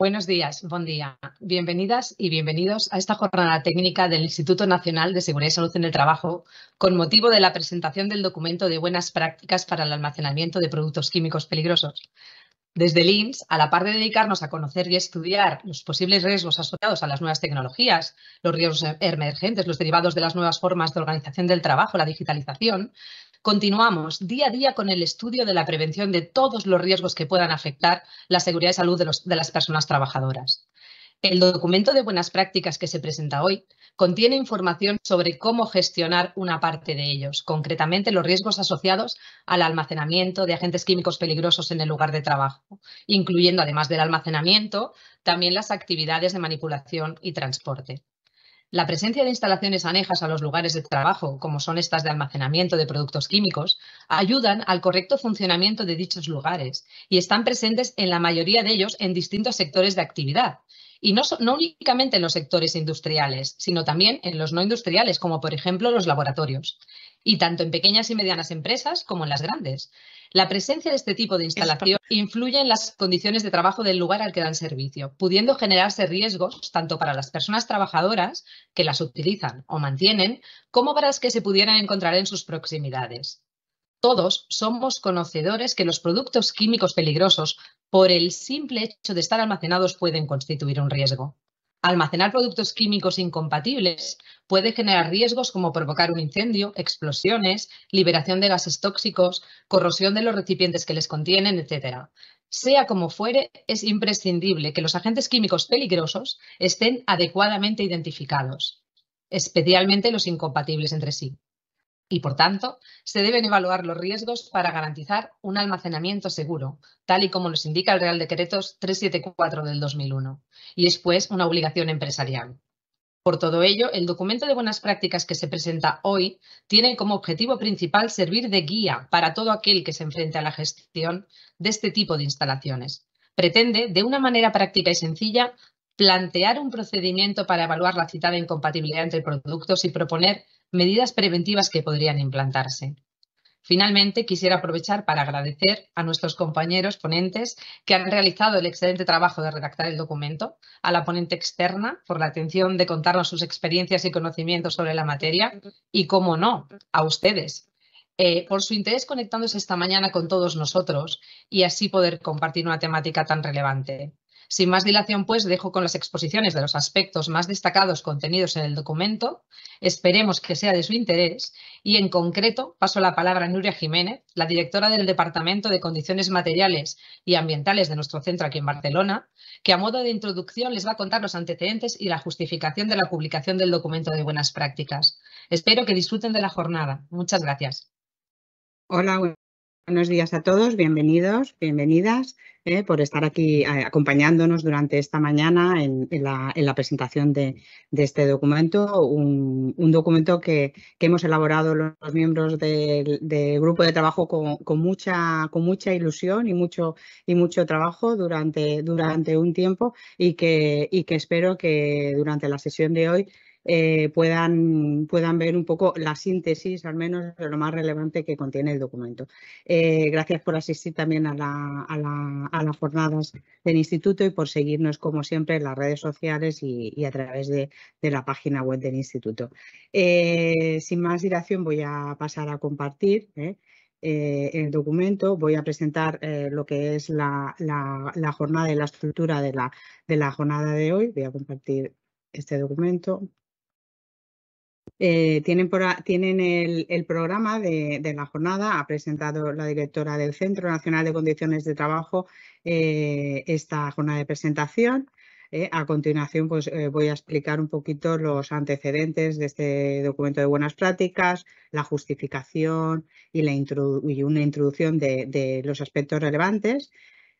Buenos días, buen día. Bienvenidas y bienvenidos a esta jornada técnica del Instituto Nacional de Seguridad y Salud en el Trabajo con motivo de la presentación del documento de buenas prácticas para el almacenamiento de productos químicos peligrosos. Desde el a la par de dedicarnos a conocer y estudiar los posibles riesgos asociados a las nuevas tecnologías, los riesgos emergentes, los derivados de las nuevas formas de organización del trabajo, la digitalización, Continuamos día a día con el estudio de la prevención de todos los riesgos que puedan afectar la seguridad y salud de, las personas trabajadoras. El documento de buenas prácticas que se presenta hoy contiene información sobre cómo gestionar una parte de ellos, concretamente los riesgos asociados al almacenamiento de agentes químicos peligrosos en el lugar de trabajo, incluyendo además del almacenamiento, también las actividades de manipulación y transporte. La presencia de instalaciones anejas a los lugares de trabajo, como son estas de almacenamiento de productos químicos, ayudan al correcto funcionamiento de dichos lugares y están presentes en la mayoría de ellos en distintos sectores de actividad. Y no, no únicamente en los sectores industriales, sino también en los no industriales, como por ejemplo los laboratorios y tanto en pequeñas y medianas empresas como en las grandes. La presencia de este tipo de instalación influye en las condiciones de trabajo del lugar al que dan servicio, pudiendo generarse riesgos tanto para las personas trabajadoras que las utilizan o mantienen, como para las que se pudieran encontrar en sus proximidades. Todos somos conocedores que los productos químicos peligrosos, por el simple hecho de estar almacenados, pueden constituir un riesgo. Almacenar productos químicos incompatibles puede generar riesgos como provocar un incendio, explosiones, liberación de gases tóxicos, corrosión de los recipientes que les contienen, etc. Sea como fuere, es imprescindible que los agentes químicos peligrosos estén adecuadamente identificados, especialmente los incompatibles entre sí y, por tanto, se deben evaluar los riesgos para garantizar un almacenamiento seguro, tal y como los indica el Real Decreto 374 del 2001, y después una obligación empresarial. Por todo ello, el documento de buenas prácticas que se presenta hoy tiene como objetivo principal servir de guía para todo aquel que se enfrente a la gestión de este tipo de instalaciones. Pretende, de una manera práctica y sencilla, plantear un procedimiento para evaluar la citada incompatibilidad entre productos y proponer medidas preventivas que podrían implantarse. Finalmente, quisiera aprovechar para agradecer a nuestros compañeros ponentes que han realizado el excelente trabajo de redactar el documento, a la ponente externa por la atención de contarnos sus experiencias y conocimientos sobre la materia y, cómo no, a ustedes. Eh, por su interés conectándose esta mañana con todos nosotros y así poder compartir una temática tan relevante. Sin más dilación, pues dejo con las exposiciones de los aspectos más destacados contenidos en el documento. Esperemos que sea de su interés y, en concreto, paso la palabra a Nuria Jiménez, la directora del Departamento de Condiciones Materiales y Ambientales de nuestro centro aquí en Barcelona, que a modo de introducción les va a contar los antecedentes y la justificación de la publicación del documento de buenas prácticas. Espero que disfruten de la jornada. Muchas gracias. Hola, Buenos días a todos, bienvenidos, bienvenidas, eh, por estar aquí eh, acompañándonos durante esta mañana en, la, presentación de, este documento, un, documento que, hemos elaborado los, miembros del grupo de trabajo con, mucha, con mucha ilusión y mucho, y mucho trabajo durante, durante un tiempo y que, y que espero que durante la sesión de hoy eh, puedan, ver un poco la síntesis, al menos de lo más relevante que contiene el documento. Eh, gracias por asistir también a, las jornadas del instituto y por seguirnos, como siempre, en las redes sociales y, a través de, la página web del instituto. Eh, sin más dilación, voy a pasar a compartir. el documento. Voy a presentar lo que es la, jornada y la estructura de la jornada de hoy. Voy a compartir este documento. Eh, tienen, el, programa de, la jornada, ha presentado la directora del Centro Nacional de Condiciones de Trabajo eh, esta jornada de presentación. Eh, a continuación, pues voy a explicar un poquito los antecedentes de este documento de buenas prácticas, la justificación y, una introducción de, los aspectos relevantes.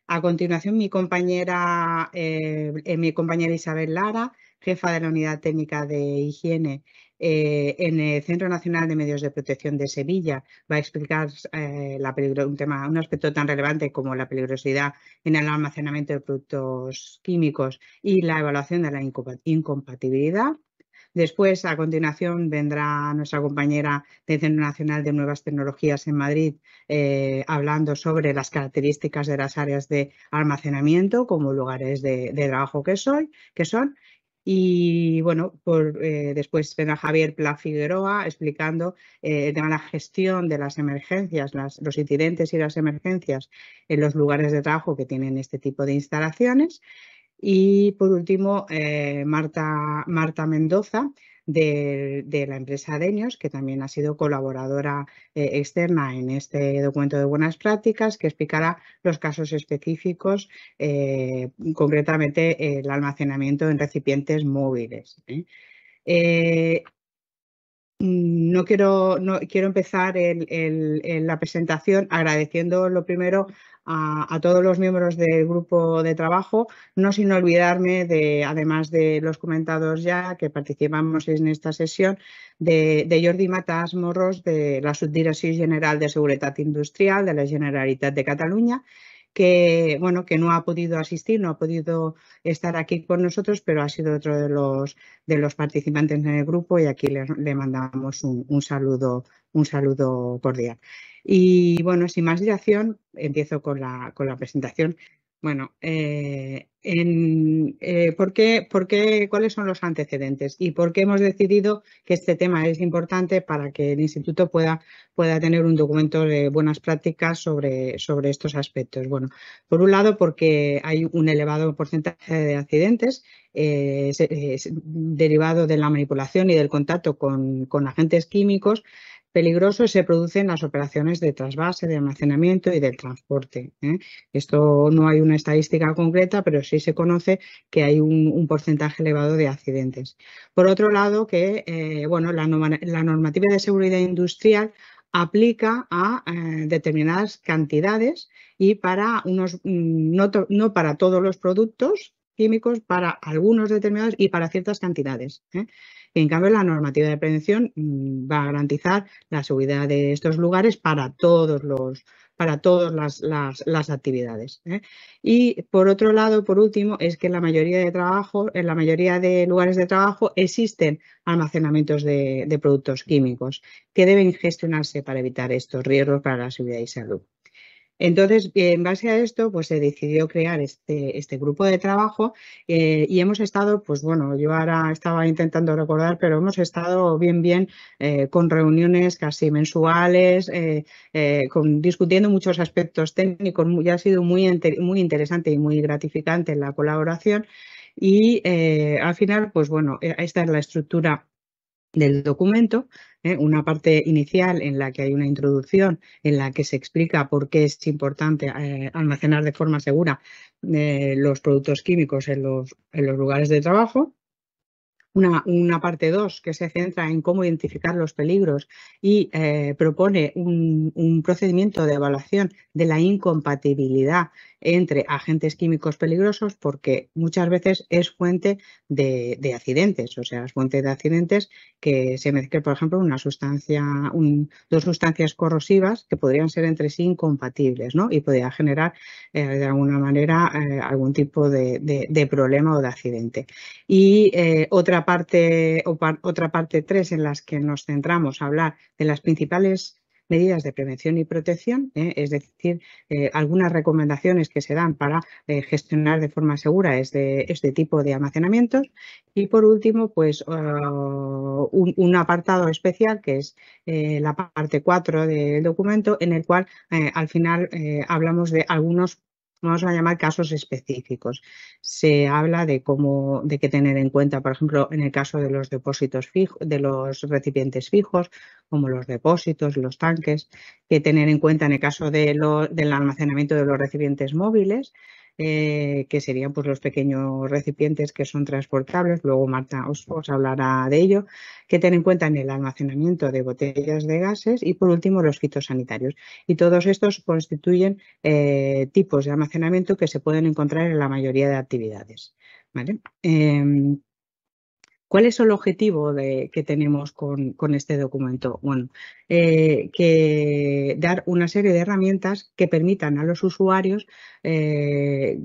A continuación, mi compañera, mi compañera Isabel Lara, jefa de la Unidad Técnica de Higiene eh, en el Centro Nacional de Medios de Protección de Sevilla va a explicar eh, un, tema, aspecto tan relevante como la peligrosidad en el almacenamiento de productos químicos y la evaluación de la incompatibilidad. Después, a continuación, vendrá nuestra compañera del Centro Nacional de Nuevas Tecnologías en Madrid eh, hablando sobre las características de las áreas de almacenamiento como lugares de, trabajo que son. Y bueno, por, eh, después vendrá Javier Pla Figueroa explicando eh, tema de la gestión de las emergencias, los incidentes y las emergencias en los lugares de trabajo que tienen este tipo de instalaciones. Y por último, eh, Marta Mendoza de, la empresa Deños, que también ha sido colaboradora eh, externa en este documento de buenas prácticas, que explicará los casos específicos, eh, concretamente el almacenamiento en recipientes móviles. ¿eh? no quiero, empezar la presentación agradeciendo lo primero a, todos los miembros del grupo de trabajo, no sin olvidarme de, además de los comentados ya que participamos en esta sesión, de, Jordi Matas Morros de la Subdirección General de Seguridad Industrial de la Generalitat de Cataluña que, bueno, que no ha podido asistir, no ha podido estar aquí con nosotros, pero ha sido otro de los, de los participantes en el grupo y aquí le, le mandamos un, un, saludo, un saludo cordial. Y bueno, sin más dilación, empiezo con la, con la presentación bueno, eh, eh, ¿por qué, por qué, ¿cuáles son los antecedentes y por qué hemos decidido que este tema es importante para que el Instituto pueda, pueda tener un documento de buenas prácticas sobre, estos aspectos? Bueno, por un lado, porque hay un elevado porcentaje de accidentes eh, derivado de la manipulación y del contacto con agentes químicos peligrosos se producen las operaciones de trasvase, de almacenamiento y del transporte. ¿eh? Esto no hay una estadística concreta, pero sí se conoce que hay un, porcentaje elevado de accidentes. Por otro lado, que eh, bueno, la, normativa de seguridad industrial aplica a eh, determinadas cantidades y para unos, mm, no, para todos los productos químicos, para algunos determinados y para ciertas cantidades. En cambio, la normativa de prevención mm, va a garantizar la seguridad de estos lugares para todas las, actividades. ¿eh? Y por otro lado, por último, es que en la mayoría de en la mayoría de lugares de trabajo existen almacenamientos de productos químicos que deben gestionarse para evitar estos riesgos para la seguridad y salud. Entonces, eh, en base a esto, pues se decidió crear este, este grupo de trabajo eh, y hemos estado, pues bueno, yo ahora estaba intentando recordar, pero hemos estado bien, bien eh, con reuniones casi mensuales, con, discutiendo muchos aspectos técnicos Ya ha sido muy, muy interesante y muy gratificante la colaboración. Y al final, pues bueno, e, esta es la estructura del documento, ¿eh? una parte inicial en la que hay una introducción en la que se explica por qué es importante eh, almacenar de forma segura eh, los productos químicos en los, lugares de trabajo. Una, parte 2 que se centra en cómo identificar los peligros y propone un procedimiento de evaluación de la incompatibilidad entre agentes químicos peligrosos porque muchas veces es fuente de, accidentes, o sea, es fuente de accidentes que se mezclen, por ejemplo, una sustancia, dos sustancias corrosivas que podrían ser entre sí incompatibles ¿no? y podría generar eh, de alguna manera eh, algún tipo de, problema o de accidente. Y eh, otra parte, o otra parte tres en las que nos centramos a hablar de las principales medidas de prevención y protección, ¿eh? es decir, eh, algunas recomendaciones que se dan para eh, gestionar de forma segura este, este, tipo de almacenamientos. Y por último, pues ah, un, un, apartado especial que es la parte 4 del documento en el cual al final hablamos de algunos vamos a llamar casos específicos. Se habla de cómo, qué tener en cuenta, por ejemplo, en el caso de los depósitos fijos, de los recipientes fijos, como los depósitos, los tanques, que tener en cuenta en el caso del almacenamiento de los recipientes móviles, eh, que serían pues, los pequeños recipientes que son transportables, luego Marta os, hablará de ello, que ten en cuenta en el almacenamiento de botellas de gases y por último los fitosanitarios. Y todos estos constituyen eh, tipos de almacenamiento que se pueden encontrar en la mayoría de actividades. ¿vale? Em, ¿Cuál es el objetivo que tenemos con, este documento? Bueno, eh, que dar una serie de herramientas que permitan a los usuarios, eh,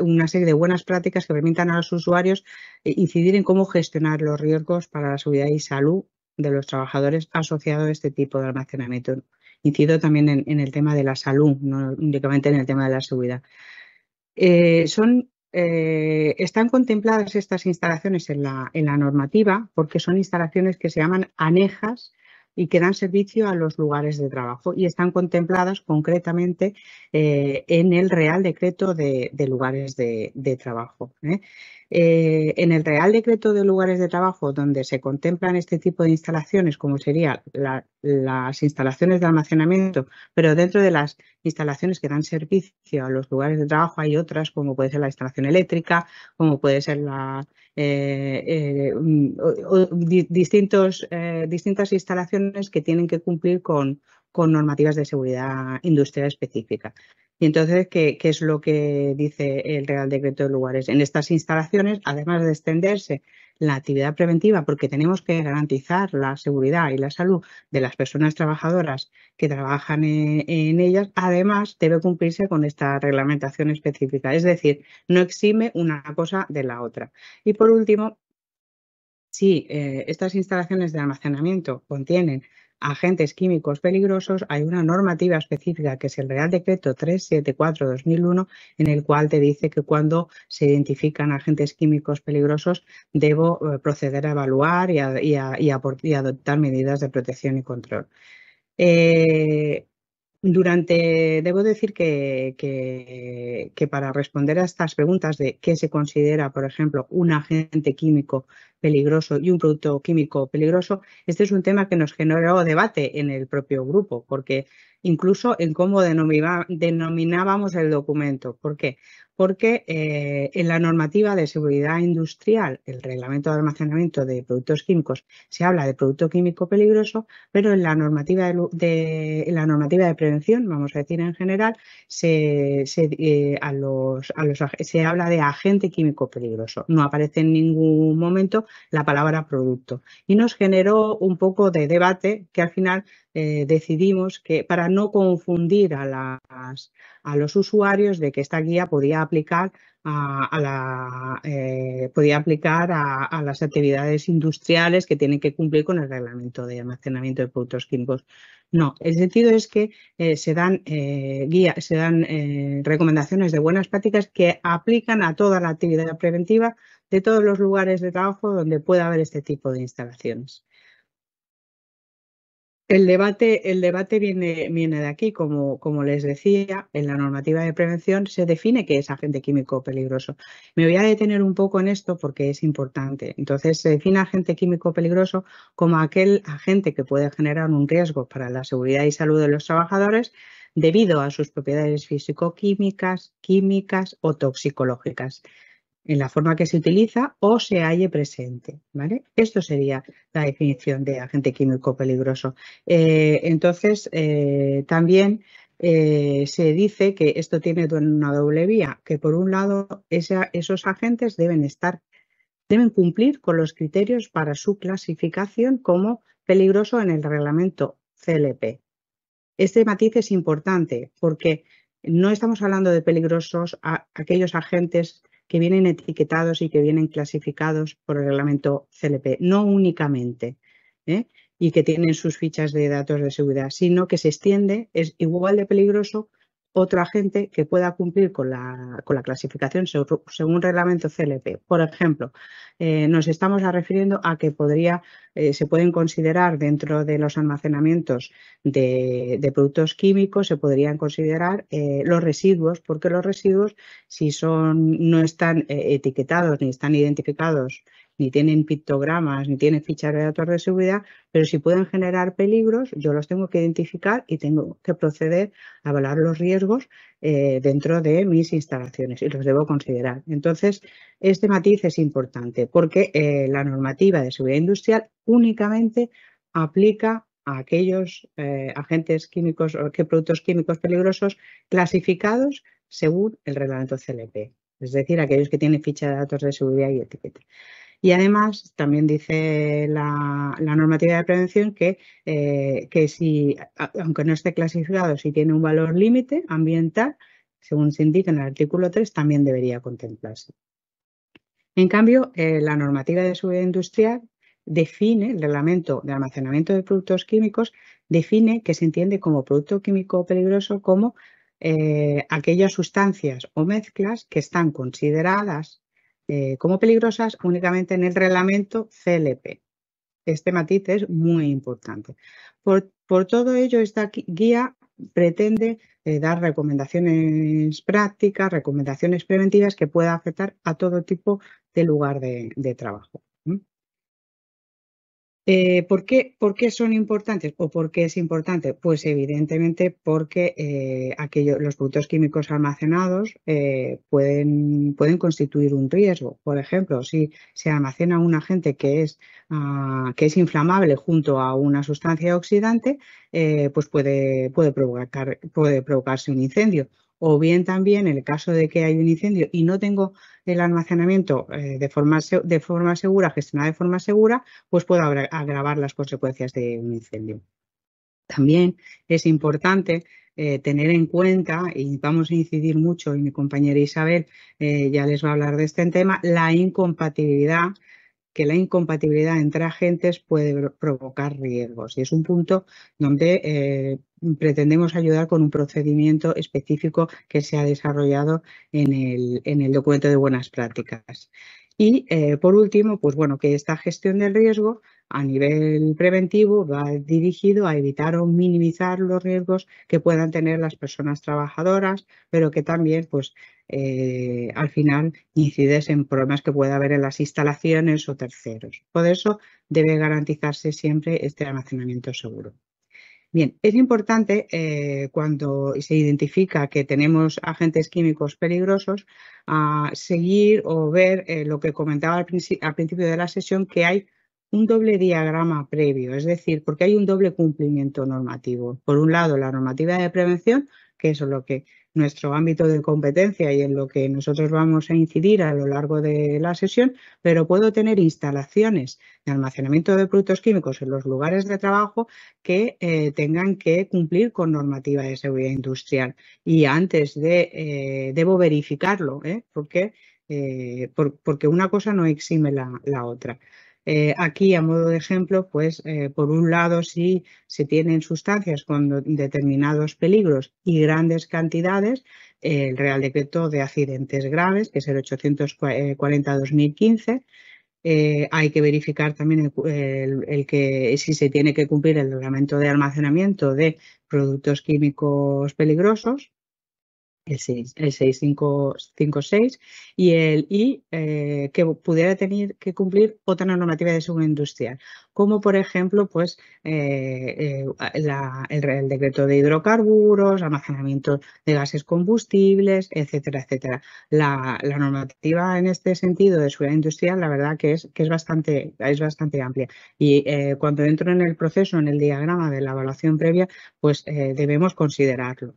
una serie de buenas prácticas que permitan a los usuarios eh, incidir en cómo gestionar los riesgos para la seguridad y salud de los trabajadores asociados a este tipo de almacenamiento. Incido también en, el tema de la salud, no únicamente en el tema de la seguridad. son eh, están contempladas estas instalaciones en la, normativa porque son instalaciones que se llaman anejas y que dan servicio a los lugares de trabajo y están contempladas concretamente eh, en el Real Decreto de, Lugares de, Trabajo. ¿eh? Eh, en el Real Decreto de Lugares de Trabajo, donde se contemplan este tipo de instalaciones, como serían las instalaciones de almacenamiento, pero dentro de las instalaciones que dan servicio a los lugares de trabajo hay otras, como puede ser la instalación eléctrica, como puede ser la, eh, eh, mm, distintas instalaciones que tienen que cumplir con con normativas de seguridad industrial específica. Y entonces, ¿qué, es lo que dice el Real Decreto de Lugares? En estas instalaciones, además de extenderse la actividad preventiva, porque tenemos que garantizar la seguridad y la salud de las personas trabajadoras que trabajan e, en, ellas, además debe cumplirse con esta reglamentación específica. Es decir, no exime una cosa de la otra. Y por último, si eh, estas instalaciones de almacenamiento contienen agentes químicos peligrosos, hay una normativa específica que es el Real Decreto 374-2001, en el cual te dice que cuando se identifican agentes químicos peligrosos debo eh, proceder a evaluar y, adoptar medidas de protección y control. Eh, durante, debo decir que, que, para responder a estas preguntas de qué se considera, por ejemplo, un agente químico peligroso y un producto químico peligroso, este es un tema que nos generó debate en el propio grupo, porque incluso en cómo denominábamos el documento. ¿Por qué? porque eh, en la normativa de seguridad industrial, el reglamento de almacenamiento de productos químicos, se habla de producto químico peligroso, pero en la normativa de, prevención, vamos a decir en general, eh, se, habla de agente químico peligroso. No aparece en ningún momento la palabra producto. Y nos generó un poco de debate que al final eh, decidimos que para no confundir a las a los usuarios de que esta guía podía aplicar eh, a, las actividades industriales que tienen que cumplir con el reglamento de almacenamiento de productos químicos. No, el sentido es que eh, se dan eh, se dan recomendaciones de buenas prácticas que aplican a toda la actividad preventiva de todos los lugares de trabajo donde pueda haber este tipo de instalaciones. El debate, viene, viene de aquí, como, como, les decía, en la normativa de prevención se define que es agente químico peligroso. Me voy a detener un poco en esto porque es importante. Entonces, se define agente químico peligroso como aquel agente que puede generar un riesgo para la seguridad y salud de los trabajadores debido a sus propiedades físico-químicas, químicas o toxicológicas en la forma que se utiliza o se halle presente. Esto sería la definición de agente químico peligroso. Eh, entonces, eh, también eh, se dice que esto tiene una doble vía, que por un lado esos agentes deben estar, deben cumplir con los criterios para su clasificación como peligroso en el reglamento CLP. Este matiz es importante porque no estamos hablando de peligrosos aquellos agentes que vienen etiquetados y que vienen clasificados por el reglamento CLP, no únicamente, ¿eh? y que tienen sus fichas de datos de seguridad, sino que se extiende, es igual de peligroso otra gente que pueda cumplir con la, con la clasificación según reglamento CLP. Por ejemplo, eh, nos estamos refiriendo a que podría, eh, se pueden considerar dentro de los almacenamientos de, productos químicos, se podrían considerar eh, los residuos, porque los residuos, si son, no están etiquetados ni están identificados ni tienen pictogramas, ni tienen fichas de datos de seguridad, pero si pueden generar peligros, yo los tengo que identificar y tengo que proceder a evaluar los riesgos eh, dentro de mis instalaciones y los debo considerar. Entonces, este matiz es importante porque eh, la normativa de seguridad industrial únicamente aplica a aquellos eh, agentes químicos o productos químicos peligrosos clasificados según el reglamento CLP, es decir, aquellos que tienen ficha de datos de seguridad y etiqueta. Y además también dice la, normativa de prevención que, eh, si, aunque no esté clasificado, si tiene un valor límite ambiental, según se indica en el artículo 3, también debería contemplarse. En cambio, eh, la normativa de seguridad industrial define, el reglamento de almacenamiento de productos químicos, define que se entiende como producto químico peligroso como eh, aquellas sustancias o mezclas que están consideradas eh, como peligrosas únicamente en el reglamento CLP. Este matiz es muy importante. Por, todo ello, esta guía pretende eh, dar recomendaciones prácticas, recomendaciones preventivas que puedan afectar a todo tipo de lugar de trabajo. Eh, ¿por, qué, son importantes o por qué es importante? Pues evidentemente porque eh, los productos químicos almacenados eh, pueden, constituir un riesgo. Por ejemplo, si se almacena un agente que es, ah, inflamable junto a una sustancia oxidante, pues puede provocarse un incendio o bien también en el caso de que hay un incendio y no tengo el almacenamiento eh, de, forma, de forma segura, gestionado de forma segura, pues puedo agravar las consecuencias de un incendio. También es importante eh, tener en cuenta, y vamos a incidir mucho, y mi compañera Isabel eh, ya les va a hablar de este tema, la incompatibilidad que la incompatibilidad entre agentes puede provocar riesgos. Y es un punto donde pretendemos ayudar con un procedimiento específico que se ha desarrollado en el, documento de buenas prácticas. Y eh, por último, pues bueno, que esta gestión del riesgo a nivel preventivo va dirigido a evitar o minimizar los riesgos que puedan tener las personas trabajadoras, pero que también pues eh, al final incides en problemas que pueda haber en las instalaciones o terceros. Por eso debe garantizarse siempre este almacenamiento seguro. Bien, es importante eh, cuando se identifica que tenemos agentes químicos peligrosos a ah, seguir o ver eh, lo que comentaba al, principio de la sesión, que hay un doble diagrama previo, es decir, porque hay un doble cumplimiento normativo. Por un lado, la normativa de prevención, que eso es lo que nuestro ámbito de competencia y en lo que nosotros vamos a incidir a lo largo de la sesión, pero puedo tener instalaciones de almacenamiento de productos químicos en los lugares de trabajo que eh, tengan que cumplir con normativa de seguridad industrial. Y antes de, eh, debo verificarlo, ¿eh? porque, porque una cosa no exime la otra. Eh, aquí, a modo de ejemplo, pues eh, por un lado, si se tienen sustancias con determinados peligros y grandes cantidades, eh, el Real Decreto de Accidentes Graves, que es el 840-2015, hay que verificar también el, que si se tiene que cumplir el reglamento de almacenamiento de productos químicos peligrosos el 6, 6556 y el I eh, que pudiera tener que cumplir otra normativa de seguridad industrial, como por ejemplo pues eh, eh, el, decreto de hidrocarburos, almacenamiento de gases combustibles, etcétera, etcétera. La, normativa en este sentido de seguridad industrial, la verdad que es que es bastante, es bastante amplia. Y cuando entro en el proceso, en el diagrama de la evaluación previa, pues debemos considerarlo.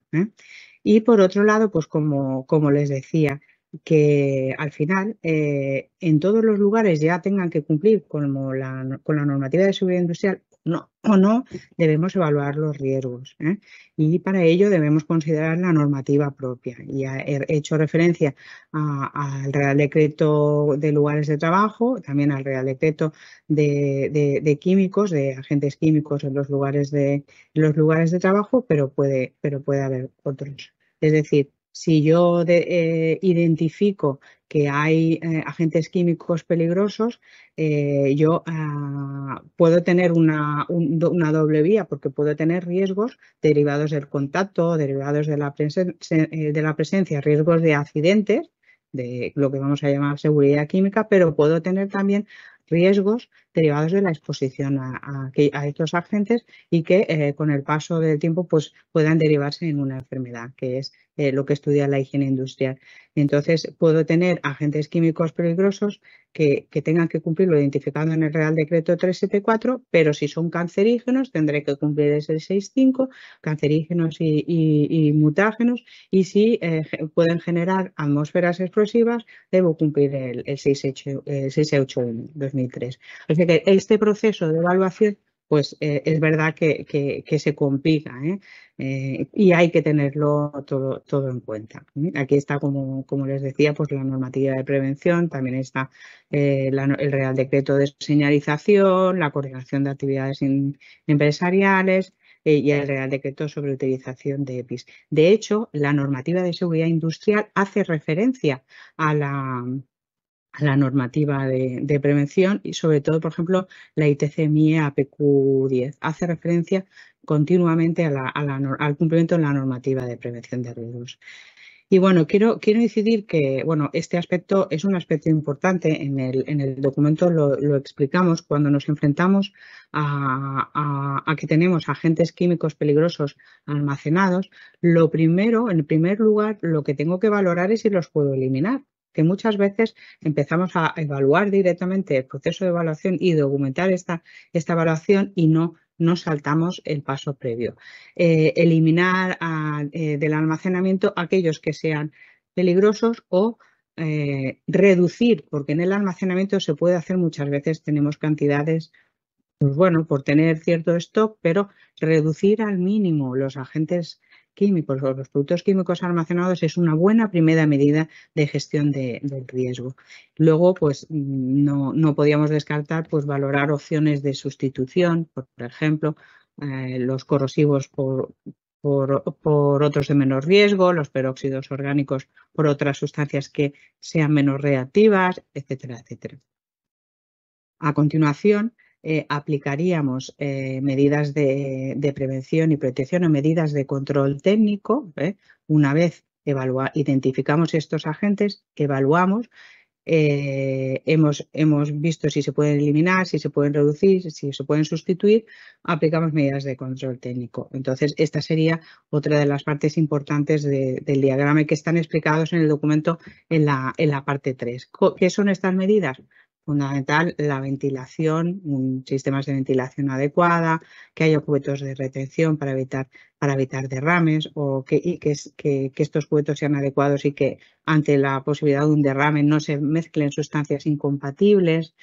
Y por otro lado, pues como, les decía, que al final eh, en todos los lugares ya tengan que cumplir con la, con la normativa de seguridad industrial no, o no, debemos evaluar los riesgos. ¿eh? Y para ello debemos considerar la normativa propia. y he hecho referencia al Real Decreto de Lugares de Trabajo, también al Real Decreto de, de, Químicos, de agentes químicos en los lugares de, los lugares de trabajo, pero puede, pero puede haber otros. Es decir, si yo eh, identifico que hay eh, agentes químicos peligrosos, eh, yo ah, puedo tener una, doble vía porque puedo tener riesgos derivados del contacto, derivados de la presencia, riesgos de accidentes, de lo que vamos a llamar seguridad química, pero puedo tener también riesgos derivados de la exposición a, estos agentes y que eh, con el paso del tiempo pues, puedan derivarse en una enfermedad, que es eh, lo que estudia la higiene industrial. Entonces, puedo tener agentes químicos peligrosos que, tengan que cumplir lo identificado en el Real Decreto 374, pero si son cancerígenos, tendré que cumplir el 6.5, cancerígenos y, mutágenos, y si eh, pueden generar atmósferas explosivas, debo cumplir el, el 681-2003 este proceso de evaluación, pues eh, es verdad que, que, se complica ¿eh? Eh, y hay que tenerlo todo, todo en cuenta. Aquí está, como, como, les decía, pues la normativa de prevención, también está el Real Decreto de Señalización, la coordinación de actividades em, empresariales, y el Real Decreto sobre utilización de EPIs. De hecho, la normativa de seguridad industrial hace referencia a la, a la normativa de, prevención y sobre todo, por ejemplo, la ITCMIE APQ10. Hace referencia continuamente al cumplimiento de la normativa de prevención de riesgos. Y bueno, quiero, quiero incidir que bueno, este aspecto es un aspecto importante. En el, documento lo, explicamos cuando nos enfrentamos a, que tenemos agentes químicos peligrosos almacenados. Lo primero, en primer lugar, lo que tengo que valorar es si los puedo eliminar que muchas veces empezamos a evaluar directamente el proceso de evaluación y documentar esta, esta evaluación y no saltamos el paso previo. Eh, eliminar ah, eh, del almacenamiento aquellos que sean peligrosos o eh, reducir, porque en el almacenamiento se puede hacer muchas veces, tenemos cantidades, pues bueno, por tener cierto stock, pero reducir al mínimo los agentes químicos o los productos químicos almacenados es una buena primera medida de gestión del riesgo. Luego, pues mm, no, podíamos descartar pues, valorar opciones de sustitución, por, ejemplo, eh, los corrosivos por, por, otros de menor riesgo, los peróxidos orgánicos por otras sustancias que sean menos reactivas, etcétera, etcétera. A continuación, eh, aplicaríamos eh, medidas de, prevención y protección o medidas de control técnico. ¿eh? Una vez identificamos estos agentes, evaluamos, hemos, visto si se pueden eliminar, si se pueden reducir, si se pueden sustituir, aplicamos medidas de control técnico. Entonces, esta sería otra de las partes importantes del diagrama que están explicados en el documento en la, en la parte 3. ¿Qué son estas medidas? fundamental la ventilación, sistemas de ventilación adecuada, que haya cubetos de retención para evitar, para evitar derrames o que, estos cubetos sean adecuados y que ante la posibilidad de un derrame no se mezclen sustancias incompatibles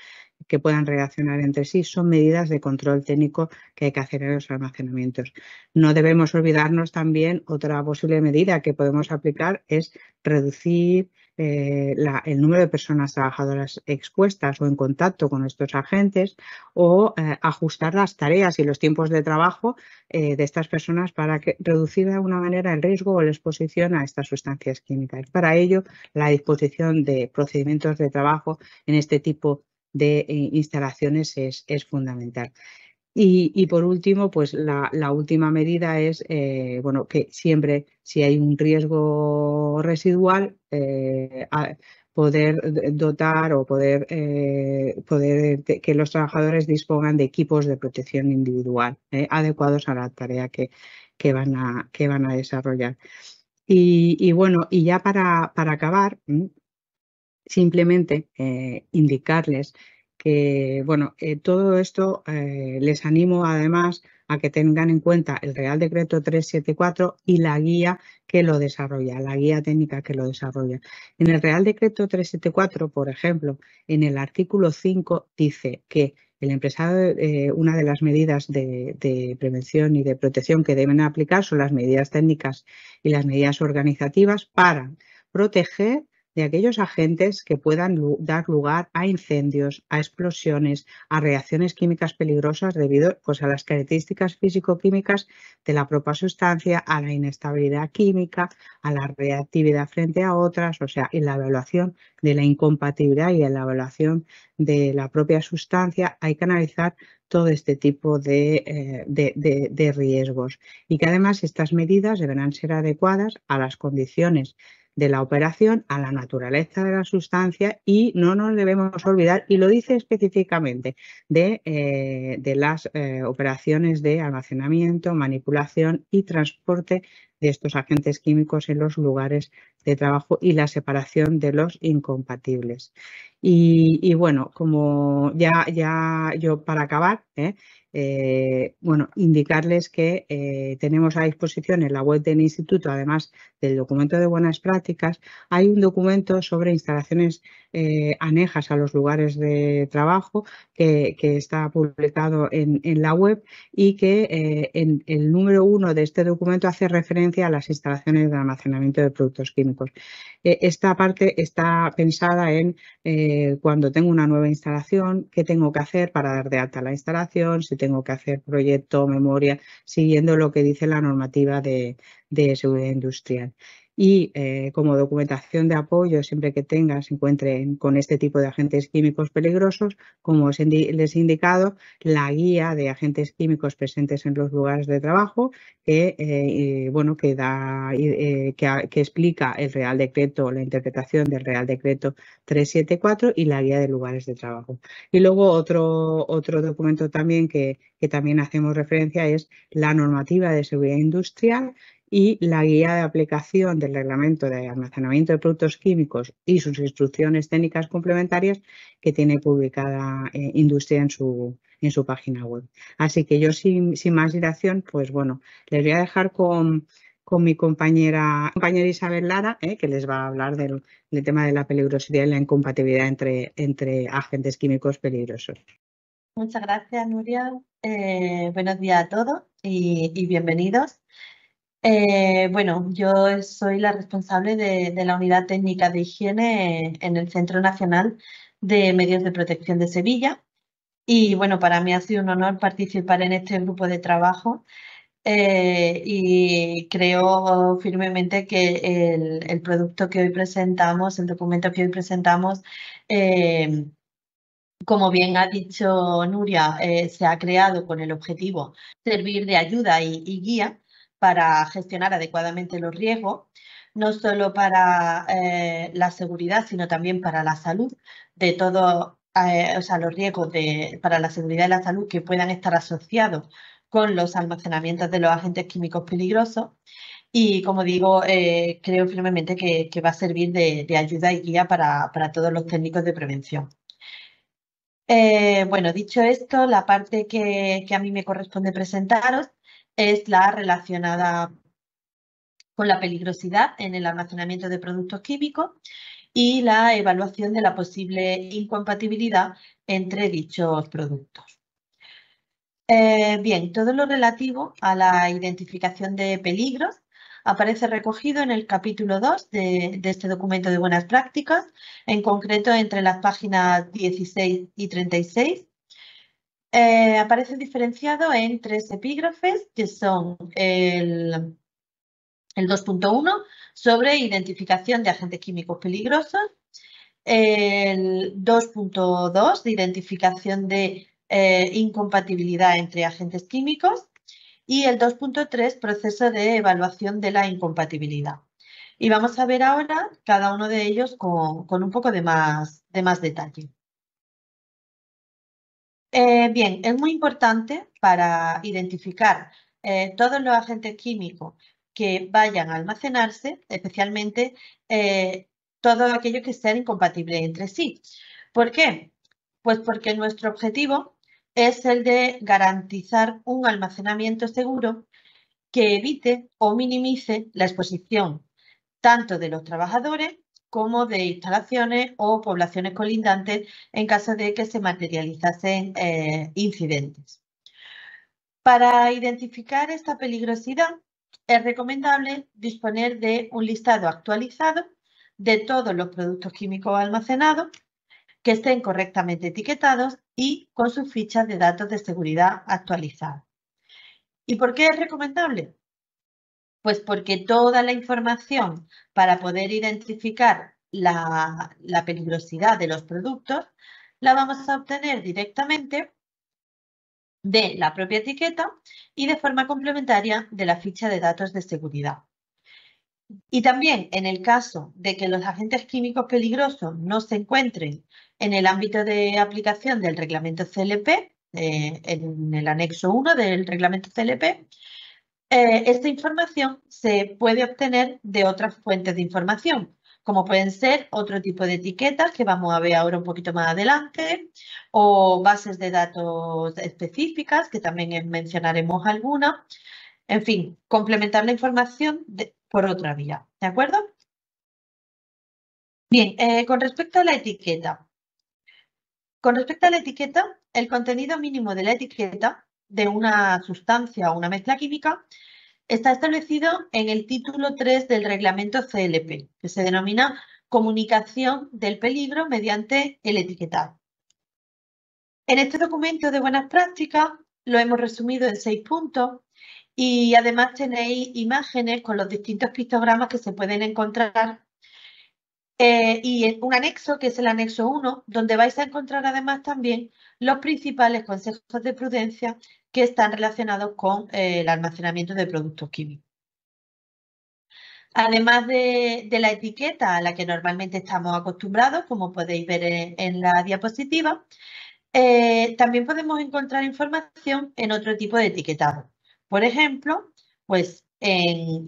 que puedan reaccionar entre sí, son medidas de control técnico que hay que hacer en los almacenamientos. No debemos olvidarnos también otra posible medida que podemos aplicar es reducir eh, el número de personas trabajadoras expuestas o en contacto con estos agentes o eh, ajustar las tareas y los tiempos de trabajo eh, de estas personas para reducir de alguna manera el riesgo o la exposición a estas sustancias químicas. Para ello, la disposición de procedimientos de trabajo en este tipo de instalaciones es fundamental. Y, por último, pues la, última medida es eh, bueno, que siempre si hay un riesgo residual, eh, poder dotar o poder, eh, que los trabajadores dispongan de equipos de protección individual adecuados a la tarea que, que, van, a, que van a desarrollar. Y, y bueno, y ya para, para acabar, mm, simplemente indicarles que, bueno, eh, todo esto eh, les animo además a que tengan en cuenta el Real Decreto 374 y la guía que lo desarrolla, la guía técnica que lo desarrolla. En el Real Decreto 374, por ejemplo, en el artículo 5 dice que el empresario, eh, una de las medidas de, prevención y de protección que deben aplicar son las medidas técnicas y las medidas organizativas para proteger de aquellos agentes que puedan dar lugar a incendios, a explosiones, a reacciones químicas peligrosas debido pues, a las características físico-químicas de la propia sustancia, a la inestabilidad química, a la reactividad frente a otras, o sea, en la evaluación de la incompatibilidad y en la evaluación de la propia sustancia hay que analizar todo este tipo de eh, riesgos y que además estas medidas deberán ser adecuadas a las condiciones de la operación a la naturaleza de la sustancia y no nos debemos olvidar, y lo dice específicamente, de, eh, las eh, operaciones de almacenamiento, manipulación y transporte de estos agentes químicos en los lugares de trabajo y la separación de los incompatibles. Y, bueno, como ya, ya yo para acabar, ¿eh? Eh, bueno, indicarles que eh, tenemos a disposición en la web del instituto, además del documento de buenas prácticas, hay un documento sobre instalaciones eh, anejas a los lugares de trabajo, que, está publicado en, la web y que eh, en el número uno de este documento hace referencia a las instalaciones de almacenamiento de productos químicos. Eh, esta parte está pensada en cuando tengo una nueva instalación, qué tengo que hacer para dar de alta la instalación, si tengo que hacer proyecto, memoria, siguiendo lo que dice la normativa de seguridad industrial y eh, como documentación de apoyo, siempre que tengan, se encuentren con este tipo de agentes químicos peligrosos, como les he indicado, la guía de agentes químicos presentes en los lugares de trabajo, que, eh, bueno, que, da, eh, que, explica el Real Decreto, la interpretación del Real Decreto 374 y la guía de lugares de trabajo. Y luego otro, documento también que, que también hacemos referencia es la normativa de seguridad industrial y la guía de aplicación del reglamento de almacenamiento de productos químicos y sus instrucciones técnicas complementarias que tiene publicada eh, Industria en su, en su página web. Así que yo sin, sin más dilación, pues bueno, les voy a dejar con, mi compañera, compañera Isabel Lara, eh, que les va a hablar del, tema de la peligrosidad y la incompatibilidad entre, entre agentes químicos peligrosos. Muchas gracias, Nuria. Eh, buenos días a todos y bienvenidos. Eh, bueno, yo soy la responsable de, la Unidad Técnica de Higiene en el Centro Nacional de Medios de Protección de Sevilla. Y bueno, para mí ha sido un honor participar en este grupo de trabajo eh, y creo firmemente que el, producto que hoy presentamos, el documento que hoy presentamos, eh, como bien ha dicho Nuria, se ha creado con el objetivo de servir de ayuda y guía para gestionar adecuadamente los riesgos, no solo para eh, la seguridad, sino también para la salud de todos, eh, o sea, los riesgos para la seguridad y la salud que puedan estar asociados con los almacenamientos de los agentes químicos peligrosos. Y como digo, eh, creo firmemente que, va a servir de, ayuda y guía para, todos los técnicos de prevención. bueno, dicho esto, la parte que a mí me corresponde presentaros es la relacionada con la peligrosidad en el almacenamiento de productos químicos y la evaluación de la posible incompatibilidad entre dichos productos. Eh, bien, todo lo relativo a la identificación de peligros aparece recogido en el capítulo 2 de, de, este documento de buenas prácticas, en concreto entre las páginas 16 y 36, eh, aparece diferenciado en tres epígrafes que son el, el 2.1 sobre identificación de agentes químicos peligrosos, el 2.2 de identificación de eh, incompatibilidad entre agentes químicos y el 2.3 proceso de evaluación de la incompatibilidad. Y vamos a ver ahora cada uno de ellos con, un poco más, de más detalle. Eh, bien, es muy importante para identificar eh, todos los agentes químicos que vayan a almacenarse, especialmente eh, todos aquellos que sean incompatibles entre sí. ¿Por qué? Pues porque nuestro objetivo es el de garantizar un almacenamiento seguro que evite o minimice la exposición tanto de los trabajadores como de instalaciones o poblaciones colindantes en caso de que se materializasen eh, incidentes. Para identificar esta peligrosidad, es recomendable disponer de un listado actualizado de todos los productos químicos almacenados que estén correctamente etiquetados y con sus fichas de datos de seguridad actualizadas. ¿Y por qué es recomendable? Pues porque toda la información para poder identificar la, peligrosidad de los productos la vamos a obtener directamente de la propia etiqueta y de forma complementaria de la ficha de datos de seguridad. Y también en el caso de que los agentes químicos peligrosos no se encuentren en el ámbito de aplicación del reglamento CLP, eh, en el anexo 1 del reglamento CLP, eh, esta información se puede obtener de otras fuentes de información, como pueden ser otro tipo de etiquetas que vamos a ver ahora un poquito más adelante, o bases de datos específicas, que también mencionaremos alguna. En fin, complementar la información por otra vía, ¿de acuerdo? Bien, eh, con respecto a la etiqueta. Con respecto a la etiqueta, el contenido mínimo de la etiqueta de una sustancia o una mezcla química está establecido en el título 3 del reglamento CLP, que se denomina comunicación del peligro mediante el etiquetado. En este documento de buenas prácticas lo hemos resumido en seis puntos y además tenéis imágenes con los distintos pictogramas que se pueden encontrar eh, y un anexo que es el anexo 1, donde vais a encontrar además también los principales consejos de prudencia que están relacionados con eh, el almacenamiento de productos químicos. Además de, la etiqueta a la que normalmente estamos acostumbrados, como podéis ver en, la diapositiva, eh, también podemos encontrar información en otro tipo de etiquetado. Por ejemplo, pues en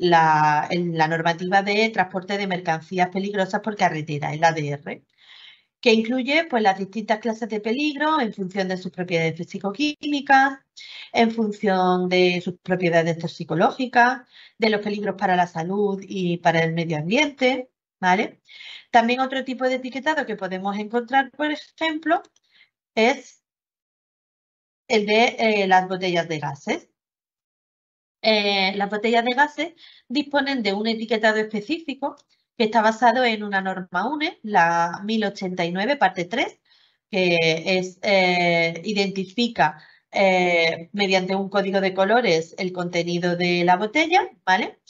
en la normativa de transporte de mercancías peligrosas por carretera, el ADR que incluye pues, las distintas clases de peligro en función de sus propiedades psicoquímicas, en función de sus propiedades toxicológicas, de los peligros para la salud y para el medio ambiente. ¿vale? También otro tipo de etiquetado que podemos encontrar, por ejemplo, es el de eh, las botellas de gases. Eh, las botellas de gases disponen de un etiquetado específico que está basado en una norma UNE, la 1089, parte 3, que eh, identifica eh, mediante un código de colores el contenido de la botella, ¿vale?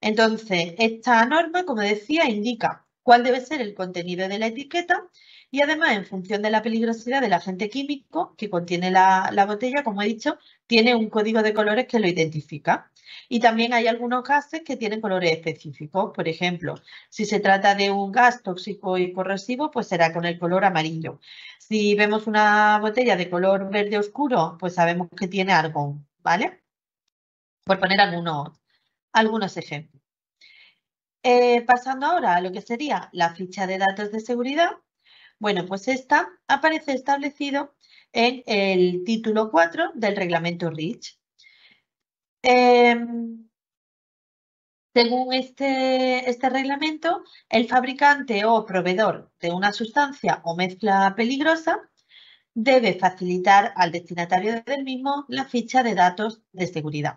Entonces, esta norma, como decía, indica cuál debe ser el contenido de la etiqueta y además, en función de la peligrosidad del agente químico que contiene la botella, como he dicho, tiene un código de colores que lo identifica. Y también hay algunos gases que tienen colores específicos. Por ejemplo, si se trata de un gas tóxico y corrosivo, pues será con el color amarillo. Si vemos una botella de color verde oscuro, pues sabemos que tiene argón, ¿vale? Por poner algunos, algunos ejemplos. Eh, pasando ahora a lo que sería la ficha de datos de seguridad. Bueno, pues esta aparece establecido en el título 4 del reglamento REACH. Em, según este, este reglamento, el fabricante o proveedor de una sustancia o mezcla peligrosa debe facilitar al destinatario del mismo la ficha de datos de seguridad.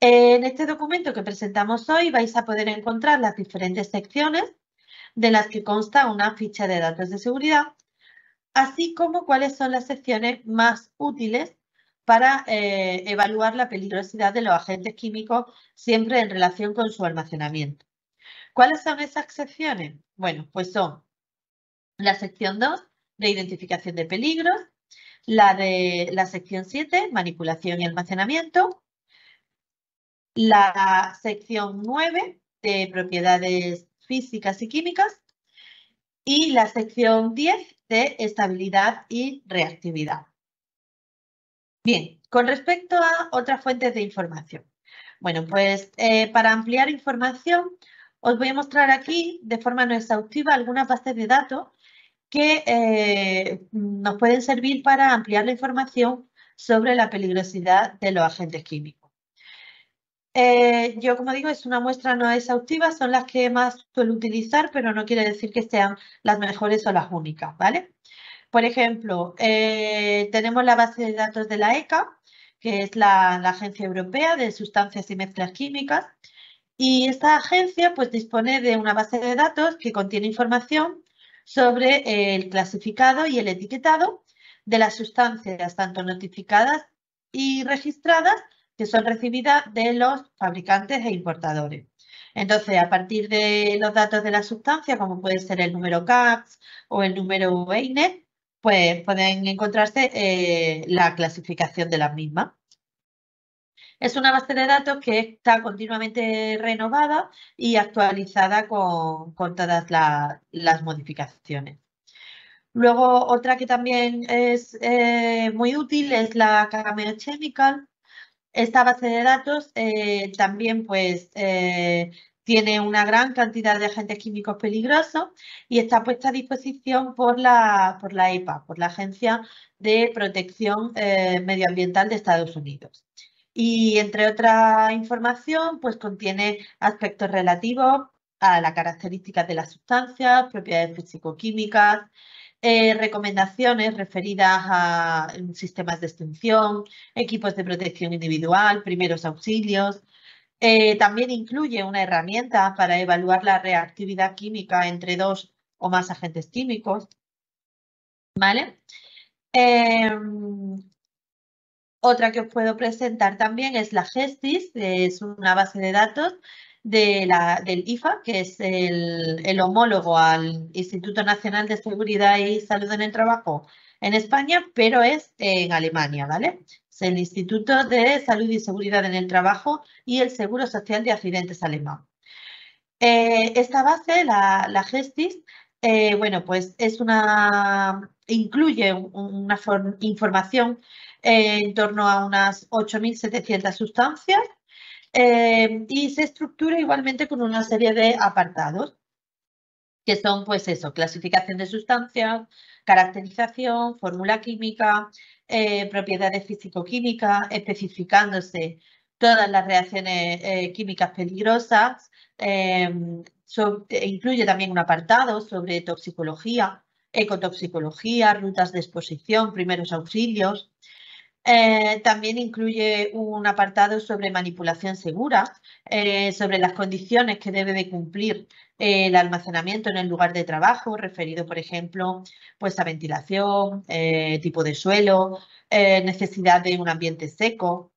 En este documento que presentamos hoy vais a poder encontrar las diferentes secciones de las que consta una ficha de datos de seguridad, así como cuáles son las secciones más útiles para eh, evaluar la peligrosidad de los agentes químicos siempre en relación con su almacenamiento. ¿Cuáles son esas secciones? Bueno, pues son la sección 2 de identificación de peligros, la de la sección 7, manipulación y almacenamiento, la sección 9 de propiedades físicas y químicas y la sección 10 de estabilidad y reactividad. Bien, con respecto a otras fuentes de información. Bueno, pues eh, para ampliar información os voy a mostrar aquí de forma no exhaustiva algunas bases de datos que eh, nos pueden servir para ampliar la información sobre la peligrosidad de los agentes químicos. Eh, yo, como digo, es una muestra no exhaustiva, son las que más suelo utilizar, pero no quiere decir que sean las mejores o las únicas, ¿vale? Por ejemplo, eh, tenemos la base de datos de la ECA, que es la, Agencia Europea de Sustancias y Mezclas Químicas, y esta agencia pues, dispone de una base de datos que contiene información sobre eh, el clasificado y el etiquetado de las sustancias, tanto notificadas y registradas, que son recibidas de los fabricantes e importadores. Entonces, a partir de los datos de la sustancia, como puede ser el número CAPS o el número EINET, pues pueden encontrarse eh, la clasificación de la misma. Es una base de datos que está continuamente renovada y actualizada con, todas las modificaciones. Luego, otra que también es eh, muy útil es la Cameo Chemical. Esta base de datos eh, también pues, tiene una gran cantidad de agentes químicos peligrosos y está puesta a disposición por la, EPA, e por la Agencia de Protección eh, Medioambiental de Estados Unidos. Y entre otra información, pues contiene aspectos relativos a las características de las sustancias, propiedades físico eh, recomendaciones referidas a sistemas de extinción, equipos de protección individual, primeros auxilios, eh, también incluye una herramienta para evaluar la reactividad química entre dos o más agentes químicos. ¿Vale? Em, otra que os puedo presentar también es la GESTIS, es una base de datos del IFA, que es el, el, homólogo al Instituto Nacional de Seguridad y Salud en el Trabajo en España, pero es en Alemania, ¿vale? el Instituto de Salud y Seguridad en el Trabajo y el Seguro Social de Accidentes Alemán. Eh, esta base, la, GESTIS, eh, bueno, pues incluye una información eh, en torno a unas 8.700 sustancias y se estructura igualmente con una serie de apartados que son pues eso, clasificación de sustancias, caracterización, fórmula química, eh, propiedades físico especificándose todas las reacciones eh, químicas peligrosas. Em, e incluye también un apartado sobre toxicología, ecotoxicología, rutas de exposición, primeros auxilios, eh, también incluye un apartado sobre manipulación segura, eh, sobre las condiciones que debe de cumplir eh, el almacenamiento en el lugar de trabajo, referido, por ejemplo, pues a ventilación, tipo de suelo, necesidad de un ambiente seco.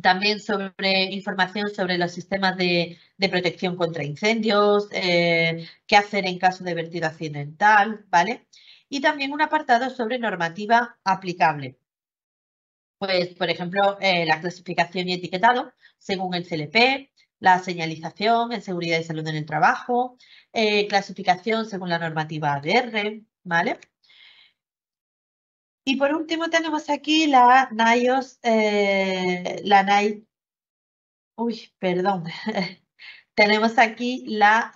También sobre información sobre los sistemas de, de protección contra incendios, qué hacer en caso de vertido accidental, ¿vale? Y también un apartado sobre normativa aplicable pues, por ejemplo, eh, la clasificación y etiquetado según el CLP, la señalización en seguridad y salud en el trabajo, eh, clasificación según la normativa ADR, ¿vale? Y por último tenemos aquí la NIOS, eh, la NAI, uy, perdón, tenemos aquí la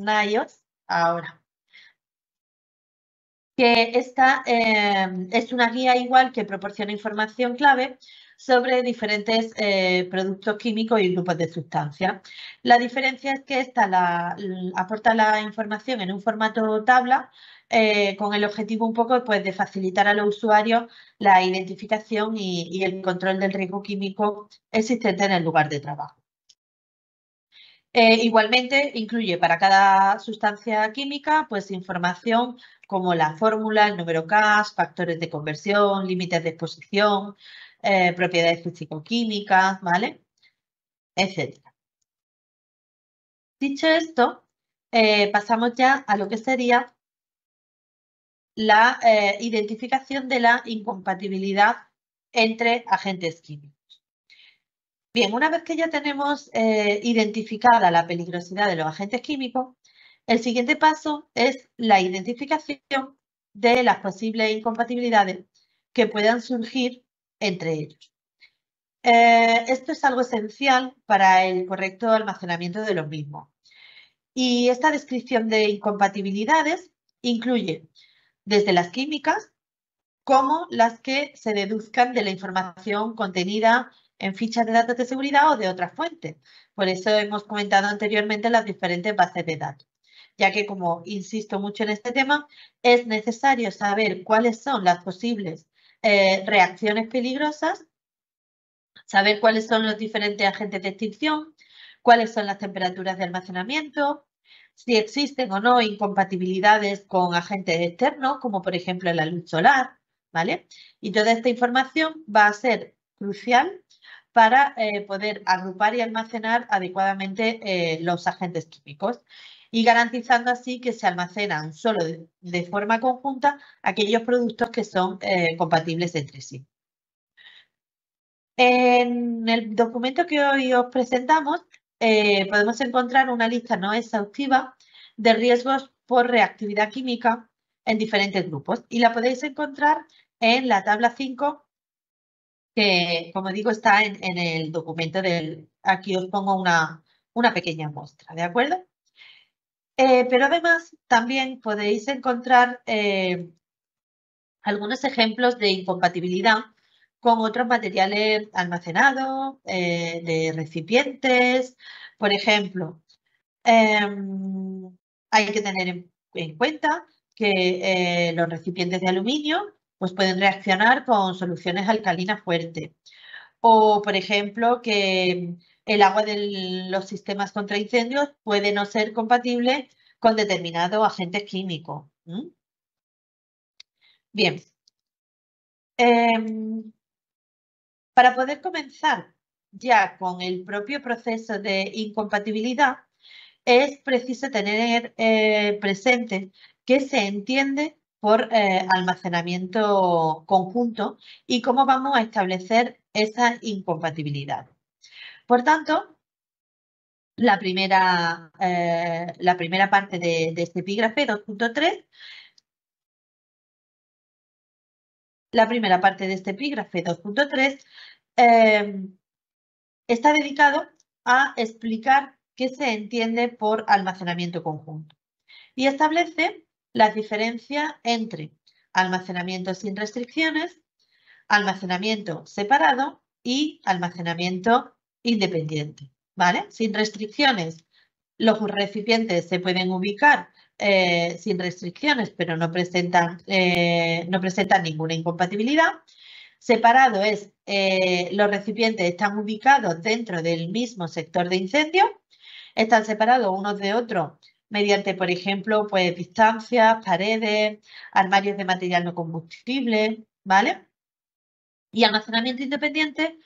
NIOS, ahora, que esta eh, es una guía igual que proporciona información clave sobre diferentes eh, productos químicos y grupos de sustancias. La diferencia es que esta la, aporta la información en un formato tabla eh, con el objetivo un poco pues, de facilitar a los usuarios la identificación y el control del riesgo químico existente en el lugar de trabajo. Eh, igualmente, incluye para cada sustancia química pues, información como la fórmula, el número CAS, factores de conversión, límites de exposición, eh, propiedades físico-químicas, ¿vale? Dicho esto, eh, pasamos ya a lo que sería la identificación de la incompatibilidad entre agentes químicos. Bien, una vez que ya tenemos eh, identificada la peligrosidad de los agentes químicos, el siguiente paso es la identificación de las posibles incompatibilidades que puedan surgir entre ellos. Eh, esto es algo esencial para el correcto almacenamiento de los mismos. Y esta descripción de incompatibilidades incluye desde las químicas como las que se deduzcan de la información contenida en fichas de datos de seguridad o de otras fuentes. Por eso hemos comentado anteriormente las diferentes bases de datos, ya que como insisto mucho en este tema, es necesario saber cuáles son las posibles eh, reacciones peligrosas, saber cuáles son los diferentes agentes de extinción, cuáles son las temperaturas de almacenamiento, si existen o no incompatibilidades con agentes externos, como por ejemplo la luz solar, ¿vale? Y toda esta información va a ser crucial para eh, poder agrupar y almacenar adecuadamente eh, los agentes químicos y garantizando así que se almacenan solo de, forma conjunta aquellos productos que son eh, compatibles entre sí. En el documento que hoy os presentamos podemos encontrar una lista no exhaustiva de riesgos por reactividad química en diferentes grupos y la podéis encontrar en la tabla 5 que, como digo, está en, el documento del... Aquí os pongo una, pequeña muestra, ¿de acuerdo? Eh, pero además también podéis encontrar eh, algunos ejemplos de incompatibilidad con otros materiales almacenados, eh, de recipientes. Por ejemplo, em, hay que tener en cuenta que los recipientes de aluminio pues pueden reaccionar con soluciones alcalinas fuertes. O, por ejemplo, que el agua de los sistemas contra incendios puede no ser compatible con determinado agente químico. Bien. Em, para poder comenzar ya con el propio proceso de incompatibilidad, es preciso tener eh, presente que se entiende por eh, almacenamiento conjunto y cómo vamos a establecer esa incompatibilidad. Por tanto, la primera, eh, parte de, este epígrafe 2.3 La primera parte de este epígrafe 2.3 eh, está dedicado a explicar qué se entiende por almacenamiento conjunto y establece la diferencia entre almacenamiento sin restricciones, almacenamiento separado y almacenamiento independiente, ¿vale? Sin restricciones, los recipientes se pueden ubicar eh, sin restricciones, pero eh, no presentan, ninguna incompatibilidad. Separado es, eh, los recipientes están ubicados dentro del mismo sector de incendio, están separados unos de otros mediante, por ejemplo, pues distancias, paredes, armarios de material no combustible, ¿vale? Y almacenamiento independiente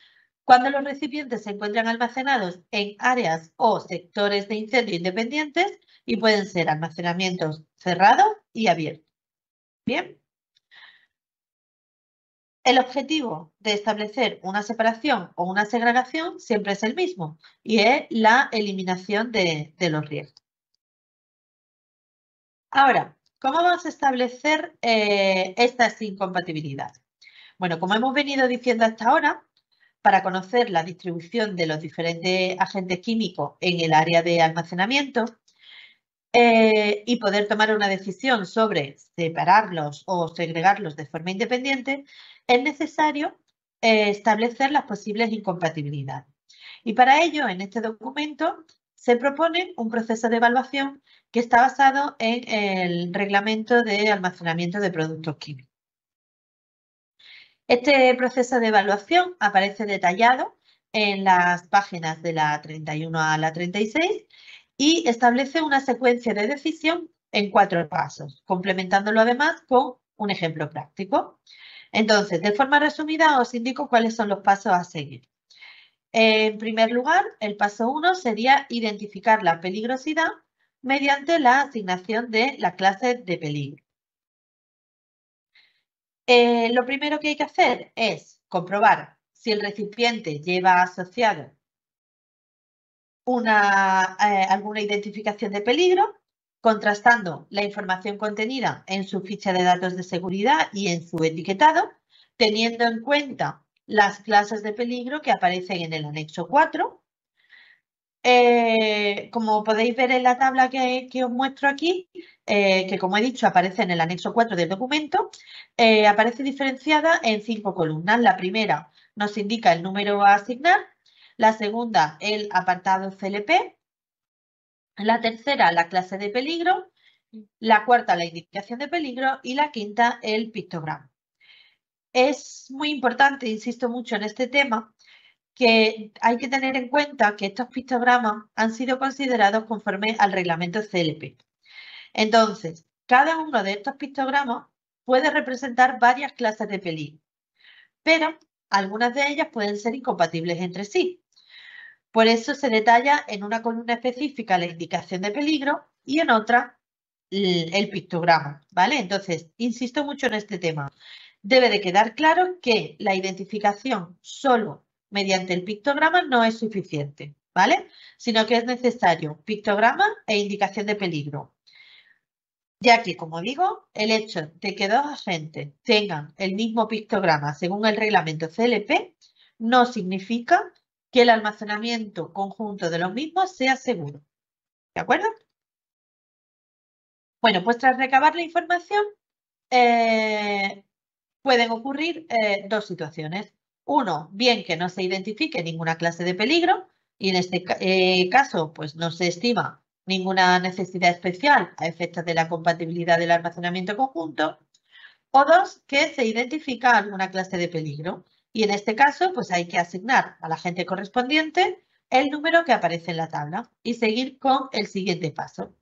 cuando los recipientes se encuentran almacenados en áreas o sectores de incendio independientes y pueden ser almacenamientos cerrados y abiertos. Bien. El objetivo de establecer una separación o una segregación siempre es el mismo y es la eliminación de, de los riesgos. Ahora, ¿cómo vamos a establecer eh, estas incompatibilidades? Bueno, como hemos venido diciendo hasta ahora, para conocer la distribución de los diferentes agentes químicos en el área de almacenamiento eh, y poder tomar una decisión sobre separarlos o segregarlos de forma independiente, es necesario eh, establecer las posibles incompatibilidades. Y para ello, en este documento se propone un proceso de evaluación que está basado en el reglamento de almacenamiento de productos químicos. Este proceso de evaluación aparece detallado en las páginas de la 31 a la 36 y establece una secuencia de decisión en cuatro pasos, complementándolo además con un ejemplo práctico. Entonces, de forma resumida, os indico cuáles son los pasos a seguir. En primer lugar, el paso 1 sería identificar la peligrosidad mediante la asignación de la clase de peligro. Eh, lo primero que hay que hacer es comprobar si el recipiente lleva asociado eh, alguna identificación de peligro, contrastando la información contenida en su ficha de datos de seguridad y en su etiquetado, teniendo en cuenta las clases de peligro que aparecen en el anexo 4 eh, como podéis ver en la tabla que, os muestro aquí, eh, que como he dicho aparece en el anexo 4 del documento, eh, aparece diferenciada en cinco columnas. La primera nos indica el número a asignar, la segunda el apartado CLP, la tercera la clase de peligro, la cuarta la indicación de peligro y la quinta el pictograma. Es muy importante, insisto mucho en este tema, que hay que tener en cuenta que estos pictogramas han sido considerados conforme al reglamento CLP. Entonces, cada uno de estos pictogramas puede representar varias clases de peligro, pero algunas de ellas pueden ser incompatibles entre sí. Por eso se detalla en una columna específica la indicación de peligro y en otra el, el pictograma, ¿vale? Entonces, insisto mucho en este tema. Debe de quedar claro que la identificación solo mediante el pictograma no es suficiente, ¿vale? Sino que es necesario pictograma e indicación de peligro. Ya que, como digo, el hecho de que dos agentes tengan el mismo pictograma según el reglamento CLP no significa que el almacenamiento conjunto de los mismos sea seguro. ¿De acuerdo? Bueno, pues tras recabar la información, eh, pueden ocurrir eh, dos situaciones. Uno, bien que no se identifique ninguna clase de peligro y en este eh, caso pues no se estima ninguna necesidad especial a efectos de la compatibilidad del almacenamiento conjunto. O dos, que se identifica alguna clase de peligro y en este caso pues hay que asignar al agente correspondiente el número que aparece en la tabla y seguir con el siguiente paso.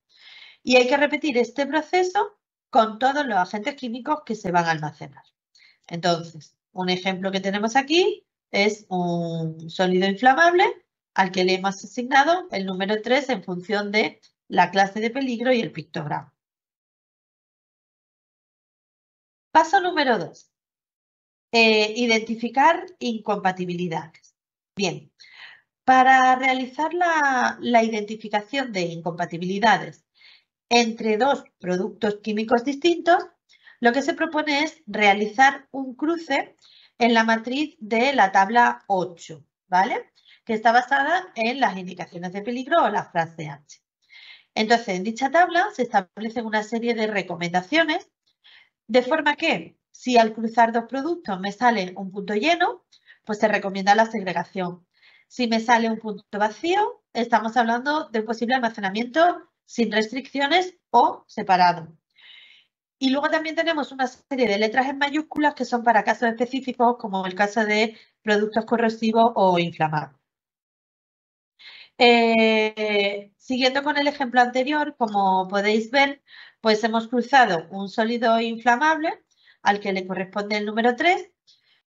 Y hay que repetir este proceso con todos los agentes químicos que se van a almacenar. Entonces, un ejemplo que tenemos aquí es un sólido inflamable al que le hemos asignado el número 3 en función de la clase de peligro y el pictograma. Paso número 2. Eh, identificar incompatibilidades. Bien, para realizar la identificación de incompatibilidades entre dos productos químicos distintos, lo que se propone es realizar un cruce en la matriz de la tabla 8, ¿vale? Que está basada en las indicaciones de peligro o la frase H. Entonces, en dicha tabla se establecen una serie de recomendaciones, de forma que si al cruzar dos productos me sale un punto lleno, pues se recomienda la segregación. Si me sale un punto vacío, estamos hablando de un posible almacenamiento sin restricciones o separado. Y luego también tenemos una serie de letras en mayúsculas que son para casos específicos, como el caso de productos corrosivos o inflamables eh, siguiendo con el ejemplo anterior, como podéis ver, pues hemos cruzado un sólido inflamable, al que le corresponde el número 3,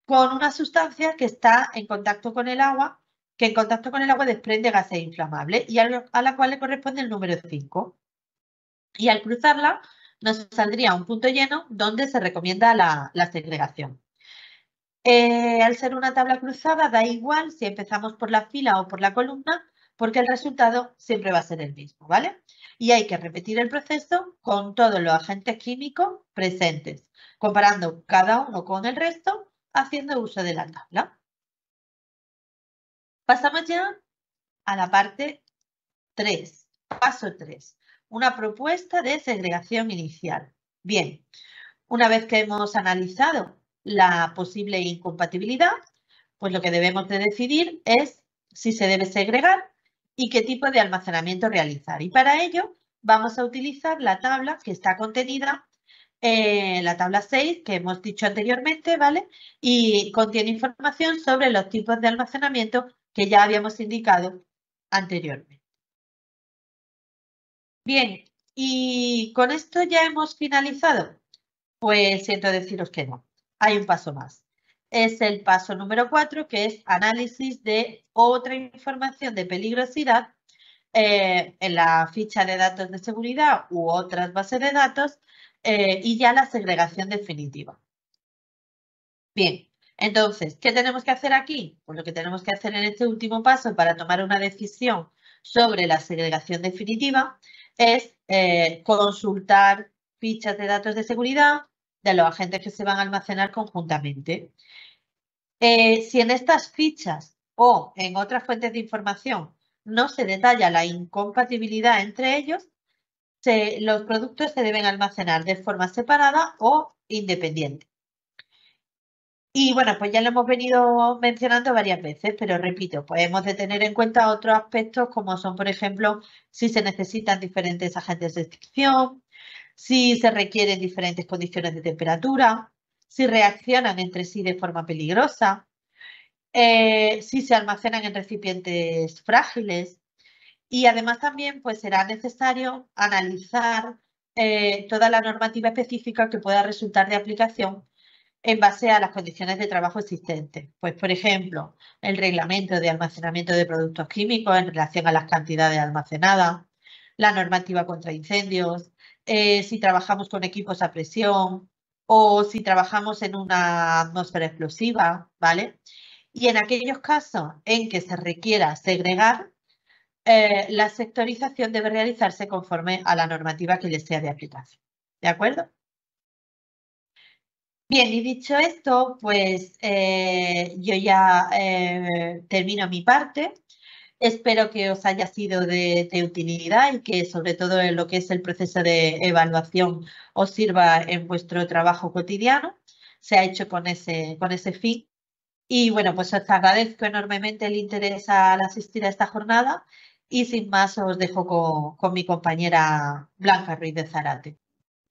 con una sustancia que está en contacto con el agua, que en contacto con el agua desprende gases inflamables y a la cual le corresponde el número 5. Y al cruzarla, nos saldría un punto lleno donde se recomienda la, segregación. Eh, al ser una tabla cruzada, da igual si empezamos por la fila o por la columna, porque el resultado siempre va a ser el mismo, ¿vale? Y hay que repetir el proceso con todos los agentes químicos presentes, comparando cada uno con el resto, haciendo uso de la tabla. Pasamos ya a la parte 3, paso 3, una propuesta de segregación inicial. Bien, una vez que hemos analizado la posible incompatibilidad, pues lo que debemos de decidir es si se debe segregar y qué tipo de almacenamiento realizar. Y para ello vamos a utilizar la tabla que está contenida en eh, la tabla 6 que hemos dicho anteriormente, ¿vale? Y contiene información sobre los tipos de almacenamiento que ya habíamos indicado anteriormente. Bien, y con esto ya hemos finalizado. Pues siento deciros que no, hay un paso más. Es el paso número cuatro, que es análisis de otra información de peligrosidad eh, en la ficha de datos de seguridad u otras bases de datos eh, y ya la segregación definitiva. Bien, entonces, ¿qué tenemos que hacer aquí? Pues lo que tenemos que hacer en este último paso para tomar una decisión sobre la segregación definitiva es eh, consultar fichas de datos de seguridad de los agentes que se van a almacenar conjuntamente. Eh, si en estas fichas o en otras fuentes de información no se detalla la incompatibilidad entre ellos, los productos se deben almacenar de forma separada o independiente. Y bueno, pues ya lo hemos venido mencionando varias veces, pero repito, podemos pues tener en cuenta otros aspectos como son, por ejemplo, si se necesitan diferentes agentes de extinción, si se requieren diferentes condiciones de temperatura, si reaccionan entre sí de forma peligrosa, eh, si se almacenan en recipientes frágiles y además también pues será necesario analizar eh, toda la normativa específica que pueda resultar de aplicación en base a las condiciones de trabajo existentes. Pues, por ejemplo, el reglamento de almacenamiento de productos químicos en relación a las cantidades almacenadas, la normativa contra incendios, eh, si trabajamos con equipos a presión o si trabajamos en una atmósfera explosiva, ¿vale? Y en aquellos casos en que se requiera segregar, eh, la sectorización debe realizarse conforme a la normativa que le sea de aplicación. ¿De acuerdo? Bien, y dicho esto, pues eh, yo ya eh, termino mi parte. Espero que os haya sido de, utilidad y que sobre todo en lo que es el proceso de evaluación os sirva en vuestro trabajo cotidiano. Se ha hecho con ese, con fin. Y bueno, pues os agradezco enormemente el interés al asistir a esta jornada y sin más os dejo con, mi compañera Blanca Ruiz de Zarate.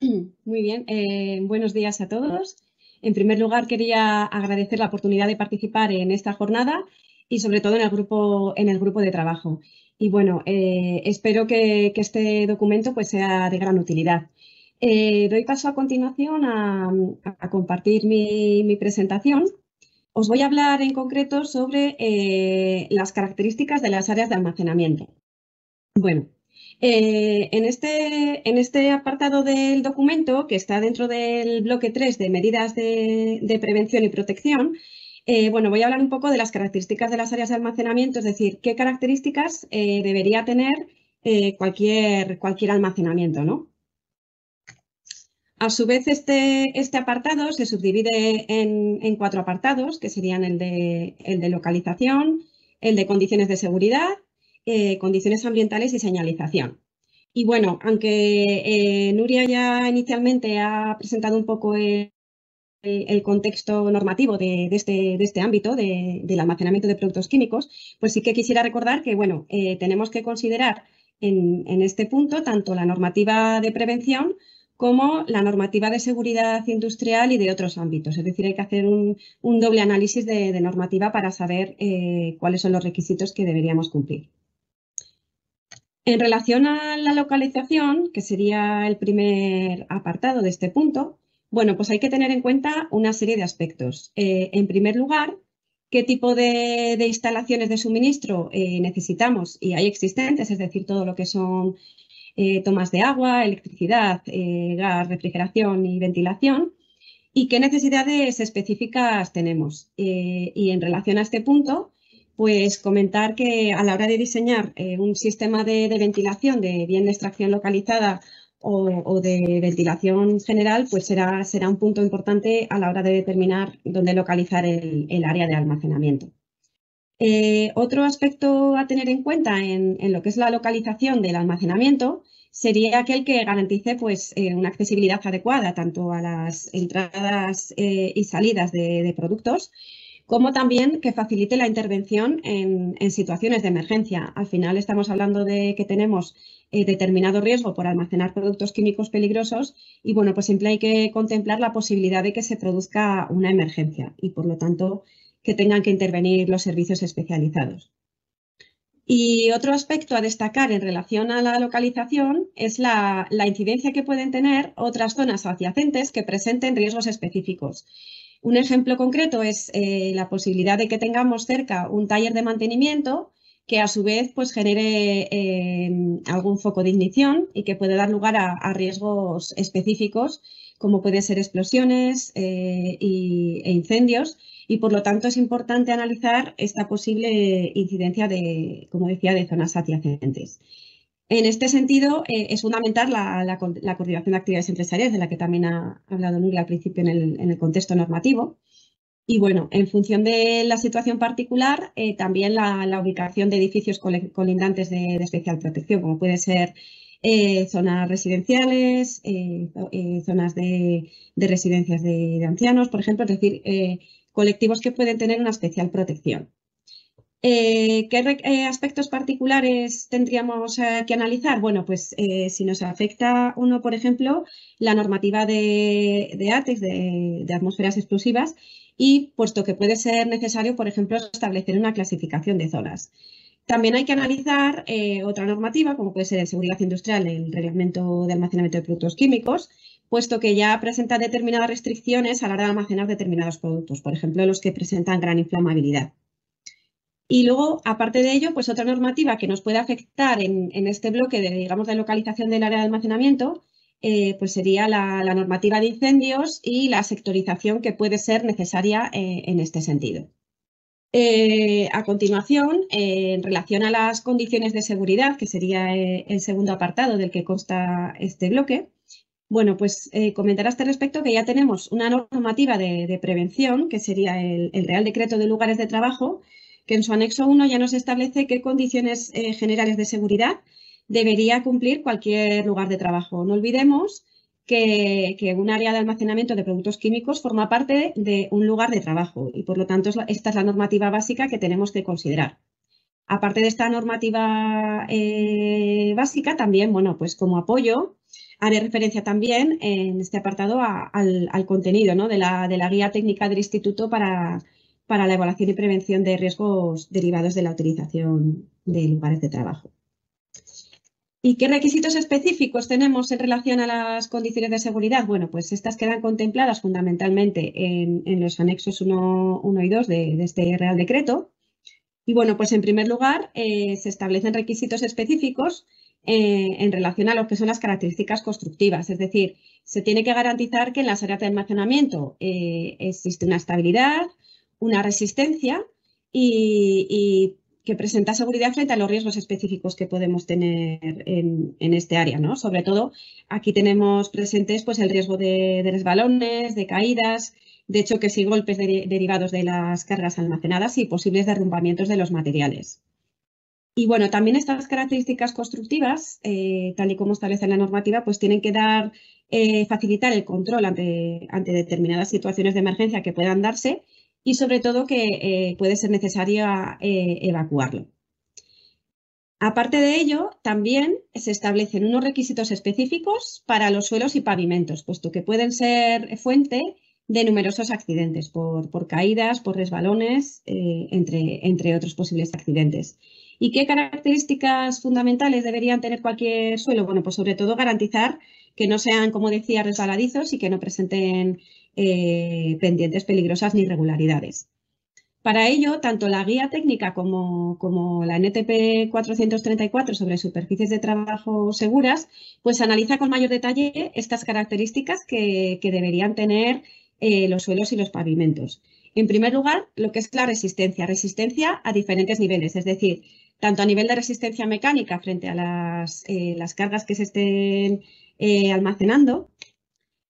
Muy bien, eh, buenos días a todos. En primer lugar, quería agradecer la oportunidad de participar en esta jornada y sobre todo en el grupo, en el grupo de trabajo. Y bueno, eh, espero que, este documento pues, sea de gran utilidad. Eh, doy paso a continuación a, compartir mi, presentación. Os voy a hablar en concreto sobre eh, las características de las áreas de almacenamiento. Bueno, eh, este, en, este, apartado del documento, que está dentro del bloque 3 de medidas de, prevención y protección, eh, bueno, voy a hablar un poco de las características de las áreas de almacenamiento, es decir, qué características eh, debería tener cualquier, almacenamiento, A su vez, este, este, apartado se subdivide en, cuatro apartados, que serían el de localización, el de condiciones de seguridad, eh, condiciones ambientales y señalización. Y bueno, aunque eh, Nuria ya inicialmente ha presentado un poco el, contexto normativo de, este, este, ámbito, del almacenamiento de productos químicos, pues sí que quisiera recordar que bueno, eh, tenemos que considerar en, este punto tanto la normativa de prevención como la normativa de seguridad industrial y de otros ámbitos. Es decir, hay que hacer un, doble análisis de, normativa para saber cuáles son los requisitos que deberíamos cumplir. En relación a la localización, que sería el primer apartado de este punto, bueno, pues hay que tener en cuenta una serie de aspectos. Eh, en primer lugar, qué tipo de, instalaciones de suministro eh, necesitamos y hay existentes, es decir, todo lo que son eh, tomas de agua, electricidad, gas, refrigeración y ventilación, y qué necesidades específicas tenemos. y en relación a este punto, pues comentar que a la hora de diseñar eh, un sistema de, ventilación de bien de extracción localizada o, de ventilación general, pues será, será un punto importante a la hora de determinar dónde localizar el, área de almacenamiento. Eh, otro aspecto a tener en cuenta en, lo que es la localización del almacenamiento sería aquel que garantice pues, eh, una accesibilidad adecuada tanto a las entradas y salidas de productos como también que facilite la intervención en, situaciones de emergencia. Al final estamos hablando de que tenemos eh, determinado riesgo por almacenar productos químicos peligrosos y bueno, pues siempre hay que contemplar la posibilidad de que se produzca una emergencia y por lo tanto que tengan que intervenir los servicios especializados. Y otro aspecto a destacar en relación a la localización es la, la incidencia que pueden tener otras zonas adyacentes que presenten riesgos específicos. Un ejemplo concreto es eh, la posibilidad de que tengamos cerca un taller de mantenimiento que a su vez pues, genere em, algún foco de ignición y que puede dar lugar a, riesgos específicos como pueden ser explosiones eh, e incendios y por lo tanto es importante analizar esta posible incidencia de, como decía, de zonas adyacentes. En este sentido, eh, es fundamental la, coordinación de actividades empresariales, de la que también ha hablado Nuria al principio en el, contexto normativo. Y bueno, en función de la situación particular, eh, también la, ubicación de edificios colindantes de, especial protección, como pueden ser eh, zonas residenciales, zonas de, residencias de, ancianos, por ejemplo, es decir, colectivos que pueden tener una especial protección. Eh, ¿Qué eh, aspectos particulares tendríamos eh, que analizar? Bueno, pues si nos afecta uno, por ejemplo, la normativa de, de ATEX, de, atmósferas explosivas, y puesto que puede ser necesario, por ejemplo, establecer una clasificación de zonas. También hay que analizar otra normativa, como puede ser de seguridad industrial, el reglamento de almacenamiento de productos químicos, puesto que ya presenta determinadas restricciones a la hora de almacenar determinados productos, por ejemplo, los que presentan gran inflamabilidad. Y luego, aparte de ello, pues otra normativa que nos puede afectar en, este bloque de, digamos, de localización del área de almacenamiento, eh, pues sería la, normativa de incendios y la sectorización que puede ser necesaria eh, en este sentido. Eh, a continuación, en relación a las condiciones de seguridad, que sería el segundo apartado del que consta este bloque, bueno, pues comentar a este respecto que ya tenemos una normativa de, prevención, que sería el Real Decreto de Lugares de Trabajo, que en su anexo 1 ya nos establece qué condiciones eh, generales de seguridad debería cumplir cualquier lugar de trabajo. No olvidemos que, un área de almacenamiento de productos químicos forma parte de un lugar de trabajo y por lo tanto esta es la normativa básica que tenemos que considerar. Aparte de esta normativa eh, básica, también, bueno, pues como apoyo, haré referencia también en este apartado al, contenido de la guía técnica del Instituto para para la evaluación y prevención de riesgos derivados de la utilización de lugares de trabajo. ¿Y qué requisitos específicos tenemos en relación a las condiciones de seguridad? Bueno, pues estas quedan contempladas fundamentalmente en, los anexos 1, y 2 de, este Real Decreto. Y bueno, pues en primer lugar eh, se establecen requisitos específicos eh, en relación a lo que son las características constructivas, es decir, se tiene que garantizar que en las áreas de almacenamiento eh, existe una estabilidad, una resistencia y, que presenta seguridad frente a los riesgos específicos que podemos tener en, este área, ¿no? Sobre todo, aquí tenemos presentes pues, el riesgo de, resbalones, de caídas, de choques y golpes derivados de las cargas almacenadas y posibles derrumbamientos de los materiales. Y bueno, también estas características constructivas, eh, tal y como establece la normativa, pues tienen que dar, eh, facilitar el control ante determinadas situaciones de emergencia que puedan darse y sobre todo que eh, puede ser necesario eh, evacuarlo. Aparte de ello, también se establecen unos requisitos específicos para los suelos y pavimentos, puesto que pueden ser fuente de numerosos accidentes por, caídas, por resbalones, eh, entre otros posibles accidentes. ¿Y qué características fundamentales deberían tener cualquier suelo? Bueno, pues sobre todo garantizar que no sean, como decía, resbaladizos y que no presenten eh, pendientes peligrosas ni irregularidades. Para ello, tanto la guía técnica como, la NTP 434 sobre superficies de trabajo seguras, pues analiza con mayor detalle estas características que, deberían tener eh, los suelos y los pavimentos. En primer lugar, lo que es la resistencia, resistencia a diferentes niveles, es decir, tanto a nivel de resistencia mecánica frente a las, eh, cargas que se estén eh, almacenando,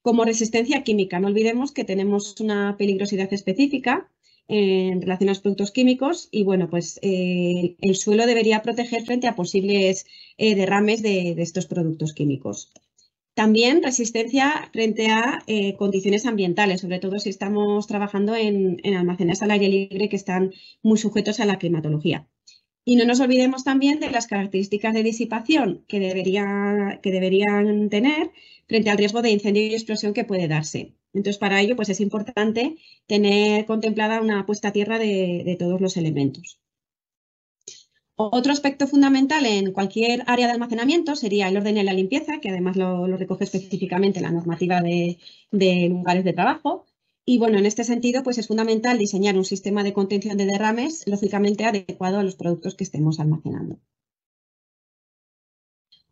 como resistencia química. No olvidemos que tenemos una peligrosidad específica eh, en relación a los productos químicos y bueno, pues el suelo debería proteger frente a posibles derrames de, estos productos químicos. También resistencia frente a condiciones ambientales, sobre todo si estamos trabajando en, en almacenes al aire libre que están muy sujetos a la climatología. Y no nos olvidemos también de las características de disipación que, que deberían tener frente al riesgo de incendio y explosión que puede darse. Entonces, para ello pues es importante tener contemplada una puesta a tierra de, todos los elementos. Otro aspecto fundamental en cualquier área de almacenamiento sería el orden y la limpieza, que además lo, recoge específicamente la normativa de lugares de trabajo. Y bueno, en este sentido, pues es fundamental diseñar un sistema de contención de derrames, lógicamente adecuado a los productos que estemos almacenando.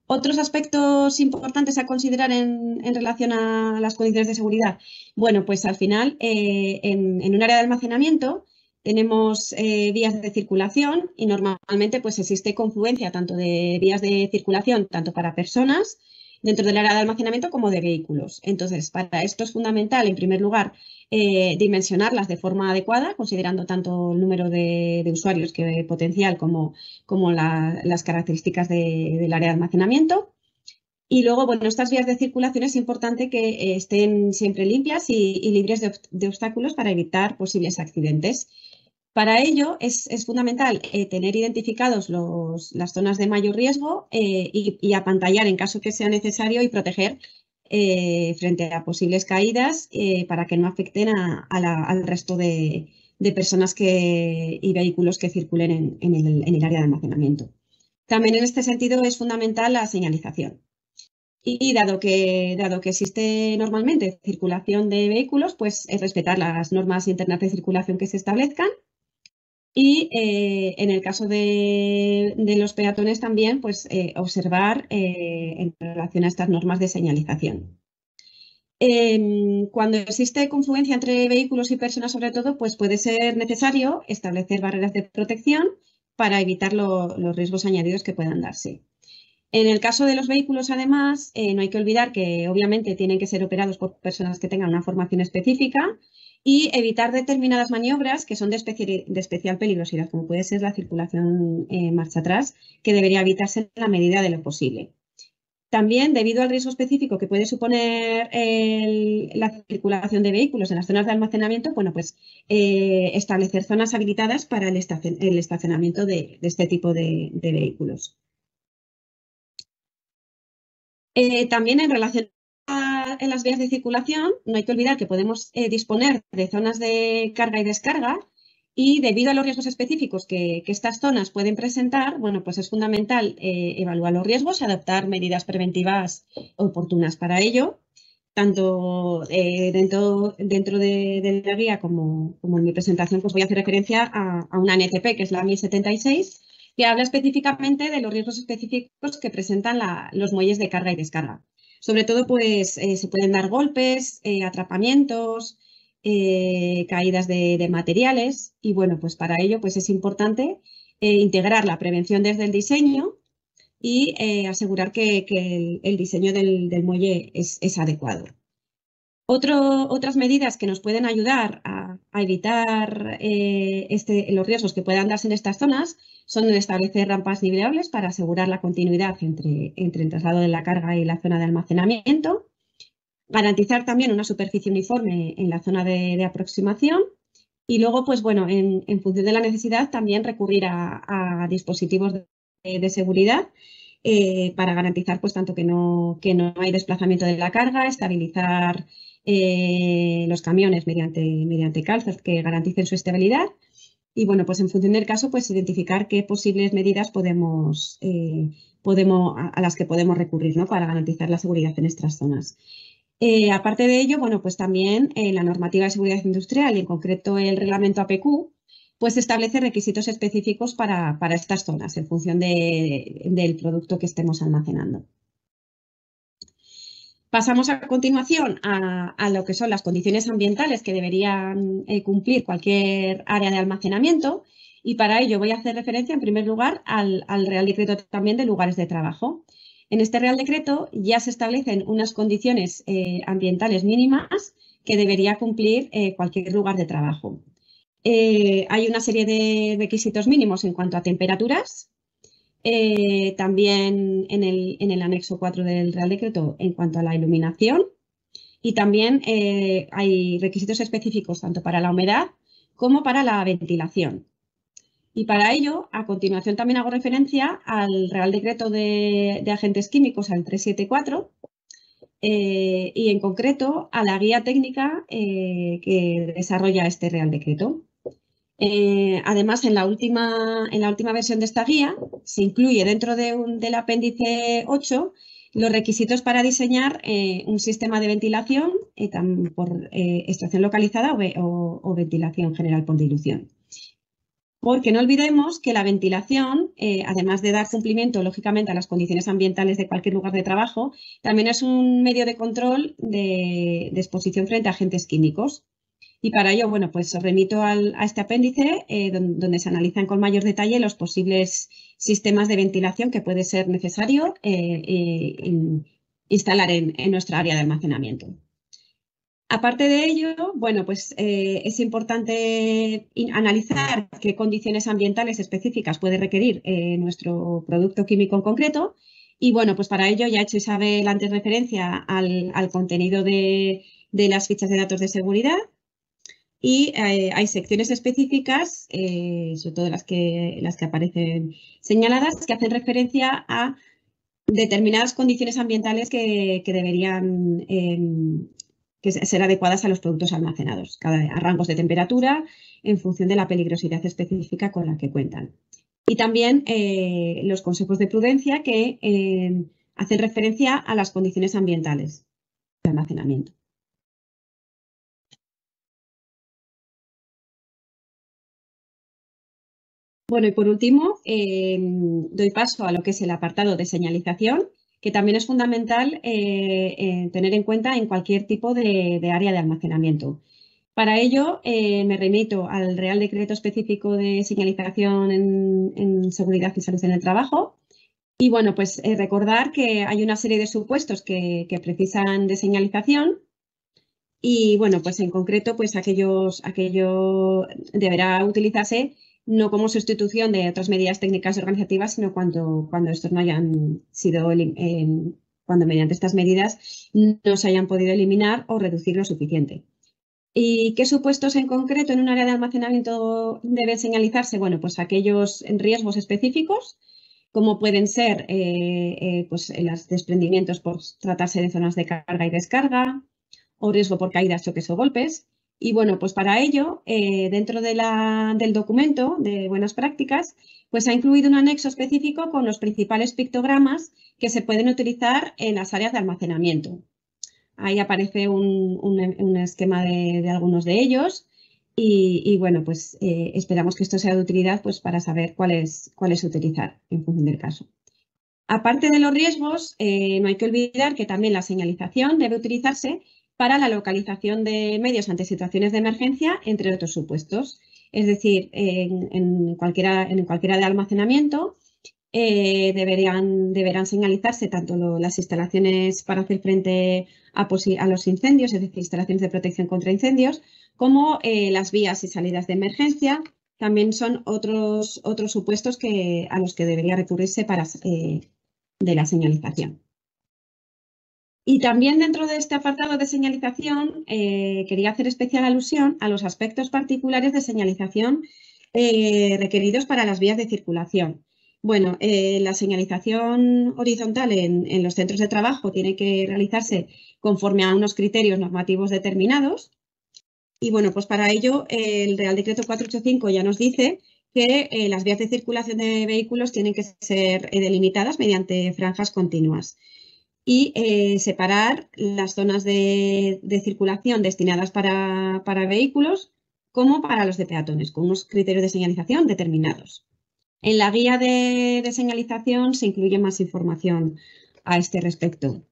Otros aspectos importantes a considerar en, relación a las condiciones de seguridad. Bueno, pues al final, eh, en, un área de almacenamiento tenemos eh, vías de circulación y normalmente pues existe confluencia tanto de vías de circulación, tanto para personas dentro del área de almacenamiento como de vehículos. Entonces, para esto es fundamental, en primer lugar, eh, dimensionarlas de forma adecuada, considerando tanto el número de, usuarios que potencial como, como las características del área de almacenamiento. Y luego, bueno, estas vías de circulación es importante que eh, estén siempre limpias y, libres de, obstáculos para evitar posibles accidentes. Para ello es, fundamental eh, tener identificados las zonas de mayor riesgo y, apantallar en caso que sea necesario y proteger eh, frente a posibles caídas eh, para que no afecten al resto de, personas y vehículos que circulen en, el, área de almacenamiento. También en este sentido es fundamental la señalización. Y dado que, dado que existe normalmente circulación de vehículos, pues es respetar las normas internas de circulación que se establezcan y eh, en el caso de, los peatones también, pues eh, observar eh, en relación a estas normas de señalización. Em, cuando existe confluencia entre vehículos y personas, sobre todo, pues puede ser necesario establecer barreras de protección para evitar los riesgos añadidos que puedan darse. En el caso de los vehículos, además, no hay que olvidar que obviamente tienen que ser operados por personas que tengan una formación específica y evitar determinadas maniobras que son de, especial peligrosidad, como puede ser la circulación en eh, marcha atrás, que debería evitarse en la medida de lo posible. También, debido al riesgo específico que puede suponer la circulación de vehículos en las zonas de almacenamiento, bueno, pues eh, establecer zonas habilitadas para el, estacionamiento de, este tipo de, vehículos. Eh, también en relación en las vías de circulación, no hay que olvidar que podemos eh, disponer de zonas de carga y descarga y debido a los riesgos específicos que, estas zonas pueden presentar, bueno, pues es fundamental eh, evaluar los riesgos y adoptar medidas preventivas oportunas para ello, tanto eh, dentro, dentro de, la guía como, en mi presentación, pues voy a hacer referencia a, una NCP, que es la 1076, que habla específicamente de los riesgos específicos que presentan los muelles de carga y descarga. Sobre todo, pues eh, se pueden dar golpes, eh, atrapamientos, eh, caídas de, materiales y bueno, pues para ello pues es importante integrar la prevención desde el diseño y asegurar que, el, diseño del, muelle es adecuado otras medidas que nos pueden ayudar a, evitar eh, este, los riesgos que puedan darse en estas zonas son establecer rampas nivelables para asegurar la continuidad entre, el traslado de la carga y la zona de almacenamiento, garantizar también una superficie uniforme en la zona de, aproximación y luego, pues bueno, en, función de la necesidad, también recurrir a, dispositivos de, seguridad eh, para garantizar pues tanto que no, que no hay desplazamiento de la carga, estabilizar eh, los camiones mediante, mediante calzas que garanticen su estabilidad. Y bueno, pues en función del caso, pues identificar qué posibles medidas podemos, eh, a, las que podemos recurrir para garantizar la seguridad en estas zonas. Eh, aparte de ello, bueno, pues también la normativa de seguridad industrial y en concreto el reglamento APQ, pues establece requisitos específicos para, estas zonas en función del producto que estemos almacenando. Pasamos a continuación a, lo que son las condiciones ambientales que deberían eh, cumplir cualquier área de almacenamiento y para ello voy a hacer referencia en primer lugar al, Real Decreto también de lugares de trabajo. En este Real Decreto ya se establecen unas condiciones eh, ambientales mínimas que debería cumplir eh, cualquier lugar de trabajo. hay una serie de requisitos mínimos en cuanto a temperaturas, eh, también en el, anexo 4 del Real Decreto en cuanto a la iluminación y también eh, hay requisitos específicos tanto para la humedad como para la ventilación. Y para ello, a continuación también hago referencia al Real Decreto de, Agentes Químicos, al 374, eh, y en concreto a la guía técnica que desarrolla este Real Decreto. Eh, además, en la, última, en la última versión de esta guía se incluye dentro del apéndice 8 los requisitos para diseñar eh, un sistema de ventilación eh, por extracción localizada o, ventilación general por dilución. Porque no olvidemos que la ventilación, además de dar cumplimiento lógicamente a las condiciones ambientales de cualquier lugar de trabajo, también es un medio de control de exposición frente a agentes químicos. Y para ello, bueno, pues os remito a este apéndice eh, donde, se analizan con mayor detalle los posibles sistemas de ventilación que puede ser necesario eh, eh, instalar en, nuestra área de almacenamiento. Aparte de ello, bueno, pues es importante analizar qué condiciones ambientales específicas puede requerir nuestro producto químico en concreto. Y bueno, pues para ello ya ha hecho Isabel antes referencia al, contenido de, de, las fichas de datos de seguridad y eh, hay secciones específicas, eh, sobre todo las que, las que aparecen señaladas, que hacen referencia a determinadas condiciones ambientales que, deberían em, que ser adecuadas a los productos almacenados, a rangos de temperatura en función de la peligrosidad específica con la que cuentan. Y también eh, los consejos de prudencia que em, hacen referencia a las condiciones ambientales de almacenamiento. Bueno, y por último, em, doy paso a lo que es el apartado de señalización, que también es fundamental eh, eh, tener en cuenta en cualquier tipo de, área de almacenamiento. Para ello, eh, me remito al Real Decreto Específico de Señalización en, Seguridad y Salud en el Trabajo. Y bueno, pues recordar que hay una serie de supuestos que, precisan de señalización y bueno, pues en concreto, pues aquellos, aquello deberá utilizarse no como sustitución de otras medidas técnicas y organizativas, sino cuando, no hayan sido, cuando mediante estas medidas no se hayan podido eliminar o reducir lo suficiente. ¿Y qué supuestos en concreto en un área de almacenamiento deben señalizarse? Bueno, pues aquellos riesgos específicos, como pueden ser eh, eh, pues, los desprendimientos por tratarse de zonas de carga y descarga, o riesgo por caídas, choques o golpes, y bueno, pues para ello, eh, dentro del documento de buenas prácticas, pues ha incluido un anexo específico con los principales pictogramas que se pueden utilizar en las áreas de almacenamiento. Ahí aparece un, esquema de, algunos de ellos y, bueno, pues eh, esperamos que esto sea de utilidad pues, para saber cuáles cuál es utilizar en función del caso. Aparte de los riesgos, eh, no hay que olvidar que también la señalización debe utilizarse para la localización de medios ante situaciones de emergencia, entre otros supuestos. Es decir, en, cualquiera, en cualquiera de almacenamiento eh, deberían, deberán señalizarse tanto las instalaciones para hacer frente a, los incendios, es decir, instalaciones de protección contra incendios, como eh, las vías y salidas de emergencia. También son otros, otros supuestos que, a los que debería recurrirse para, eh, de la señalización. Y también dentro de este apartado de señalización eh, quería hacer especial alusión a los aspectos particulares de señalización eh, requeridos para las vías de circulación. Bueno, eh, la señalización horizontal en, en, los centros de trabajo tiene que realizarse conforme a unos criterios normativos determinados. Y bueno, pues para ello el Real Decreto 485 ya nos dice que las vías de circulación de vehículos tienen que ser delimitadas mediante franjas continuas y eh, separar las zonas de, circulación destinadas para, vehículos como para los de peatones, con unos criterios de señalización determinados. En la guía de, de señalización se incluye más información a este respecto.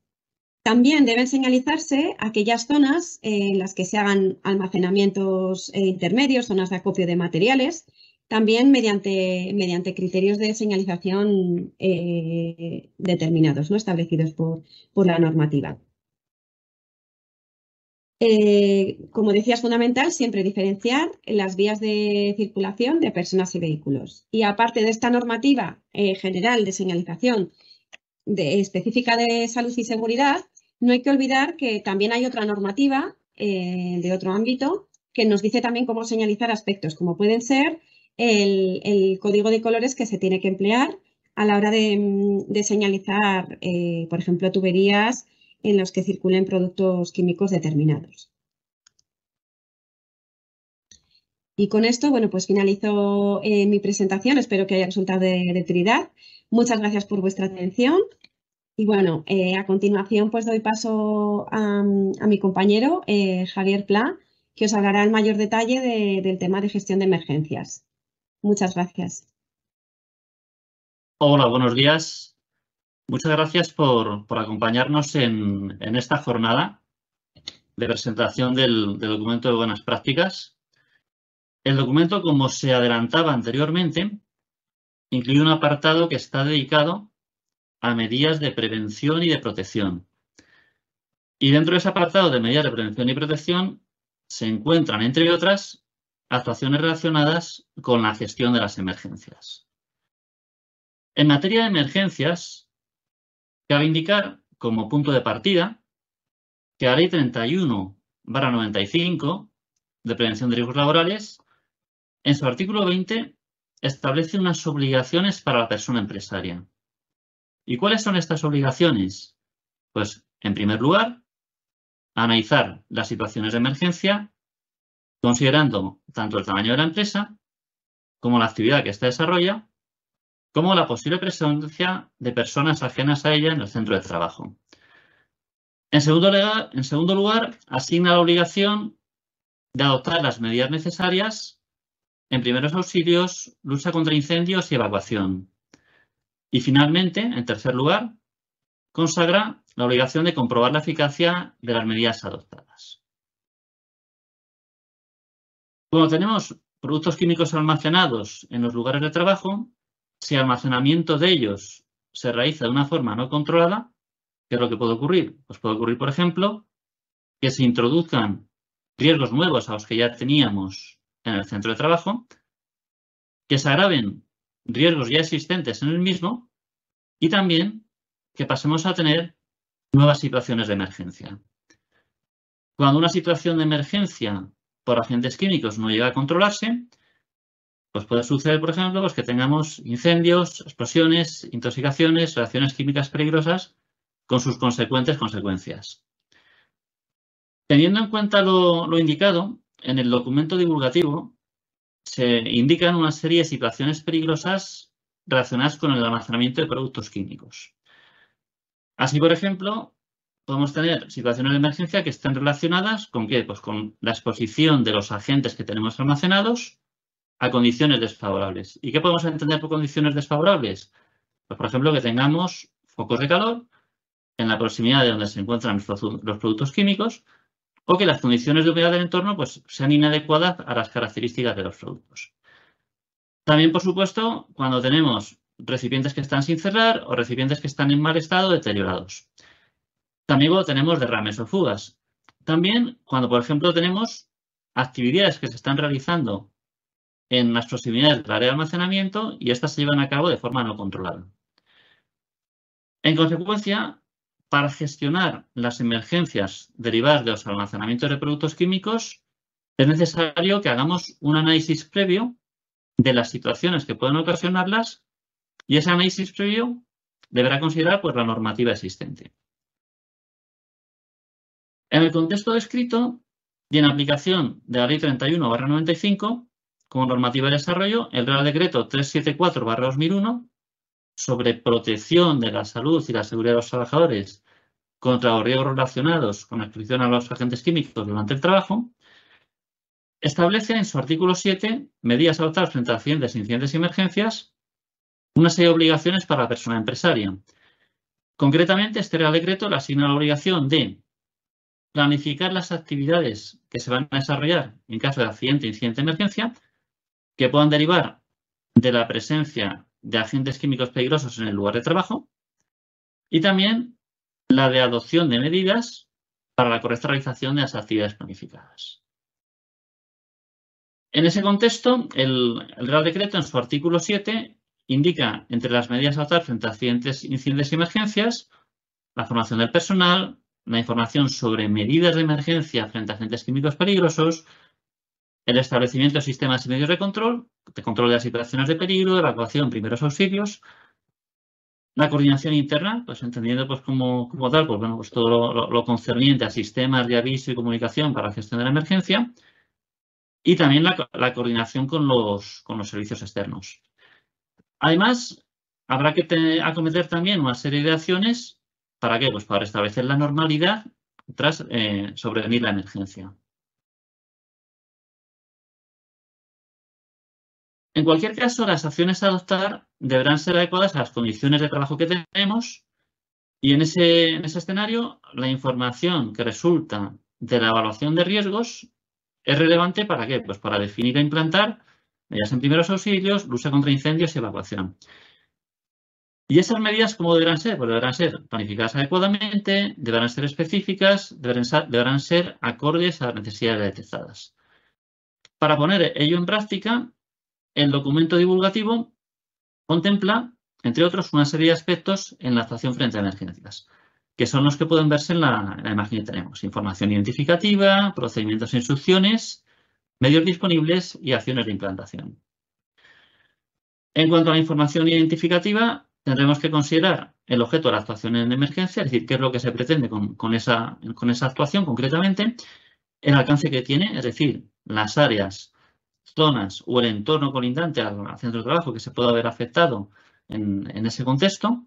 También deben señalizarse aquellas zonas eh, en las que se hagan almacenamientos eh, intermedios, zonas de acopio de materiales también mediante, criterios de señalización eh, determinados, ¿no? establecidos por, la normativa. Eh, como decía, es fundamental siempre diferenciar las vías de circulación de personas y vehículos. Y aparte de esta normativa eh, general de señalización específica de salud y seguridad, no hay que olvidar que también hay otra normativa de otro ámbito que nos dice también cómo señalizar aspectos, como pueden ser el, código de colores que se tiene que emplear a la hora de, mm, señalizar, eh, por ejemplo, tuberías en los que circulen productos químicos determinados. Y con esto, bueno, pues finalizo eh, mi presentación. Espero que haya resultado de, utilidad. Muchas gracias por vuestra atención. Y bueno, eh, a continuación pues doy paso a, mm, mi compañero Javier Pla, que os hablará en mayor detalle del tema de gestión de emergencias. Muchas gracias. Hola, buenos días. Muchas gracias por, acompañarnos en, esta jornada de presentación del documento de buenas prácticas. El documento, como se adelantaba anteriormente, incluye un apartado que está dedicado a medidas de prevención y de protección. Y dentro de ese apartado de medidas de prevención y protección se encuentran, entre otras, actuaciones relacionadas con la gestión de las emergencias. En materia de emergencias, cabe indicar como punto de partida que la Ley 31-95 de Prevención de Riesgos Laborales, en su artículo 20, establece unas obligaciones para la persona empresaria. ¿Y cuáles son estas obligaciones? Pues, en primer lugar, analizar las situaciones de emergencia considerando tanto el tamaño de la empresa como la actividad que ésta desarrolla, como la posible presencia de personas ajenas a ella en el centro de trabajo. En segundo, lugar, en segundo lugar, asigna la obligación de adoptar las medidas necesarias en primeros auxilios, lucha contra incendios y evacuación. Y finalmente, en tercer lugar, consagra la obligación de comprobar la eficacia de las medidas adoptadas. Cuando tenemos productos químicos almacenados en los lugares de trabajo, si el almacenamiento de ellos se realiza de una forma no controlada, ¿qué es lo que puede ocurrir? Pues puede ocurrir, por ejemplo, que se introduzcan riesgos nuevos a los que ya teníamos en el centro de trabajo, que se agraven riesgos ya existentes en el mismo y también que pasemos a tener nuevas situaciones de emergencia. Cuando una situación de emergencia por agentes químicos no llega a controlarse, pues puede suceder, por ejemplo, pues que tengamos incendios, explosiones, intoxicaciones, reacciones químicas peligrosas con sus consecuentes consecuencias. Teniendo en cuenta lo indicado, en el documento divulgativo se indican una serie de situaciones peligrosas relacionadas con el almacenamiento de productos químicos. Así, por ejemplo, podemos tener situaciones de emergencia que estén relacionadas con qué? Pues con la exposición de los agentes que tenemos almacenados a condiciones desfavorables. ¿Y qué podemos entender por condiciones desfavorables? Pues, por ejemplo, que tengamos focos de calor en la proximidad de donde se encuentran los productos químicos o que las condiciones de humedad del entorno pues, sean inadecuadas a las características de los productos. También, por supuesto, cuando tenemos recipientes que están sin cerrar o recipientes que están en mal estado deteriorados. También tenemos derrames o fugas. También cuando, por ejemplo, tenemos actividades que se están realizando en las proximidades del área de almacenamiento y estas se llevan a cabo de forma no controlada. En consecuencia, para gestionar las emergencias derivadas de los almacenamientos de productos químicos, es necesario que hagamos un análisis previo de las situaciones que pueden ocasionarlas y ese análisis previo deberá considerar pues, la normativa existente. En el contexto descrito y en aplicación de la Ley 31-95, como normativa de desarrollo, el Real Decreto 374-2001 sobre protección de la salud y la seguridad de los trabajadores contra los riesgos relacionados con la exposición a los agentes químicos durante el trabajo, establece en su artículo 7 medidas adoptadas frente a accidentes, incidentes y emergencias, una serie de obligaciones para la persona empresaria. Concretamente, este Real Decreto le asigna la obligación de planificar las actividades que se van a desarrollar en caso de accidente, incidente, emergencia, que puedan derivar de la presencia de agentes químicos peligrosos en el lugar de trabajo y también la de adopción de medidas para la correcta realización de las actividades planificadas. En ese contexto, el, el Real Decreto, en su artículo 7, indica entre las medidas a adoptar frente a accidentes, incidentes y emergencias, la formación del personal, la información sobre medidas de emergencia frente a agentes químicos peligrosos, el establecimiento de sistemas y medios de control, de control de las situaciones de peligro, de evacuación, primeros auxilios, la coordinación interna, pues entendiendo pues como, tal, pues, pues todo lo, concerniente a sistemas de aviso y comunicación para la gestión de la emergencia y también la, coordinación con los, con los servicios externos. Además, habrá que acometer también una serie de acciones ¿Para qué? Pues para restablecer la normalidad tras eh, sobrevenir la emergencia. En cualquier caso, las acciones a adoptar deberán ser adecuadas a las condiciones de trabajo que tenemos y en ese, en ese escenario la información que resulta de la evaluación de riesgos es relevante para qué? Pues para definir e implantar medidas en primeros auxilios, lucha contra incendios y evacuación. Y esas medidas, ¿cómo deberán ser? Pues deberán ser planificadas adecuadamente, deberán ser específicas, deberán ser, deberán ser acordes a las necesidades detectadas. Para poner ello en práctica, el documento divulgativo contempla, entre otros, una serie de aspectos en la actuación frente a emergencias, que son los que pueden verse en la, en la imagen que tenemos. Información identificativa, procedimientos e instrucciones, medios disponibles y acciones de implantación. En cuanto a la información identificativa, tendremos que considerar el objeto de la actuación en emergencia, es decir, qué es lo que se pretende con, esa, actuación concretamente, el alcance que tiene, es decir, las áreas, zonas o el entorno colindante al, centro de trabajo que se pueda haber afectado en, ese contexto.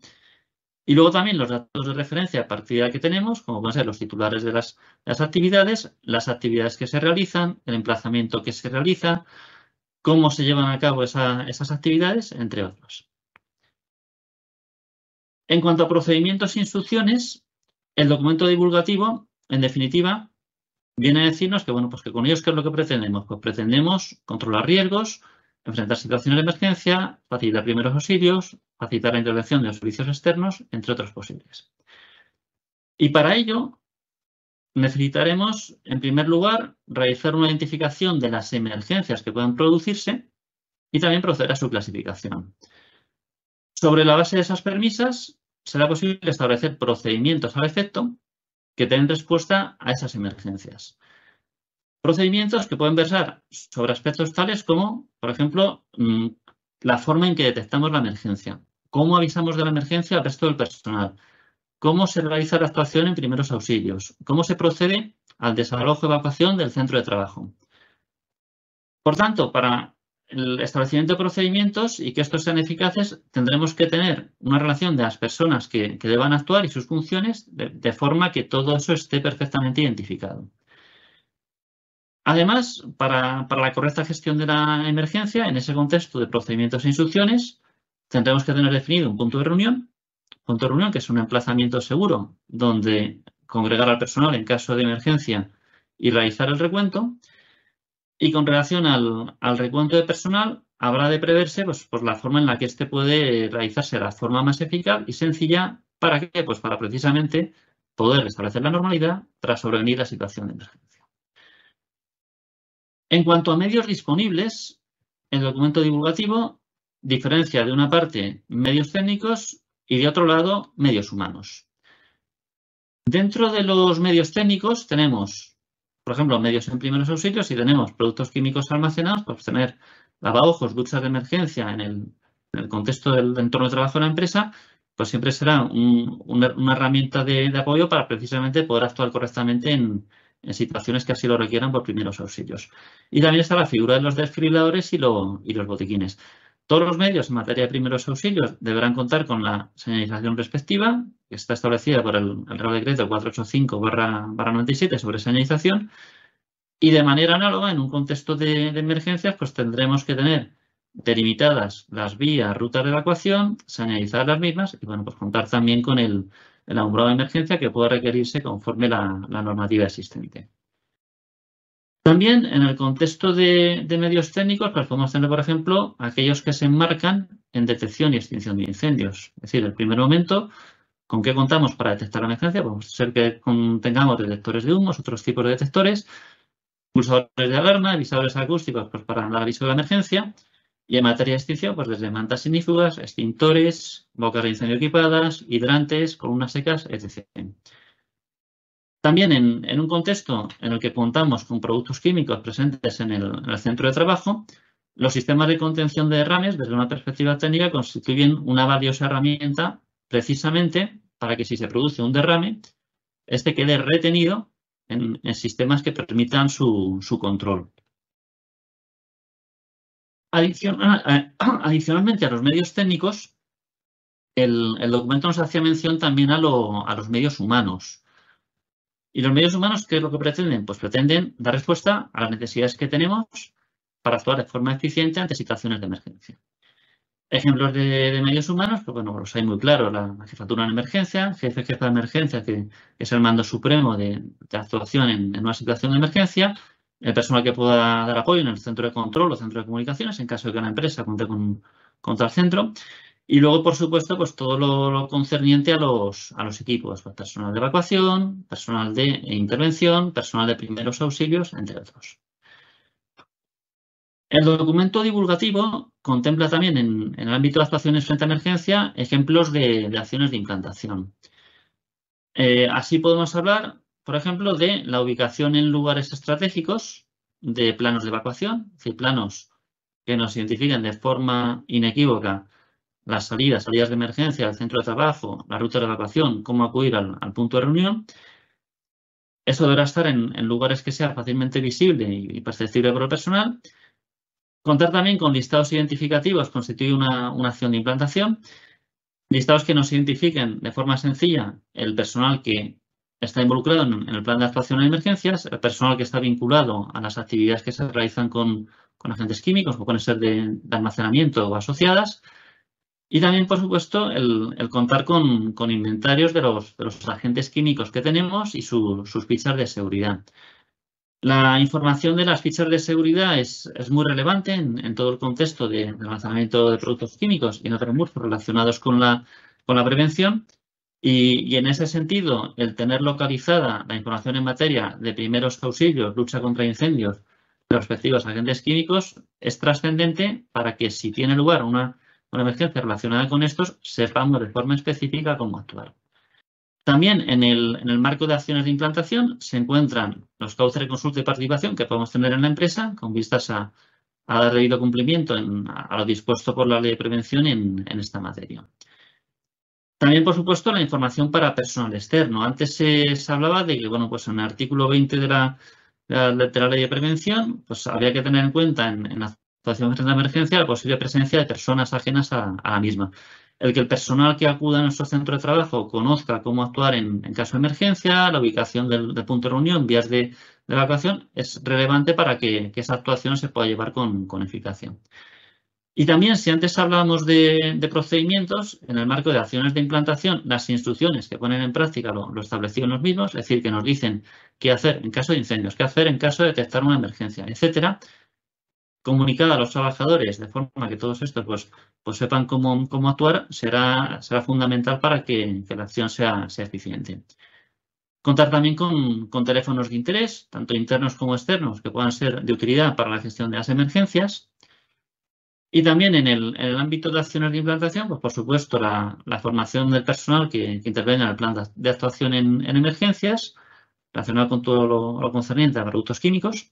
Y luego también los datos de referencia a partir de la que tenemos, como pueden ser los titulares de las, actividades, las actividades que se realizan, el emplazamiento que se realiza, cómo se llevan a cabo esas actividades, entre otros. En cuanto a procedimientos e instrucciones, el documento divulgativo, en definitiva, viene a decirnos que, bueno, pues que con ellos, ¿qué es lo que pretendemos? Pues pretendemos controlar riesgos, enfrentar situaciones de emergencia, facilitar primeros auxilios, facilitar la intervención de los servicios externos, entre otros posibles. Y para ello necesitaremos, en primer lugar, realizar una identificación de las emergencias que puedan producirse y también proceder a su clasificación. Sobre la base de esas permisas será posible establecer procedimientos al efecto que den respuesta a esas emergencias. Procedimientos que pueden versar sobre aspectos tales como, por ejemplo, mm, la forma en que detectamos la emergencia, cómo avisamos de la emergencia al resto del personal, cómo se realiza la actuación en primeros auxilios, cómo se procede al desalojo y evacuación del centro de trabajo. Por tanto, para el establecimiento de procedimientos y que estos sean eficaces, tendremos que tener una relación de las personas que, deban actuar y sus funciones de, forma que todo eso esté perfectamente identificado. Además, para, para la correcta gestión de la emergencia, en ese contexto de procedimientos e instrucciones, tendremos que tener definido un punto de reunión, punto de reunión que es un emplazamiento seguro donde congregar al personal en caso de emergencia y realizar el recuento, y con relación al, recuento de personal, habrá de preverse pues, la forma en la que éste puede realizarse la forma más eficaz y sencilla. ¿Para qué? Pues para precisamente poder restablecer la normalidad tras sobrevenir la situación de emergencia. En cuanto a medios disponibles, el documento divulgativo diferencia de una parte medios técnicos y de otro lado medios humanos. Dentro de los medios técnicos tenemos por ejemplo, medios en primeros auxilios, si tenemos productos químicos almacenados, pues tener lavajos duchas de emergencia en el, contexto del, entorno de trabajo de la empresa, pues siempre será una, herramienta de, apoyo para precisamente poder actuar correctamente en, situaciones que así lo requieran por primeros auxilios. Y también está la figura de los desfibriladores y los botiquines. Todos los medios en materia de primeros auxilios deberán contar con la señalización respectiva, que está establecida por el, Real Decreto 485-97 sobre señalización, y de manera análoga, en un contexto de, emergencias, pues tendremos que tener delimitadas las vías, rutas de evacuación, señalizar las mismas y, bueno, pues contar también con el, alumbrado de emergencia que pueda requerirse conforme la normativa existente. También en el contexto de, medios técnicos, pues podemos tener, por ejemplo, aquellos que se enmarcan en detección y extinción de incendios. Es decir, el primer momento, ¿con qué contamos para detectar la emergencia? Puede ser que tengamos detectores de humos, otros tipos de detectores, pulsadores de alarma, avisadores acústicos pues, para la aviso de la emergencia. Y en materia de extinción, pues desde mantas sinífugas, extintores, bocas de incendio equipadas, hidrantes, columnas secas, etc. También en, un contexto en el que contamos con productos químicos presentes en el, centro de trabajo, los sistemas de contención de derrames, desde una perspectiva técnica, constituyen una valiosa herramienta precisamente para que si se produce un derrame, este quede retenido en, sistemas que permitan su, control. Eh, adicionalmente a los medios técnicos, el, documento nos hacía mención también a los medios humanos. ¿Y los medios humanos qué es lo que pretenden? Pues pretenden dar respuesta a las necesidades que tenemos para actuar de forma eficiente ante situaciones de emergencia. Ejemplos de, medios humanos, pues bueno, los hay muy claros. La jefatura en emergencia, jefe jefa de emergencia, que, es el mando supremo de, actuación en, una situación de emergencia. El personal que pueda dar apoyo en el centro de control o centro de comunicaciones, en caso de que una empresa cuente con, con tal centro. Y luego, por supuesto, pues todo lo, concerniente a los, equipos, pues personal de evacuación, personal de intervención, personal de primeros auxilios, entre otros. El documento divulgativo contempla también en, el ámbito de actuaciones frente a emergencia ejemplos de, acciones de implantación. Eh, así podemos hablar, por ejemplo, de la ubicación en lugares estratégicos de planos de evacuación, es decir, planos que nos identifiquen de forma inequívoca las salidas, salidas de emergencia, el centro de trabajo, la ruta de evacuación, cómo acudir al, punto de reunión. Eso deberá estar en, lugares que sea fácilmente visible y perceptible por el personal. Contar también con listados identificativos constituye una, acción de implantación. Listados que nos identifiquen de forma sencilla el personal que está involucrado en, el plan de actuación de emergencias, el personal que está vinculado a las actividades que se realizan con, agentes químicos o pueden ser de almacenamiento o asociadas, y también, por supuesto, el, contar con, inventarios de los, agentes químicos que tenemos y sus fichas de seguridad. La información de las fichas de seguridad es, es muy relevante en, todo el contexto de, lanzamiento de productos químicos y en otros muchos relacionados con la, con la prevención. Y, y, en ese sentido, el tener localizada la información en materia de primeros auxilios, lucha contra incendios, los respectivos agentes químicos, es trascendente para que si tiene lugar una una emergencia relacionada con estos, sepamos de forma específica cómo actuar. También en el, marco de acciones de implantación se encuentran los cauces de consulta y participación que podemos tener en la empresa con vistas a, a dar debido cumplimiento a lo dispuesto por la ley de prevención en, esta materia. También, por supuesto, la información para personal externo. Antes se, hablaba de que, bueno, pues en el artículo 20 de la, de ley de prevención, pues había que tener en cuenta en, en Actuación de emergencia, la posible presencia de personas ajenas a, la misma. El que el personal que acuda a nuestro centro de trabajo conozca cómo actuar en, caso de emergencia, la ubicación del, punto de reunión, vías de, evacuación, es relevante para que, esa actuación se pueda llevar con, eficacia. Y también, si antes hablábamos de, procedimientos, en el marco de acciones de implantación, las instrucciones que ponen en práctica lo, lo los mismos, es decir, que nos dicen qué hacer en caso de incendios, qué hacer en caso de detectar una emergencia, etcétera comunicada a los trabajadores de forma que todos estos pues, pues sepan cómo, actuar será, será fundamental para que, la acción sea, sea eficiente. Contar también con, teléfonos de interés, tanto internos como externos, que puedan ser de utilidad para la gestión de las emergencias. Y también en el, ámbito de acciones de implantación, pues por supuesto la, formación del personal que, interviene intervenga en el plan de actuación en, emergencias, relacionado con todo lo, lo concerniente a productos químicos,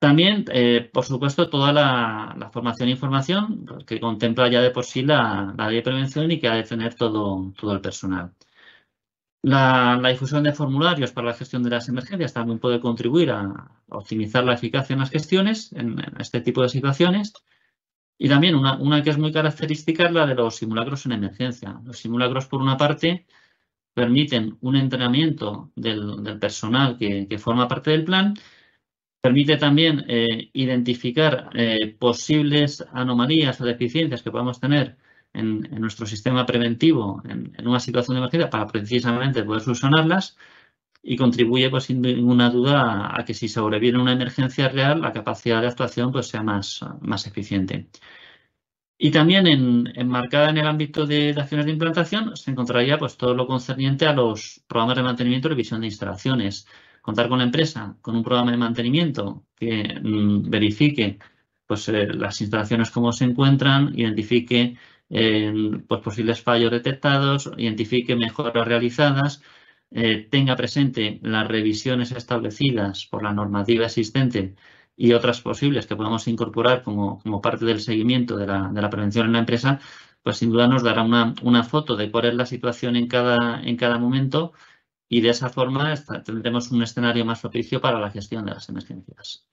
también, eh, por supuesto, toda la, formación e información que contempla ya de por sí la, ley de prevención y que ha de tener todo, el personal. La, difusión de formularios para la gestión de las emergencias también puede contribuir a optimizar la eficacia en las gestiones, en, este tipo de situaciones. Y también una, que es muy característica es la de los simulacros en emergencia. Los simulacros, por una parte, permiten un entrenamiento del, personal que forma parte del plan, Permite también eh, identificar eh, posibles anomalías o deficiencias que podamos tener en, nuestro sistema preventivo en, una situación de emergencia para precisamente poder solucionarlas y contribuye pues, sin ninguna duda a, que si sobreviene una emergencia real la capacidad de actuación pues, sea más, más eficiente. Y también en, enmarcada en el ámbito de, acciones de implantación se encontraría pues, todo lo concerniente a los programas de mantenimiento y revisión de instalaciones contar con la empresa, con un programa de mantenimiento que mm, verifique pues, eh, las instalaciones como se encuentran, identifique eh, pues, posibles fallos detectados, identifique mejoras realizadas, eh, tenga presente las revisiones establecidas por la normativa existente y otras posibles que podamos incorporar como, parte del seguimiento de la, prevención en la empresa, pues sin duda nos dará una, foto de cuál es la situación en cada, en cada momento y de esa forma tendremos un escenario más propicio para la gestión de las emergencias.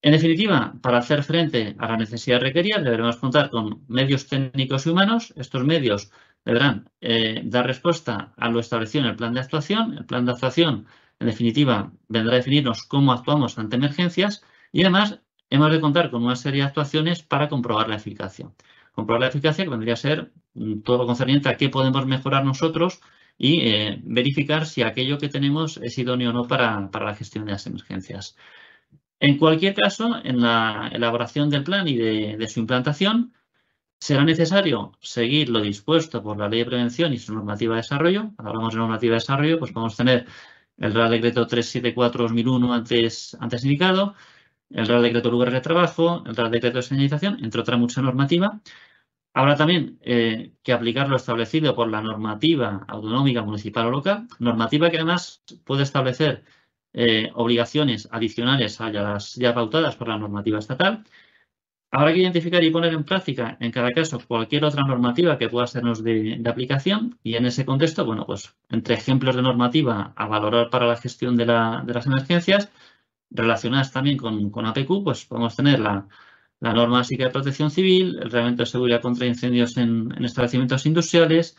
En definitiva, para hacer frente a la necesidad requerida, deberemos contar con medios técnicos y humanos. Estos medios deberán eh, dar respuesta a lo establecido en el plan de actuación. El plan de actuación, en definitiva, vendrá a definirnos cómo actuamos ante emergencias y además hemos de contar con una serie de actuaciones para comprobar la eficacia. Comprobar la eficacia que vendría a ser mm, todo lo concerniente a qué podemos mejorar nosotros y eh, verificar si aquello que tenemos es idóneo o no para, la gestión de las emergencias. En cualquier caso, en la elaboración del plan y de, su implantación, será necesario seguir lo dispuesto por la Ley de Prevención y su normativa de desarrollo. Cuando hablamos de normativa de desarrollo, pues podemos tener el Real Decreto 374-2001 antes, antes indicado, el Real Decreto Lugares de Trabajo, el Real Decreto de Señalización, entre otra mucha normativa, Habrá también eh, que aplicar lo establecido por la normativa autonómica, municipal o local, normativa que además puede establecer eh, obligaciones adicionales a las ya pautadas por la normativa estatal. Habrá que identificar y poner en práctica, en cada caso, cualquier otra normativa que pueda sernos de, aplicación. Y en ese contexto, bueno, pues entre ejemplos de normativa a valorar para la gestión de, las emergencias, relacionadas también con, con APQ, pues podemos tener la, la norma básica de protección civil, el reglamento de seguridad contra incendios en, establecimientos industriales,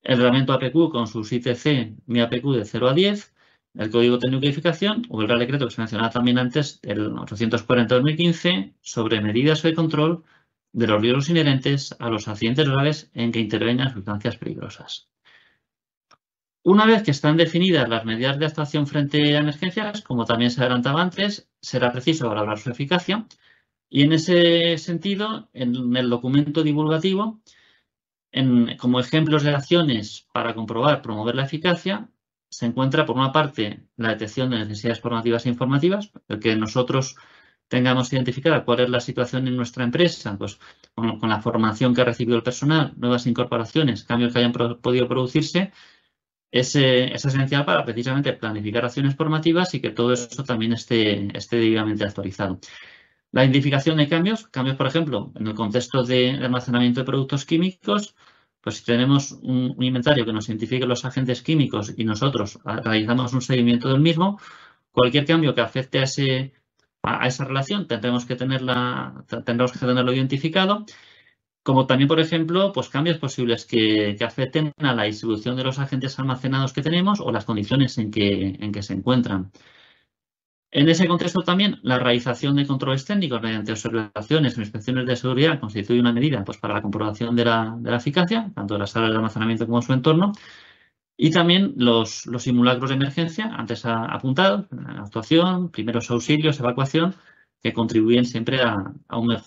el reglamento APQ con sus ITC, mi APQ de 0 a 10, el Código de nucleificación o el Real Decreto que se mencionaba también antes, el 840-2015, sobre medidas de control de los riesgos inherentes a los accidentes graves en que intervengan sustancias peligrosas. Una vez que están definidas las medidas de actuación frente a emergencias, como también se adelantaba antes, será preciso valorar su eficacia y en ese sentido, en el documento divulgativo, como ejemplos de acciones para comprobar, promover la eficacia, se encuentra, por una parte, la detección de necesidades formativas e informativas, el que nosotros tengamos identificada cuál es la situación en nuestra empresa, pues con, la formación que ha recibido el personal, nuevas incorporaciones, cambios que hayan podido producirse, es, es, esencial para precisamente planificar acciones formativas y que todo eso también esté, esté debidamente actualizado. La identificación de cambios, cambios por ejemplo, en el contexto de almacenamiento de productos químicos, pues si tenemos un, inventario que nos identifique los agentes químicos y nosotros realizamos un seguimiento del mismo, cualquier cambio que afecte a ese a, esa relación tendremos que tenerla, tendremos que tenerlo identificado, como también, por ejemplo, pues cambios posibles que, afecten a la distribución de los agentes almacenados que tenemos o las condiciones en en que se encuentran. En ese contexto también, la realización de controles técnicos mediante observaciones o inspecciones de seguridad constituye una medida pues, para la comprobación de la, eficacia, tanto de las sala de almacenamiento como su entorno, y también los, simulacros de emergencia, antes apuntado, actuación, primeros auxilios, evacuación, que contribuyen siempre a, un eh,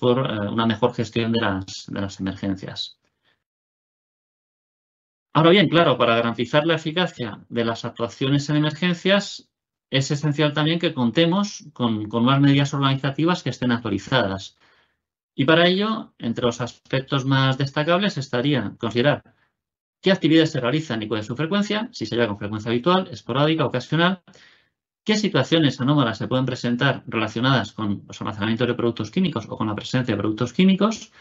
una mejor gestión de las, de las emergencias. Ahora bien, claro, para garantizar la eficacia de las actuaciones en emergencias, es esencial también que contemos con, con más medidas organizativas que estén actualizadas. Y para ello, entre los aspectos más destacables estaría considerar qué actividades se realizan y cuál es su frecuencia, si se lleva con frecuencia habitual, esporádica, ocasional, qué situaciones anómalas se pueden presentar relacionadas con los almacenamientos de productos químicos o con la presencia de productos químicos,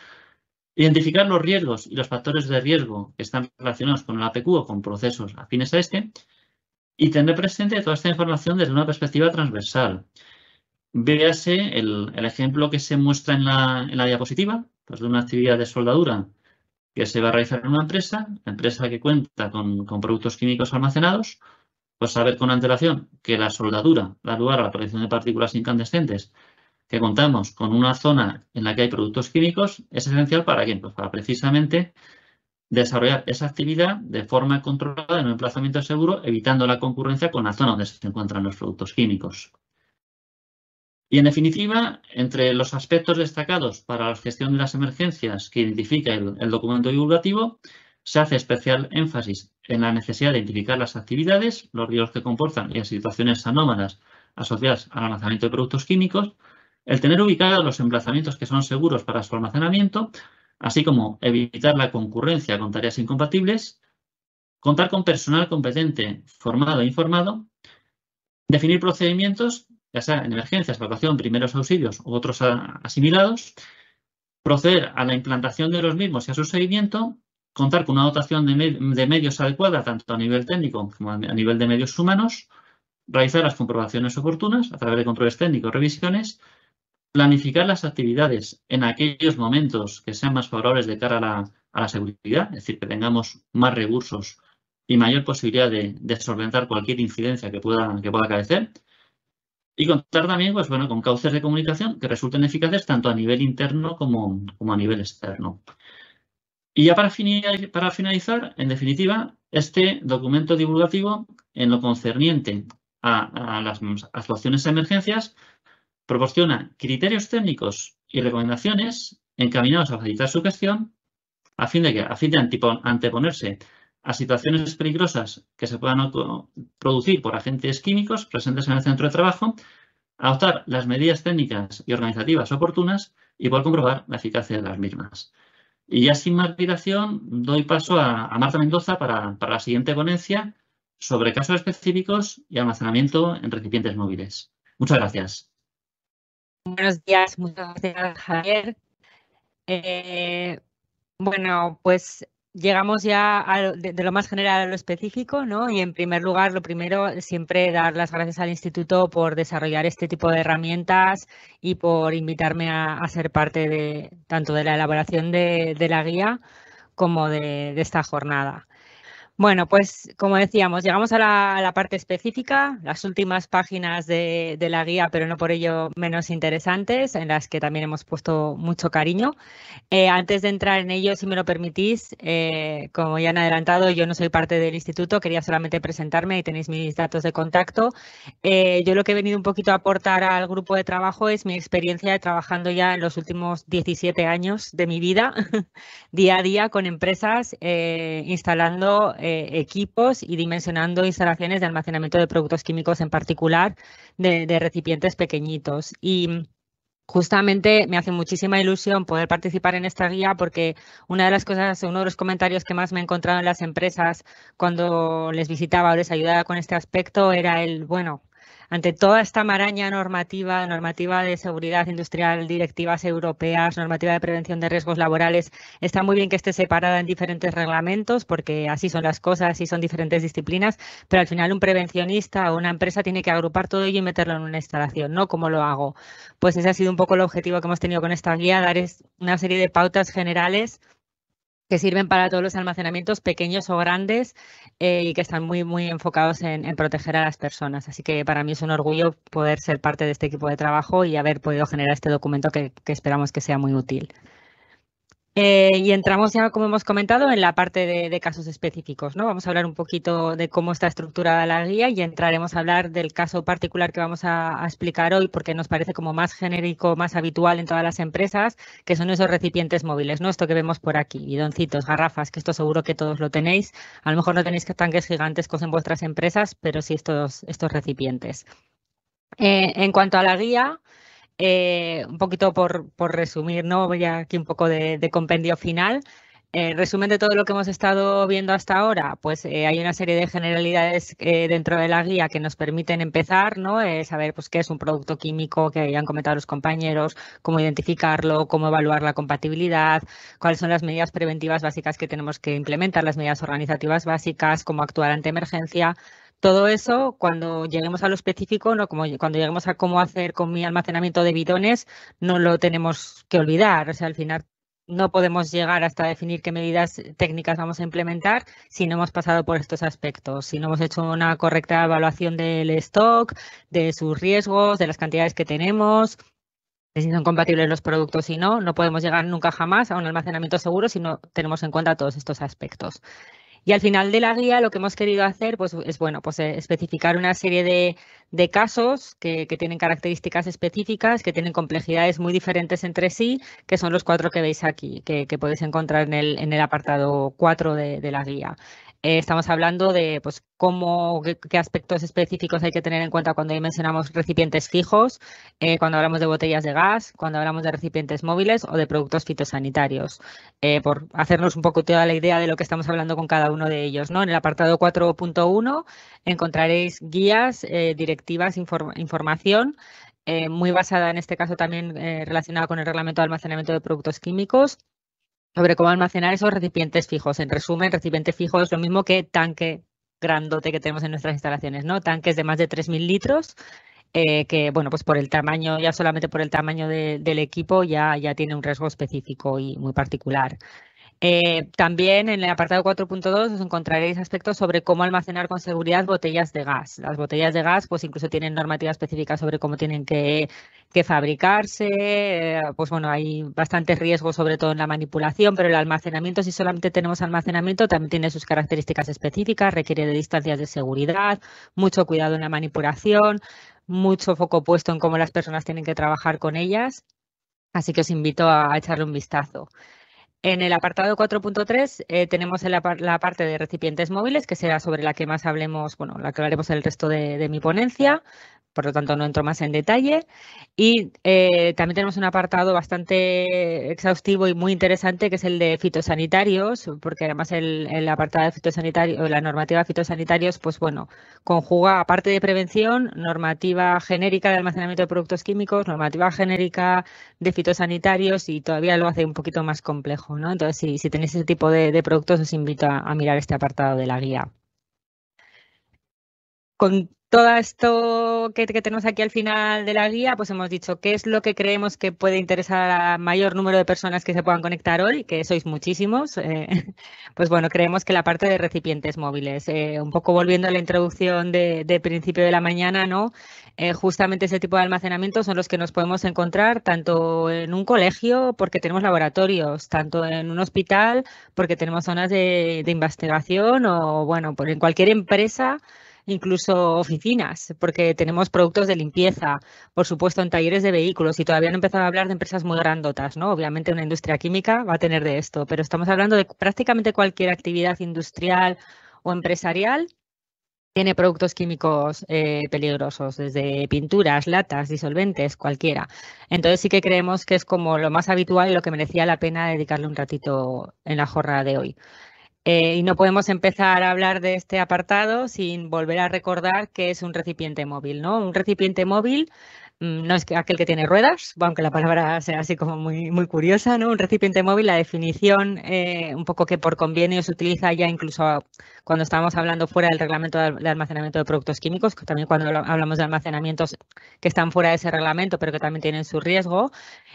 identificar los riesgos y los factores de riesgo que están relacionados con el APQ o con procesos afines a este, y tener presente toda esta información desde una perspectiva transversal. Véase el, ejemplo que se muestra en la, diapositiva, pues de una actividad de soldadura que se va a realizar en una empresa, la empresa que cuenta con, productos químicos almacenados, pues saber con antelación que la soldadura da lugar a la producción de partículas incandescentes, que contamos con una zona en la que hay productos químicos, es esencial para quién? Pues para precisamente desarrollar esa actividad de forma controlada en un emplazamiento seguro, evitando la concurrencia con la zona donde se encuentran los productos químicos. Y en definitiva, entre los aspectos destacados para la gestión de las emergencias que identifica el, documento divulgativo, se hace especial énfasis en la necesidad de identificar las actividades, los riesgos que comportan y las situaciones anómalas asociadas al almacenamiento de productos químicos, el tener ubicados los emplazamientos que son seguros para su almacenamiento, así como evitar la concurrencia con tareas incompatibles, contar con personal competente, formado e informado, definir procedimientos, ya sea en emergencias, evacuación, primeros auxilios u otros asimilados, proceder a la implantación de los mismos y a su seguimiento, contar con una dotación de, de medios adecuada tanto a nivel técnico como a nivel de medios humanos, realizar las comprobaciones oportunas a través de controles técnicos, revisiones, Planificar las actividades en aquellos momentos que sean más favorables de cara a la, seguridad, es decir, que tengamos más recursos y mayor posibilidad de, solventar cualquier incidencia que pueda, que pueda Y contar también pues, bueno, con cauces de comunicación que resulten eficaces tanto a nivel interno como, a nivel externo. Y ya para finalizar, en definitiva, este documento divulgativo en lo concerniente a, a las actuaciones de emergencias proporciona criterios técnicos y recomendaciones encaminados a facilitar su gestión a fin de, que, a fin anteponerse a situaciones peligrosas que se puedan producir por agentes químicos presentes en el centro de trabajo, adoptar las medidas técnicas y organizativas oportunas y poder comprobar la eficacia de las mismas. Y ya sin más dilación, doy paso a, Marta Mendoza para, la siguiente ponencia sobre casos específicos y almacenamiento en recipientes móviles. Muchas gracias. Buenos días, muchas gracias, Javier. Eh, bueno, pues llegamos ya de, lo más general a lo específico, ¿no? Y en primer lugar, lo primero, siempre dar las gracias al instituto por desarrollar este tipo de herramientas y por invitarme a, ser parte de tanto de la elaboración de, la guía como de esta jornada. Bueno, pues como decíamos, llegamos a la, parte específica, las últimas páginas de, la guía, pero no por ello menos interesantes, en las que también hemos puesto mucho cariño. Eh, antes de entrar en ello, si me lo permitís, eh, como ya han adelantado, yo no soy parte del instituto, quería solamente presentarme y tenéis mis datos de contacto. Eh, yo lo que he venido un poquito a aportar al grupo de trabajo es mi experiencia de trabajando ya en los últimos 17 años de mi vida, día a día con empresas, instalando eh, equipos y dimensionando instalaciones de almacenamiento de productos químicos en particular de, de recipientes pequeñitos. Y justamente me hace muchísima ilusión poder participar en esta guía porque una de las cosas, uno de los comentarios que más me he encontrado en las empresas cuando les visitaba o les ayudaba con este aspecto era el, bueno, ante toda esta maraña normativa, normativa de seguridad industrial, directivas europeas, normativa de prevención de riesgos laborales, está muy bien que esté separada en diferentes reglamentos porque así son las cosas, y son diferentes disciplinas, pero al final un prevencionista o una empresa tiene que agrupar todo ello y meterlo en una instalación, ¿no? ¿Cómo lo hago? Pues ese ha sido un poco el objetivo que hemos tenido con esta guía, dar una serie de pautas generales que sirven para todos los almacenamientos pequeños o grandes eh, y que están muy, muy enfocados en, proteger a las personas. Así que para mí es un orgullo poder ser parte de este equipo de trabajo y haber podido generar este documento que esperamos que sea muy útil. Eh, y entramos ya, como hemos comentado, en la parte de, casos específicos, ¿no? Vamos a hablar un poquito de cómo está estructurada la guía y entraremos a hablar del caso particular que vamos a, explicar hoy, porque nos parece como más genérico, más habitual en todas las empresas, que son esos recipientes móviles, ¿no? Esto que vemos por aquí, bidoncitos, garrafas, que esto seguro que todos lo tenéis. A lo mejor no tenéis tanques gigantescos en vuestras empresas, pero sí estos, estos recipientes. Eh, en cuanto a la guía, eh, un poquito por, resumir, ¿no? Voy aquí un poco de, compendio final. Eh, en resumen de todo lo que hemos estado viendo hasta ahora, pues eh, hay una serie de generalidades dentro de la guía que nos permiten empezar, ¿no? saber pues, qué es un producto químico que ya comentado los compañeros, cómo identificarlo, cómo evaluar la compatibilidad, cuáles son las medidas preventivas básicas que tenemos que implementar, las medidas organizativas básicas, cómo actuar ante emergencia, todo eso, cuando lleguemos a lo específico, cuando lleguemos a cómo hacer con mi almacenamiento de bidones, no lo tenemos que olvidar. O sea, al final no podemos llegar hasta definir qué medidas técnicas vamos a implementar si no hemos pasado por estos aspectos, si no hemos hecho una correcta evaluación del stock, de sus riesgos, de las cantidades que tenemos, de si son compatibles los productos y no. No podemos llegar nunca jamás a un almacenamiento seguro si no tenemos en cuenta todos estos aspectos. Y al final de la guía lo que hemos querido hacer pues, es bueno, pues, eh, especificar una serie de, casos que, tienen características específicas, que tienen complejidades muy diferentes entre sí, que son los cuatro que veis aquí, que, podéis encontrar en el, en el apartado 4 de, de la guía. Eh, estamos hablando de pues, cómo, qué, aspectos específicos hay que tener en cuenta cuando mencionamos recipientes fijos, eh, cuando hablamos de botellas de gas, cuando hablamos de recipientes móviles o de productos fitosanitarios, eh, por hacernos un poco toda la idea de lo que estamos hablando con cada uno de ellos. En el apartado 4.1 encontraréis guías, directivas, información muy basada en este caso también relacionada con el reglamento de almacenamiento de productos químicos sobre cómo almacenar esos recipientes fijos. En resumen, recipiente fijo es lo mismo que tanque grandote que tenemos en nuestras instalaciones, ¿no? Tanques de más de 3.000 litros, eh, que, bueno, pues por el tamaño, ya solamente por el tamaño del equipo, ya, ya tiene un riesgo específico y muy particular. Eh, también en el apartado 4.2 os encontraréis aspectos sobre cómo almacenar con seguridad botellas de gas. Las botellas de gas, pues incluso tienen normativas específicas sobre cómo tienen que, fabricarse. Eh, pues bueno, hay bastantes riesgos, sobre todo en la manipulación, pero el almacenamiento, si solamente tenemos almacenamiento, también tiene sus características específicas, requiere de distancias de seguridad, mucho cuidado en la manipulación, mucho foco puesto en cómo las personas tienen que trabajar con ellas. Así que os invito a echarle un vistazo. En el apartado 4.3 eh, tenemos la, parte de recipientes móviles, que será sobre la que más hablemos, bueno, la que hablaremos el resto de mi ponencia por lo tanto no entro más en detalle. Y eh, también tenemos un apartado bastante exhaustivo y muy interesante que es el de fitosanitarios, porque además el, apartado de fitosanitario, la normativa de fitosanitarios, pues bueno, conjuga aparte de prevención, normativa genérica de almacenamiento de productos químicos, normativa genérica de fitosanitarios y todavía lo hace un poquito más complejo, Entonces, si, tenéis ese tipo de, productos, os invito a, a mirar este apartado de la guía. Con todo esto que, tenemos aquí al final de la guía, pues hemos dicho qué es lo que creemos que puede interesar al mayor número de personas que se puedan conectar hoy, que sois muchísimos. Eh, pues bueno, creemos que la parte de recipientes móviles, eh, un poco volviendo a la introducción de, principio de la mañana, ¿no? Eh, justamente ese tipo de almacenamiento son los que nos podemos encontrar tanto en un colegio porque tenemos laboratorios, tanto en un hospital porque tenemos zonas de, investigación o bueno, por en cualquier empresa incluso oficinas, porque tenemos productos de limpieza, por supuesto en talleres de vehículos y todavía no empezado a hablar de empresas muy grandotas, ¿no? Obviamente una industria química va a tener de esto, pero estamos hablando de prácticamente cualquier actividad industrial o empresarial tiene productos químicos eh, peligrosos, desde pinturas, latas, disolventes, cualquiera. Entonces sí que creemos que es como lo más habitual y lo que merecía la pena dedicarle un ratito en la jornada de hoy. Eh, y no podemos empezar a hablar de este apartado sin volver a recordar que es un recipiente móvil, ¿no? Un recipiente móvil Mm, no es aquel que tiene ruedas, aunque la palabra sea así como muy, muy curiosa, ¿no? Un recipiente móvil, la definición eh, un poco que por convenio se utiliza ya incluso cuando estábamos hablando fuera del reglamento de almacenamiento de productos químicos, también cuando hablamos de almacenamientos que están fuera de ese reglamento, pero que también tienen su riesgo,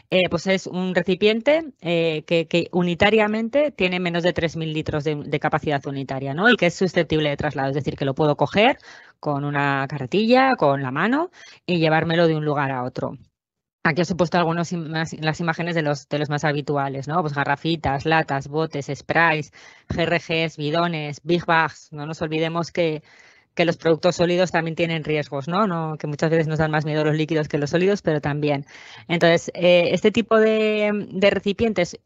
eh, pues es un recipiente eh, que, unitariamente tiene menos de 3.000 litros de, de capacidad unitaria, ¿no? Y que es susceptible de traslado, es decir, que lo puedo coger, con una carretilla, con la mano y llevármelo de un lugar a otro. Aquí os he puesto algunas las imágenes de los, de los más habituales, ¿no? Pues garrafitas, latas, botes, sprays, GRGs, bidones, big bags. No nos olvidemos que, los productos sólidos también tienen riesgos, ¿no? Que muchas veces nos dan más miedo los líquidos que los sólidos, pero también. Entonces, eh, este tipo de, de, recipientes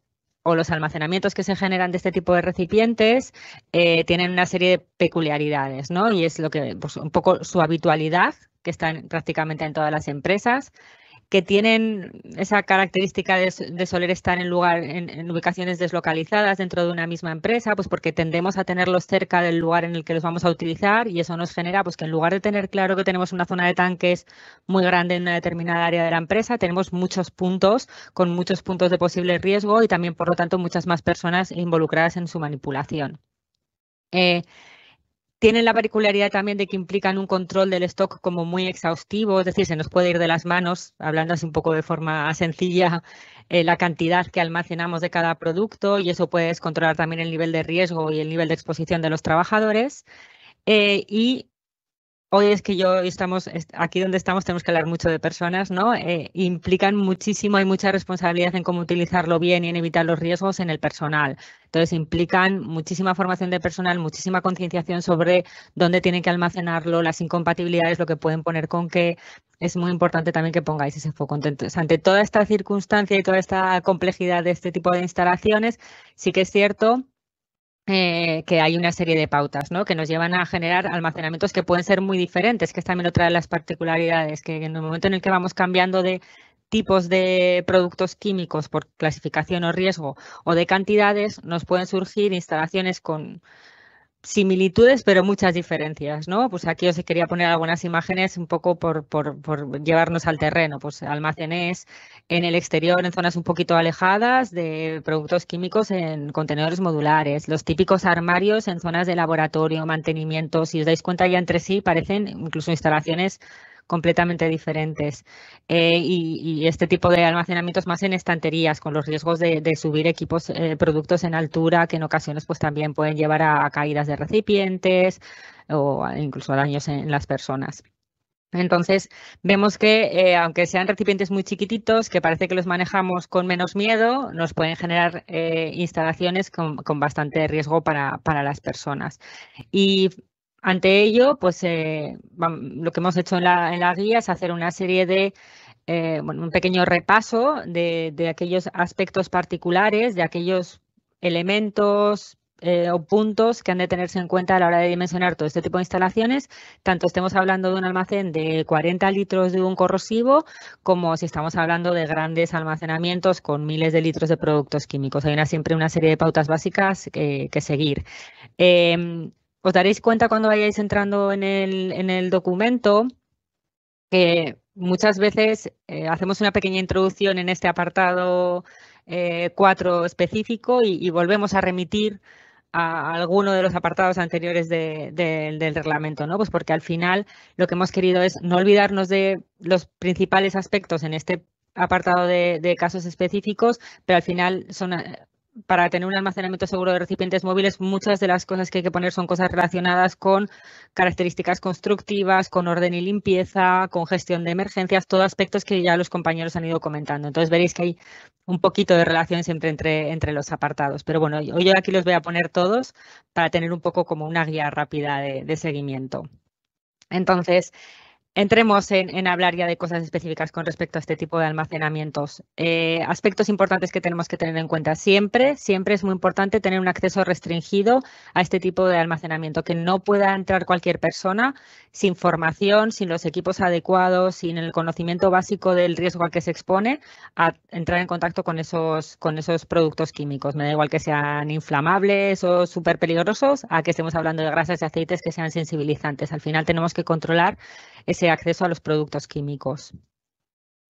o los almacenamientos que se generan de este tipo de recipientes eh, tienen una serie de peculiaridades, ¿no? Y es lo que, pues, un poco su habitualidad, que está prácticamente en todas las empresas, que tienen esa característica de, soler estar en lugar, en, ubicaciones deslocalizadas dentro de una misma empresa, pues porque tendemos a tenerlos cerca del lugar en el que los vamos a utilizar y eso nos genera, pues que en lugar de tener claro que tenemos una zona de tanques muy grande en una determinada área de la empresa, tenemos muchos puntos con muchos puntos de posible riesgo y también, por lo tanto, muchas más personas involucradas en su manipulación. Eh, tienen la particularidad también de que implican un control del stock como muy exhaustivo, es decir, se nos puede ir de las manos, hablando así un poco de forma sencilla, eh, la cantidad que almacenamos de cada producto y eso puede descontrolar también el nivel de riesgo y el nivel de exposición de los trabajadores. Eh, y hoy es que yo estamos aquí donde estamos tenemos que hablar mucho de personas, ¿no? Eh, implican muchísimo, hay mucha responsabilidad en cómo utilizarlo bien y en evitar los riesgos en el personal. Entonces implican muchísima formación de personal, muchísima concienciación sobre dónde tienen que almacenarlo, las incompatibilidades, lo que pueden poner con qué. Es muy importante también que pongáis ese foco. Entonces, ante toda esta circunstancia y toda esta complejidad de este tipo de instalaciones, sí que es cierto eh, que hay una serie de pautas ¿no? que nos llevan a generar almacenamientos que pueden ser muy diferentes, que es también otra de las particularidades, que en el momento en el que vamos cambiando de tipos de productos químicos por clasificación o riesgo o de cantidades, nos pueden surgir instalaciones con similitudes, pero muchas diferencias, ¿no? Pues aquí os quería poner algunas imágenes un poco por, llevarnos al terreno, pues almacenes en el exterior, en zonas un poquito alejadas, de productos químicos en contenedores modulares, los típicos armarios en zonas de laboratorio, mantenimiento, si os dais cuenta ya entre sí, parecen incluso instalaciones completamente diferentes. Eh, y, este tipo de almacenamientos más en estanterías, con los riesgos de, subir equipos, eh, productos en altura, que en ocasiones pues también pueden llevar a, caídas de recipientes o incluso a daños en, las personas. Entonces, vemos que eh, aunque sean recipientes muy chiquititos, que parece que los manejamos con menos miedo, nos pueden generar instalaciones con, bastante riesgo para, para las personas. Y ante ello, pues eh, lo que hemos hecho en la, guía es hacer una serie de eh, un pequeño repaso de, aquellos aspectos particulares, de aquellos elementos eh, o puntos que han de tenerse en cuenta a la hora de dimensionar todo este tipo de instalaciones, tanto estemos hablando de un almacén de 40 litros de un corrosivo como si estamos hablando de grandes almacenamientos con miles de litros de productos químicos. Hay una, siempre una serie de pautas básicas que seguir. Em, os daréis cuenta cuando vayáis entrando en el, documento que muchas veces eh, hacemos una pequeña introducción en este apartado 4 eh, específico y, volvemos a remitir a alguno de los apartados anteriores del reglamento, ¿no? Pues porque al final lo que hemos querido es no olvidarnos de los principales aspectos en este apartado de casos específicos, pero al final son eh, para tener un almacenamiento seguro de recipientes móviles, muchas de las cosas que hay que poner son cosas relacionadas con características constructivas, con orden y limpieza, con gestión de emergencias, todos aspectos que ya los compañeros han ido comentando. Entonces veréis que hay un poquito de relación siempre entre, los apartados. Pero bueno, hoy yo aquí los voy a poner todos para tener un poco como una guía rápida de seguimiento. Entonces, entremos en, hablar ya de cosas específicas con respecto a este tipo de almacenamientos. Eh, aspectos importantes que tenemos que tener en cuenta. Siempre, siempre es muy importante tener un acceso restringido a este tipo de almacenamiento, que no pueda entrar cualquier persona sin formación, sin los equipos adecuados, sin el conocimiento básico del riesgo al que se expone, a entrar en contacto con esos, con esos productos químicos. Me da igual que sean inflamables o súper peligrosos, a que estemos hablando de grasas y aceites que sean sensibilizantes. Al final tenemos que controlar ese acceso a los productos químicos.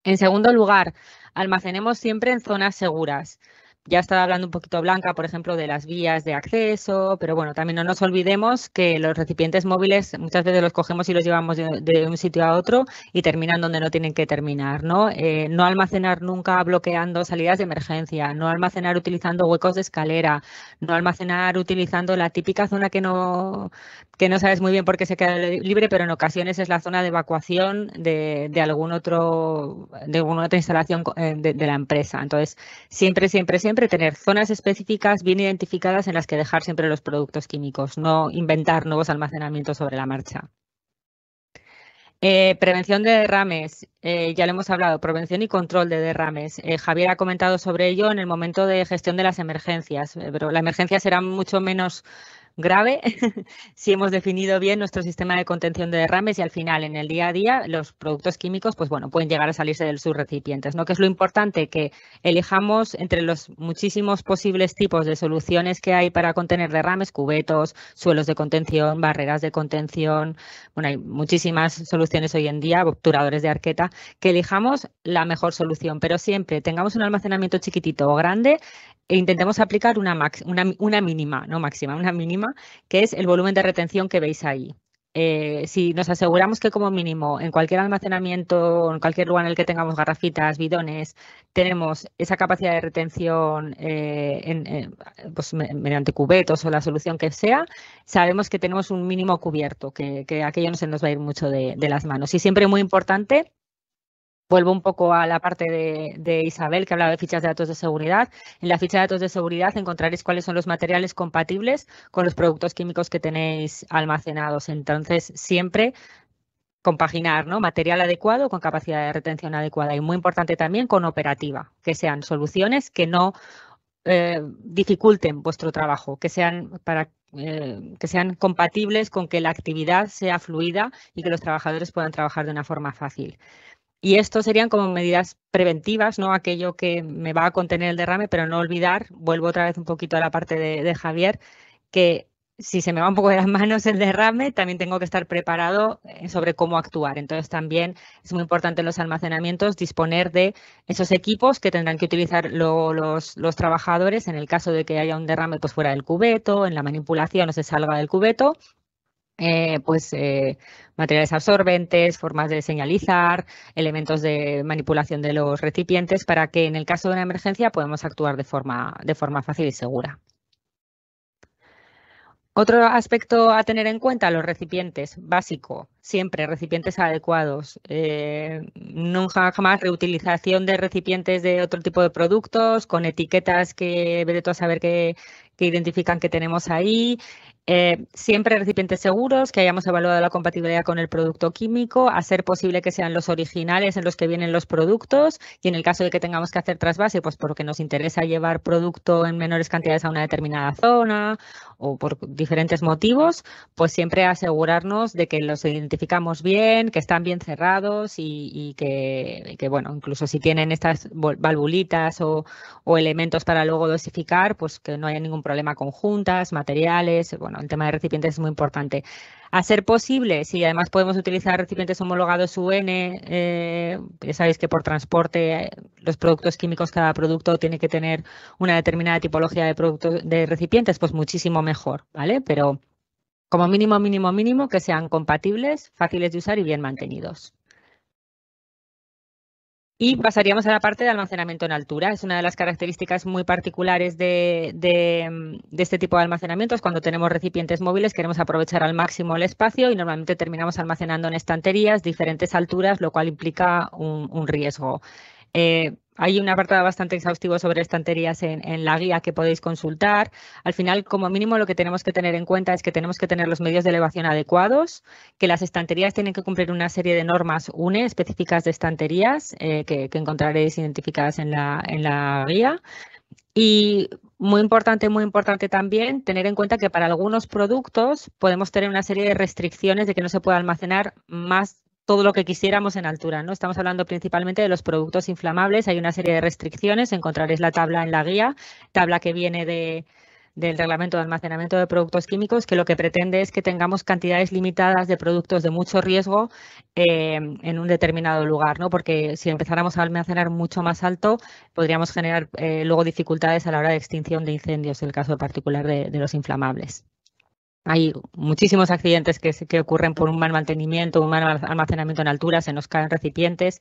En segundo lugar, almacenemos siempre en zonas seguras. Ya estaba hablando un poquito Blanca, por ejemplo, de las vías de acceso, pero bueno, también no nos olvidemos que los recipientes móviles muchas veces los cogemos y los llevamos de, un sitio a otro y terminan donde no tienen que terminar, ¿no? Eh, no almacenar nunca bloqueando salidas de emergencia, no almacenar utilizando huecos de escalera, no almacenar utilizando la típica zona que no, que no sabes muy bien por qué se queda libre, pero en ocasiones es la zona de evacuación de, algún otro, de alguna otra instalación eh, de, la empresa. Entonces, siempre, siempre, siempre tener zonas específicas bien identificadas en las que dejar siempre los productos químicos, no inventar nuevos almacenamientos sobre la marcha. Eh, prevención de derrames, eh, ya lo hemos hablado, prevención y control de derrames. Javier ha comentado sobre ello en el momento de gestión de las emergencias, pero la emergencia será mucho menos grave si hemos definido bien nuestro sistema de contención de derrames y al final en el día a día los productos químicos pues bueno pueden llegar a salirse de sus recipientes no que es lo importante que elijamos entre los muchísimos posibles tipos de soluciones que hay para contener derrames cubetos suelos de contención barreras de contención bueno hay muchísimas soluciones hoy en día obturadores de arqueta que elijamos la mejor solución pero siempre tengamos un almacenamiento chiquitito o grande e intentemos aplicar una, una mínima no máxima una mínima que es el volumen de retención que veis ahí. Eh, si nos aseguramos que como mínimo en cualquier almacenamiento, en cualquier lugar en el que tengamos garrafitas, bidones, tenemos esa capacidad de retención eh, eh, pues mediante cubetos o la solución que sea, sabemos que tenemos un mínimo cubierto, que, aquello no se nos va a ir mucho de, de las manos. Y siempre muy importante Vuelvo un poco a la parte de, Isabel que hablaba de fichas de datos de seguridad. En la ficha de datos de seguridad encontraréis cuáles son los materiales compatibles con los productos químicos que tenéis almacenados. Entonces, siempre compaginar ¿no? material adecuado con capacidad de retención adecuada y muy importante también con operativa, que sean soluciones que no eh, dificulten vuestro trabajo, que sean para eh, que sean compatibles con que la actividad sea fluida y que los trabajadores puedan trabajar de una forma fácil. Y esto serían como medidas preventivas, ¿no? Aquello que me va a contener el derrame, pero no olvidar, vuelvo otra vez un poquito a la parte de, Javier, que si se me va un poco de las manos el derrame, también tengo que estar preparado eh, sobre cómo actuar. Entonces también es muy importante en los almacenamientos disponer de esos equipos que tendrán que utilizar los, trabajadores en el caso de que haya un derrame pues fuera del cubeto, en la manipulación o se salga del cubeto eh, pues eh, materiales absorbentes, formas de señalizar, elementos de manipulación de los recipientes para que en el caso de una emergencia podamos actuar de forma, de forma fácil y segura. Otro aspecto a tener en cuenta, los recipientes, básico, siempre recipientes adecuados. Eh, nunca jamás reutilización de recipientes de otro tipo de productos, con etiquetas que vete saber que, que identifican que tenemos ahí, eh, siempre recipientes seguros, que hayamos evaluado la compatibilidad con el producto químico, a ser posible que sean los originales en los que vienen los productos y en el caso de que tengamos que hacer trasvase, pues porque nos interesa llevar producto en menores cantidades a una determinada zona o por diferentes motivos, pues siempre asegurarnos de que los identificamos bien, que están bien cerrados y, que, bueno, incluso si tienen estas valvulitas o, elementos para luego dosificar, pues que no haya ningún problema con juntas, materiales, bueno, el tema de recipientes es muy importante. A ser posible, si además podemos utilizar recipientes homologados UN, eh, ya sabéis que por transporte eh, los productos químicos, cada producto tiene que tener una determinada tipología de productos de recipientes, pues muchísimo mejor, ¿vale? Pero como mínimo, mínimo, mínimo, que sean compatibles, fáciles de usar y bien mantenidos. Y pasaríamos a la parte de almacenamiento en altura. Es una de las características muy particulares de, este tipo de almacenamientos. cuando tenemos recipientes móviles, queremos aprovechar al máximo el espacio y normalmente terminamos almacenando en estanterías diferentes alturas, lo cual implica un, riesgo. Eh, hay un apartado bastante exhaustivo sobre estanterías en, la guía que podéis consultar. Al final, como mínimo, lo que tenemos que tener en cuenta es que tenemos que tener los medios de elevación adecuados, que las estanterías tienen que cumplir una serie de normas UNE específicas de estanterías eh, que, encontraréis identificadas en la, en guía. Y muy importante, muy importante también tener en cuenta que para algunos productos podemos tener una serie de restricciones de que no se pueda almacenar más todo lo que quisiéramos en altura. ¿no? Estamos hablando principalmente de los productos inflamables. Hay una serie de restricciones. Encontraréis la tabla en la guía, tabla que viene del reglamento de almacenamiento de productos químicos, que lo que pretende es que tengamos cantidades limitadas de productos de mucho riesgo eh, en un determinado lugar, ¿no? Porque si empezáramos a almacenar mucho más alto, podríamos generar eh, luego dificultades a la hora de extinción de incendios, en el caso particular de los inflamables. Hay muchísimos accidentes que, ocurren por un mal mantenimiento, un mal almacenamiento en altura, se nos caen recipientes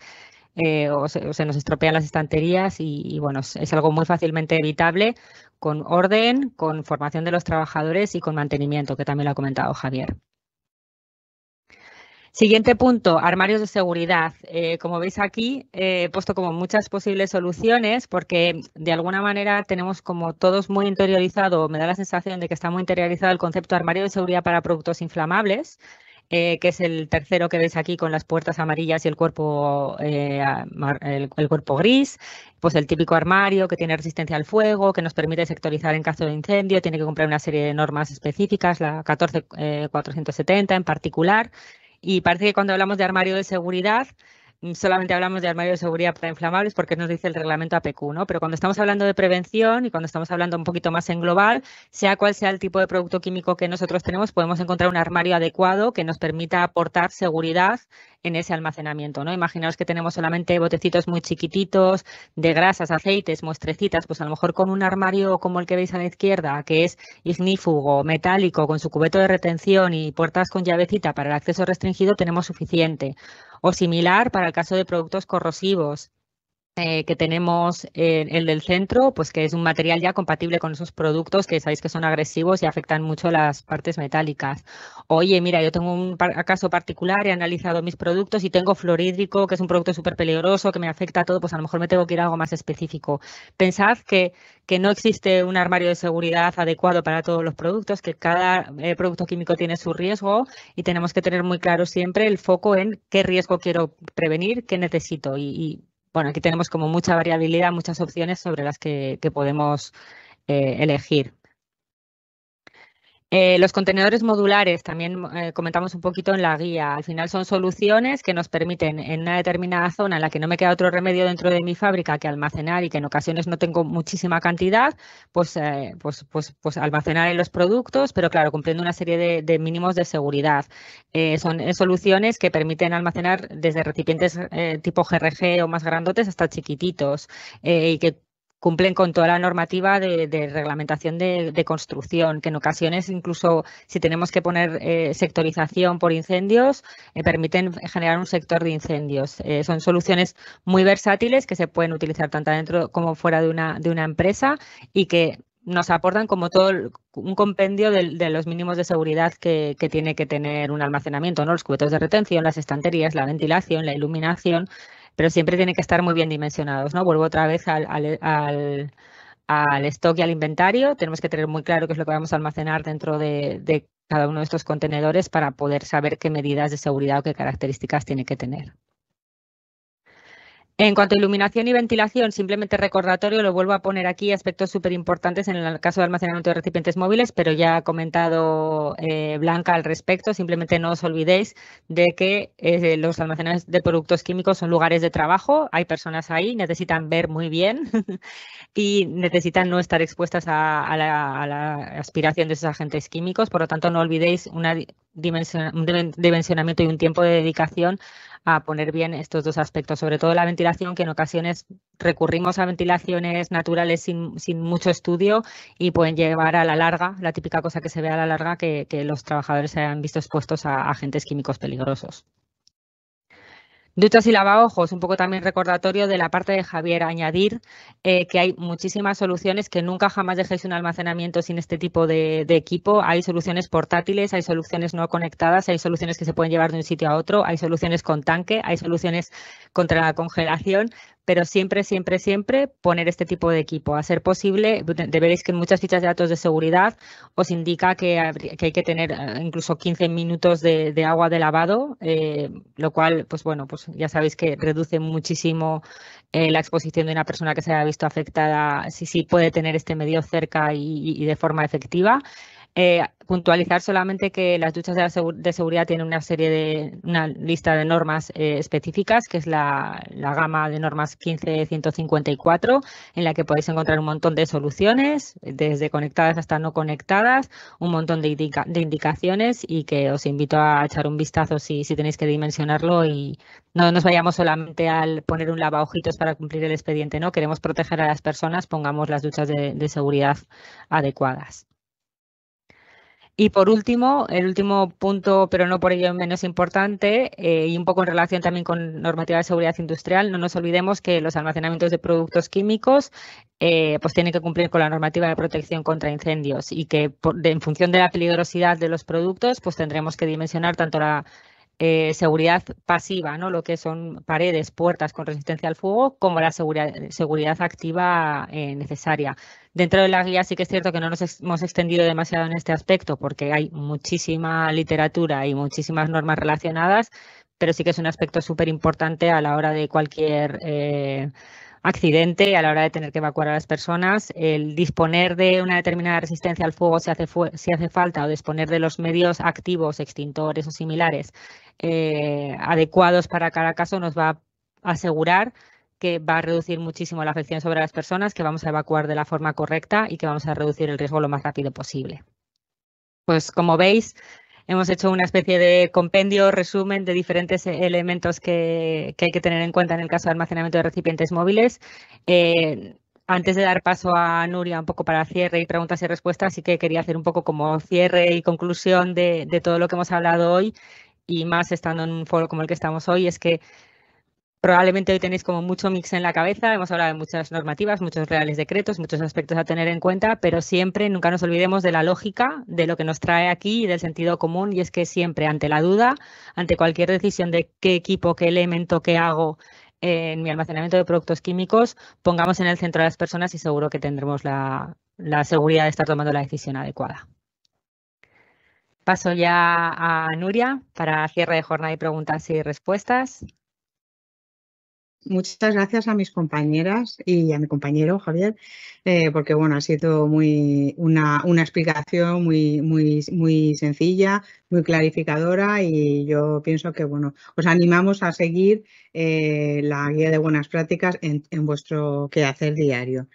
eh, o, se, nos estropean las estanterías y, bueno, es, es algo muy fácilmente evitable con orden, con formación de los trabajadores y con mantenimiento, que también lo ha comentado Javier. Siguiente punto, armarios de seguridad. Eh, como veis aquí, eh, he puesto como muchas posibles soluciones porque de alguna manera tenemos como todos muy interiorizado, me da la sensación de que está muy interiorizado el concepto de armario de seguridad para productos inflamables, eh, que es el tercero que veis aquí con las puertas amarillas y el cuerpo, el, cuerpo gris, pues el típico armario que tiene resistencia al fuego, que nos permite sectorizar en caso de incendio, tiene que cumplir una serie de normas específicas, la 14470 en particular, y parece que cuando hablamos de armario de seguridad, Mm, solamente hablamos de armario de seguridad para inflamables porque nos dice el reglamento APQ, ¿no? Pero cuando estamos hablando de prevención y cuando estamos hablando un poquito más en global, sea cual sea el tipo de producto químico que nosotros tenemos, podemos encontrar un armario adecuado que nos permita aportar seguridad en ese almacenamiento, ¿no? Imaginaos que tenemos solamente botecitos muy chiquititos de grasas, aceites, muestrecitas, pues a lo mejor con un armario como el que veis a la izquierda, que es ignífugo, metálico, con su cubeto de retención y puertas con llavecita para el acceso restringido, tenemos suficiente o similar para el caso de productos corrosivos. Eh, que tenemos eh, el del centro, pues que es un material ya compatible con esos productos que sabéis que son agresivos y afectan mucho las partes metálicas. Oye, mira, yo tengo un caso particular, he analizado mis productos y tengo fluorhídrico, que es un producto súper peligroso, que me afecta a todo, pues a lo mejor me tengo que ir a algo más específico. Pensad que, que no existe un armario de seguridad adecuado para todos los productos, que cada eh, producto químico tiene su riesgo y tenemos que tener muy claro siempre el foco en qué riesgo quiero prevenir, qué necesito y bueno, aquí tenemos como mucha variabilidad, muchas opciones sobre las que, podemos eh, elegir. Eh, los contenedores modulares también eh, comentamos un poquito en la guía. Al final son soluciones que nos permiten en una determinada zona en la que no me queda otro remedio dentro de mi fábrica que almacenar y que en ocasiones no tengo muchísima cantidad, pues, eh, pues, pues, pues, almacenar en los productos, pero claro, cumpliendo una serie de, de mínimos de seguridad. son soluciones que permiten almacenar desde recipientes tipo GRG o más grandotes hasta chiquititos y que cumplen con toda la normativa de, reglamentación de, construcción, que en ocasiones incluso si tenemos que poner eh, sectorización por incendios, eh, permiten generar un sector de incendios. Eh, son soluciones muy versátiles que se pueden utilizar tanto dentro como fuera de una, de una empresa y que nos aportan como todo un compendio de, los mínimos de seguridad que, tiene que tener un almacenamiento, ¿no? Los cubetos de retención, las estanterías, la ventilación, la iluminación, pero siempre tienen que estar muy bien dimensionados, ¿no? Vuelvo otra vez al, al, al, al stock y al inventario, tenemos que tener muy claro qué es lo que vamos a almacenar dentro de, de cada uno de estos contenedores para poder saber qué medidas de seguridad o qué características tiene que tener. En cuanto a iluminación y ventilación, simplemente recordatorio, lo vuelvo a poner aquí, aspectos súper importantes en el caso de almacenamiento de recipientes móviles, pero ya ha comentado eh, Blanca al respecto, simplemente no os olvidéis de que eh, los almacenes de productos químicos son lugares de trabajo, hay personas ahí, necesitan ver muy bien y necesitan no estar expuestas a, la, a la aspiración de esos agentes químicos, por lo tanto no olvidéis una dimensionamiento y un tiempo de dedicación a poner bien estos dos aspectos, sobre todo la ventilación, que en ocasiones recurrimos a ventilaciones naturales sin, mucho estudio y pueden llevar a la larga, la típica cosa que se ve a la larga, que, los trabajadores se hayan visto expuestos a agentes químicos peligrosos. Duchas y lavaojos, un poco también recordatorio de la parte de Javier, añadir eh, que hay muchísimas soluciones que nunca jamás dejéis un almacenamiento sin este tipo de, equipo. Hay soluciones portátiles, hay soluciones no conectadas, hay soluciones que se pueden llevar de un sitio a otro, hay soluciones con tanque, hay soluciones contra la congelación, pero siempre, siempre, siempre poner este tipo de equipo. A ser posible, deberéis que en muchas fichas de datos de seguridad os indica que, hay que tener eh, incluso 15 minutos de, agua de lavado, eh, lo cual, pues bueno, pues ya sabéis que reduce muchísimo eh, la exposición de una persona que se haya visto afectada, si sí puede tener este medio cerca y de forma efectiva. Eh, puntualizar solamente que las duchas de, seguridad tienen una serie de una lista de normas eh, específicas, que es la, gama de normas 15154, en la que podéis encontrar un montón de soluciones, desde conectadas hasta no conectadas, un montón de, indicaciones y que os invito a echar un vistazo si, tenéis que dimensionarlo y no nos vayamos solamente al poner un lavaojitos para cumplir el expediente, ¿no? Queremos proteger a las personas, pongamos las duchas de seguridad adecuadas. Y por último, el último punto, pero no por ello menos importante, eh, y un poco en relación también con normativa de seguridad industrial, no nos olvidemos que los almacenamientos de productos químicos eh, pues tienen que cumplir con la normativa de protección contra incendios y que en función de la peligrosidad de los productos, pues tendremos que dimensionar tanto la, eh, seguridad pasiva, ¿no? lo que son paredes, puertas con resistencia al fuego, como la seguridad, activa eh, necesaria. Dentro de la guía sí que es cierto que no nos hemos extendido demasiado en este aspecto porque hay muchísima literatura y muchísimas normas relacionadas, pero sí que es un aspecto súper importante a la hora de cualquier... Eh, accidente a la hora de tener que evacuar a las personas, el disponer de una determinada resistencia al fuego si hace, si hace falta o disponer de los medios activos, extintores o similares eh, adecuados para cada caso nos va a asegurar que va a reducir muchísimo la afección sobre las personas, que vamos a evacuar de la forma correcta y que vamos a reducir el riesgo lo más rápido posible. Pues como veis, hemos hecho una especie de compendio, resumen de diferentes elementos que, hay que tener en cuenta en el caso de almacenamiento de recipientes móviles. Eh, antes de dar paso a Nuria un poco para cierre y preguntas y respuestas, sí que quería hacer un poco como cierre y conclusión de todo lo que hemos hablado hoy y más estando en un foro como el que estamos hoy, es que probablemente hoy tenéis como mucho mix en la cabeza, hemos hablado de muchas normativas, muchos reales decretos, muchos aspectos a tener en cuenta, pero siempre nunca nos olvidemos de la lógica, de lo que nos trae aquí y del sentido común, y es que siempre ante la duda, ante cualquier decisión de qué equipo, qué elemento, qué hago eh, en mi almacenamiento de productos químicos, pongamos en el centro a las personas y seguro que tendremos la, seguridad de estar tomando la decisión adecuada. Paso ya a Nuria para cierre de jornada y preguntas y respuestas. Muchas gracias a mis compañeras y a mi compañero Javier, eh, porque bueno, ha sido muy una, explicación muy, muy, muy sencilla, muy clarificadora y yo pienso que bueno, os animamos a seguir eh, la guía de buenas prácticas en vuestro quehacer diario.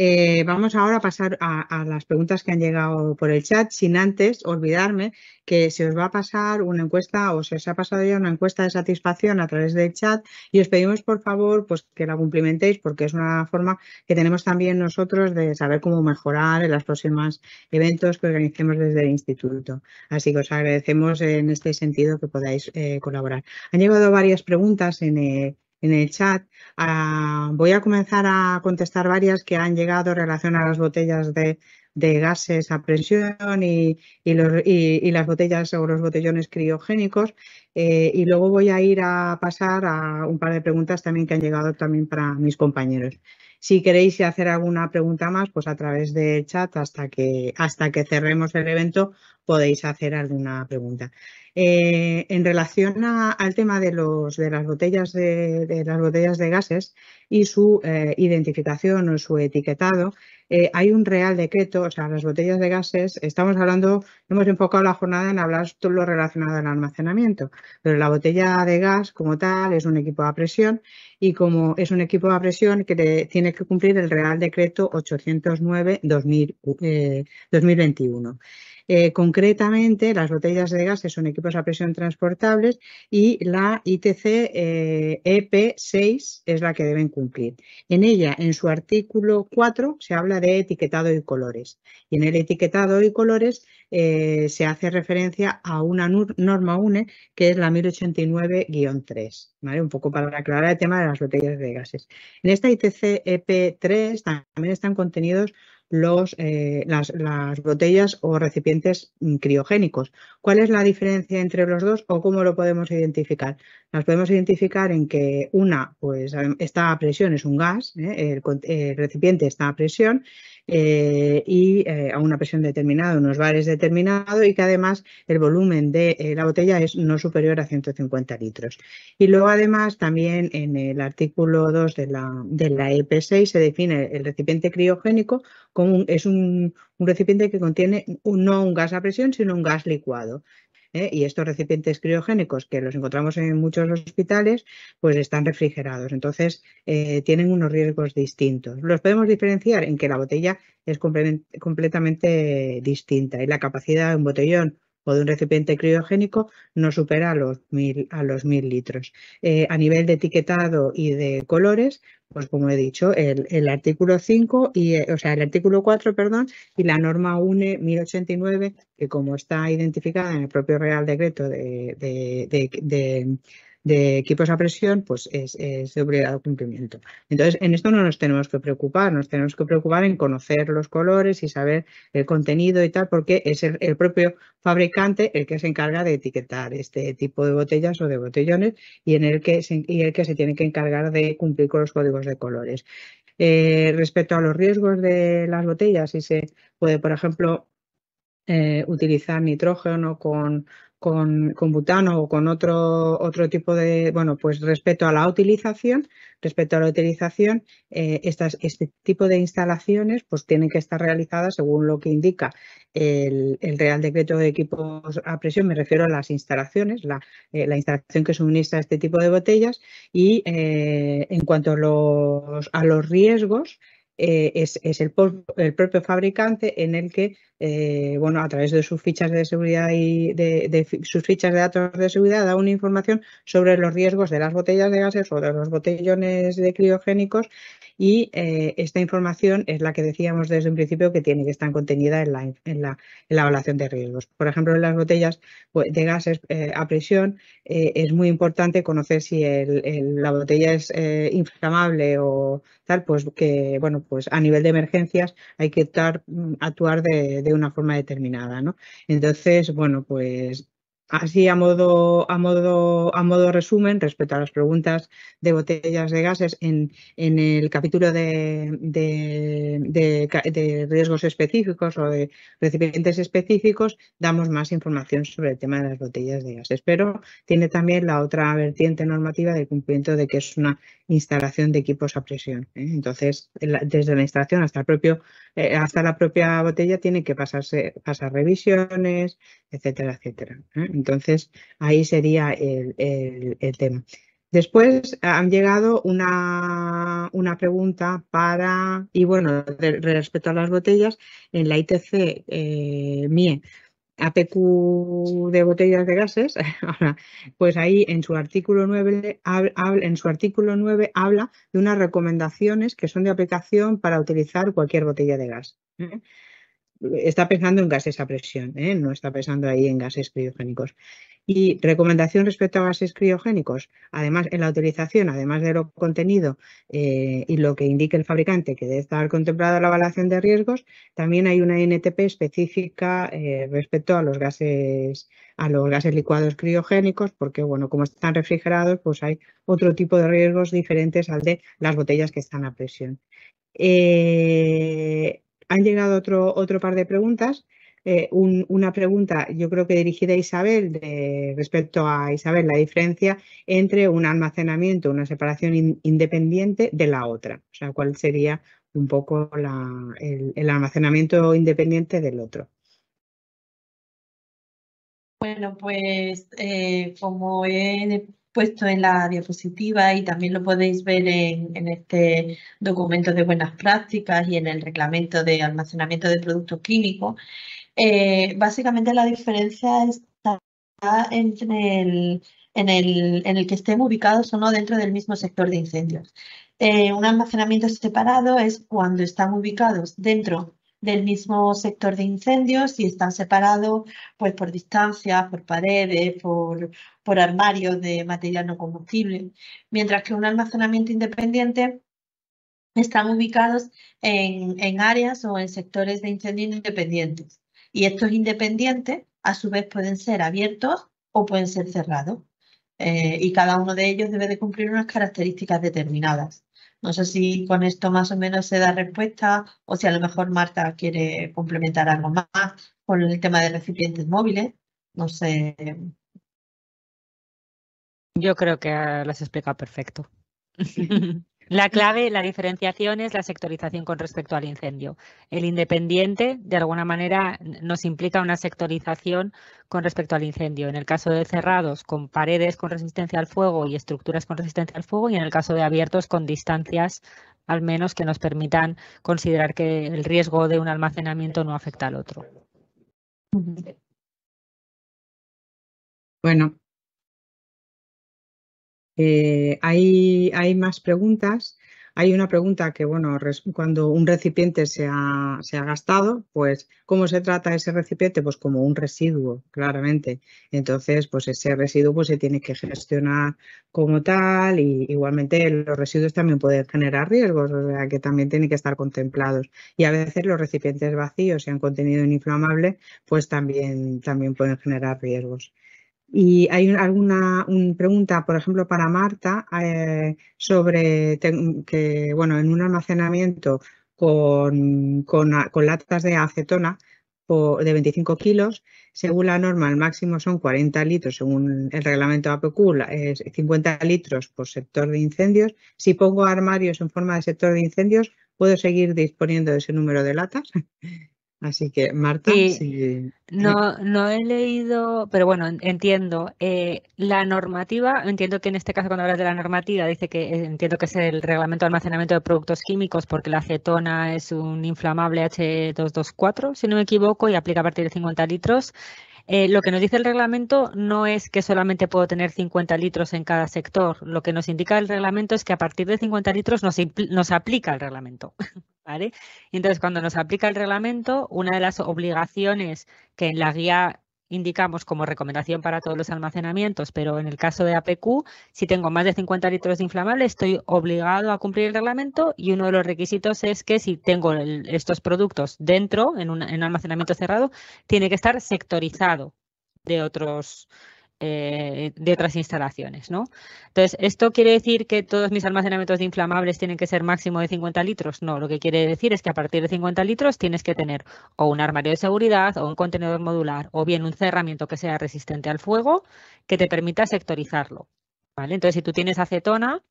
Eh, vamos ahora a pasar a, las preguntas que han llegado por el chat, sin antes olvidarme que se os va a pasar una encuesta o se os ha pasado ya una encuesta de satisfacción a través del chat y os pedimos por favor pues, que la cumplimentéis porque es una forma que tenemos también nosotros de saber cómo mejorar en los próximos eventos que organicemos desde el instituto. Así que os agradecemos en este sentido que podáis eh, colaborar. Han llegado varias preguntas en... Eh, en el chat. Ah, voy a comenzar a contestar varias que han llegado en relación a las botellas de, gases a presión y, las botellas o los botellones criogénicos. Eh, y luego voy a ir a pasar a un par de preguntas también que han llegado también para mis compañeros. Si queréis hacer alguna pregunta más, pues a través de chat hasta que, hasta que cerremos el evento podéis hacer alguna pregunta. Eh, en relación al tema de, las botellas de, gases y su eh, identificación o su etiquetado, eh, hay un real decreto, o sea, las botellas de gases, estamos hablando, hemos enfocado la jornada en hablar todo lo relacionado al almacenamiento, pero la botella de gas como tal es un equipo a presión y como es un equipo a presión que tiene que cumplir el real decreto 809-2021. Eh, concretamente, las botellas de gases son equipos a presión transportables y la ITC EP6 eh, e es la que deben cumplir. En ella, en su artículo 4, se habla de etiquetado y colores. Y en el etiquetado y colores eh, se hace referencia a una norma UNE que es la 1089-3, ¿vale? Un poco para aclarar el tema de las botellas de gases. En esta ITC EP3 también están contenidos eh, las, botellas o recipientes mm, criogénicos. ¿Cuál es la diferencia entre los dos o cómo lo podemos identificar? Las podemos identificar en que una pues, em, está a presión, es un gas, ¿eh? el, recipiente está a presión eh, y eh, a una presión determinada, unos bares determinados y que además el volumen de eh, la botella es no superior a 150 litros. Y luego además también en el artículo 2 de la, de la EP6 se define el recipiente criogénico como un, es un, recipiente que contiene no un gas a presión, sino un gas licuado. ¿eh? y estos recipientes criogénicos que los encontramos en muchos hospitales, pues están refrigerados. Entonces, eh, tienen unos riesgos distintos. Los podemos diferenciar en que la botella es completamente distinta y la capacidad de un botellón o de un recipiente criogénico no supera los mil a los mil litros. Eh, a nivel de etiquetado y de colores, pues como he dicho, el, artículo 5 y eh, o sea, el artículo 4, perdón, y la norma UNE 1089, que como está identificada en el propio Real Decreto de de equipos a presión, pues es, de obligado cumplimiento. Entonces, en esto no nos tenemos que preocupar, nos tenemos que preocupar en conocer los colores y saber el contenido y tal, porque es el, propio fabricante el que se encarga de etiquetar este tipo de botellas o de botellones y en el que se, el que se tiene que encargar de cumplir con los códigos de colores. Eh, respecto a los riesgos de las botellas, si se puede, por ejemplo, eh, utilizar nitrógeno con con, butano o con otro, otro tipo de, bueno, pues respecto a la utilización, respecto a la utilización, eh, estas, este tipo de instalaciones pues tienen que estar realizadas según lo que indica el, Real Decreto de Equipos a Presión, me refiero a las instalaciones, la, eh, instalación que suministra este tipo de botellas y eh, en cuanto a los, a los riesgos, es, es el, propio fabricante en el que eh, bueno, a través de sus fichas de seguridad y de, sus fichas de datos de seguridad, da una información sobre los riesgos de las botellas de gases o de los botellones de criogénicos y eh, esta información es la que decíamos desde un principio que tiene que estar contenida en la, evaluación de riesgos. Por ejemplo, en las botellas pues, de gases eh, a presión es muy importante conocer si la botella es inflamable o tal, pues que, bueno, pues a nivel de emergencias hay que mm, actuar de de una forma determinada, Entonces, bueno, pues Así a modo, resumen, respecto a las preguntas de botellas de gases en, en el capítulo de, riesgos específicos o de recipientes específicos, damos más información sobre el tema de las botellas de gases. Pero tiene también la otra vertiente normativa del cumplimiento de que es una instalación de equipos a presión. ¿eh? Entonces, desde la instalación hasta el propio eh, hasta la propia botella tiene que pasarse, pasar revisiones, etcétera, etcétera. ¿eh? Entonces, ahí sería el, tema. Después han llegado una, pregunta para, y bueno, respecto a las botellas, en la ITC eh, MIE APQ de botellas de gases, pues ahí en su artículo 9 habla, en su artículo 9 habla de unas recomendaciones que son de aplicación para utilizar cualquier botella de gas. ¿eh? está pensando en gases a presión, ¿eh? no está pensando ahí en gases criogénicos. Y recomendación respecto a gases criogénicos, además en la utilización, además de lo contenido eh, y lo que indique el fabricante que debe estar contemplada la evaluación de riesgos, también hay una NTP específica eh, respecto a los gases a los gases licuados criogénicos, porque bueno, como están refrigerados, pues hay otro tipo de riesgos diferentes al de las botellas que están a presión han llegado otro, par de preguntas. Eh, una pregunta, yo creo que dirigida a Isabel, respecto a Isabel, la diferencia entre un almacenamiento, una separación independiente de la otra. O sea, cuál sería un poco el, almacenamiento independiente del otro. Bueno, pues eh, como he puesto en la diapositiva y también lo podéis ver en, este documento de buenas prácticas y en el reglamento de almacenamiento de productos químicos. Eh, básicamente la diferencia está en, el, que estén ubicados o no dentro del mismo sector de incendios. Eh, un almacenamiento separado es cuando están ubicados dentro del mismo sector de incendios y están separados pues, por distancias, por paredes, por, armarios de material no combustible, mientras que un almacenamiento independiente están ubicados en, áreas o en sectores de incendio independientes. Y estos independientes, a su vez, pueden ser abiertos o pueden ser cerrados. Eh, y cada uno de ellos debe de cumplir unas características determinadas. No sé si con esto más o menos se da respuesta o si a lo mejor Marta quiere complementar algo más con el tema de recipientes móviles. No sé. Yo creo que las explica perfecto. La clave, la diferenciación es la sectorización con respecto al incendio. El independiente, de alguna manera, nos implica una sectorización con respecto al incendio. En el caso de cerrados, con paredes con resistencia al fuego y estructuras con resistencia al fuego, y en el caso de abiertos, con distancias al menos que nos permitan considerar que el riesgo de un almacenamiento no afecta al otro. Bueno, eh, hay, más preguntas. Hay una pregunta que, bueno, cuando un recipiente se ha, gastado, pues, ¿cómo se trata ese recipiente? Pues como un residuo, claramente. Entonces, pues ese residuo pues se tiene que gestionar como tal y igualmente los residuos también pueden generar riesgos, o sea, que también tienen que estar contemplados. Y a veces los recipientes vacíos, y han contenido inflamable, pues también, también pueden generar riesgos. Y hay alguna pregunta, por ejemplo, para Marta, eh, sobre que, bueno, en un almacenamiento con, latas de acetona de 25 kilos, según la norma, el máximo son 40 litros, según el reglamento APQ, es 50 litros por sector de incendios. Si pongo armarios en forma de sector de incendios, ¿puedo seguir disponiendo de ese número de latas? Así que, Marta, sí, No, no he leído, pero bueno, entiendo. Eh, la normativa, entiendo que en este caso cuando hablas de la normativa, dice que eh, entiendo que es el reglamento de almacenamiento de productos químicos porque la acetona es un inflamable H224, si no me equivoco, y aplica a partir de 50 litros. Eh, lo que nos dice el reglamento no es que solamente puedo tener 50 litros en cada sector. Lo que nos indica el reglamento es que a partir de 50 litros nos, nos aplica el reglamento. entonces, cuando nos aplica el reglamento, una de las obligaciones que en la guía indicamos como recomendación para todos los almacenamientos, pero en el caso de APQ, si tengo más de 50 litros de inflamable, estoy obligado a cumplir el reglamento y uno de los requisitos es que si tengo estos productos dentro, en en un almacenamiento cerrado, tiene que estar sectorizado de otros eh, de otras instalaciones. ¿no? Entonces, ¿esto quiere decir que todos mis almacenamientos de inflamables tienen que ser máximo de 50 litros? No, lo que quiere decir es que a partir de 50 litros tienes que tener o un armario de seguridad o un contenedor modular o bien un cerramiento que sea resistente al fuego que te permita sectorizarlo. ¿vale? Entonces, si tú tienes acetona,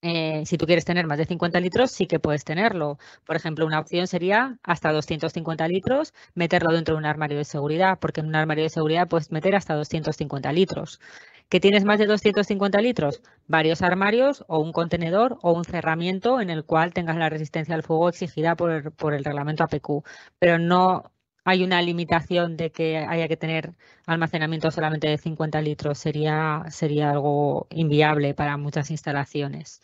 eh, si tú quieres tener más de 50 litros, sí que puedes tenerlo. Por ejemplo, una opción sería hasta 250 litros, meterlo dentro de un armario de seguridad, porque en un armario de seguridad puedes meter hasta 250 litros. ¿Qué tienes más de 250 litros? Varios armarios o un contenedor o un cerramiento en el cual tengas la resistencia al fuego exigida por, por el reglamento APQ, pero no hay una limitación de que haya que tener almacenamiento solamente de 50 litros, sería, sería algo inviable para muchas instalaciones.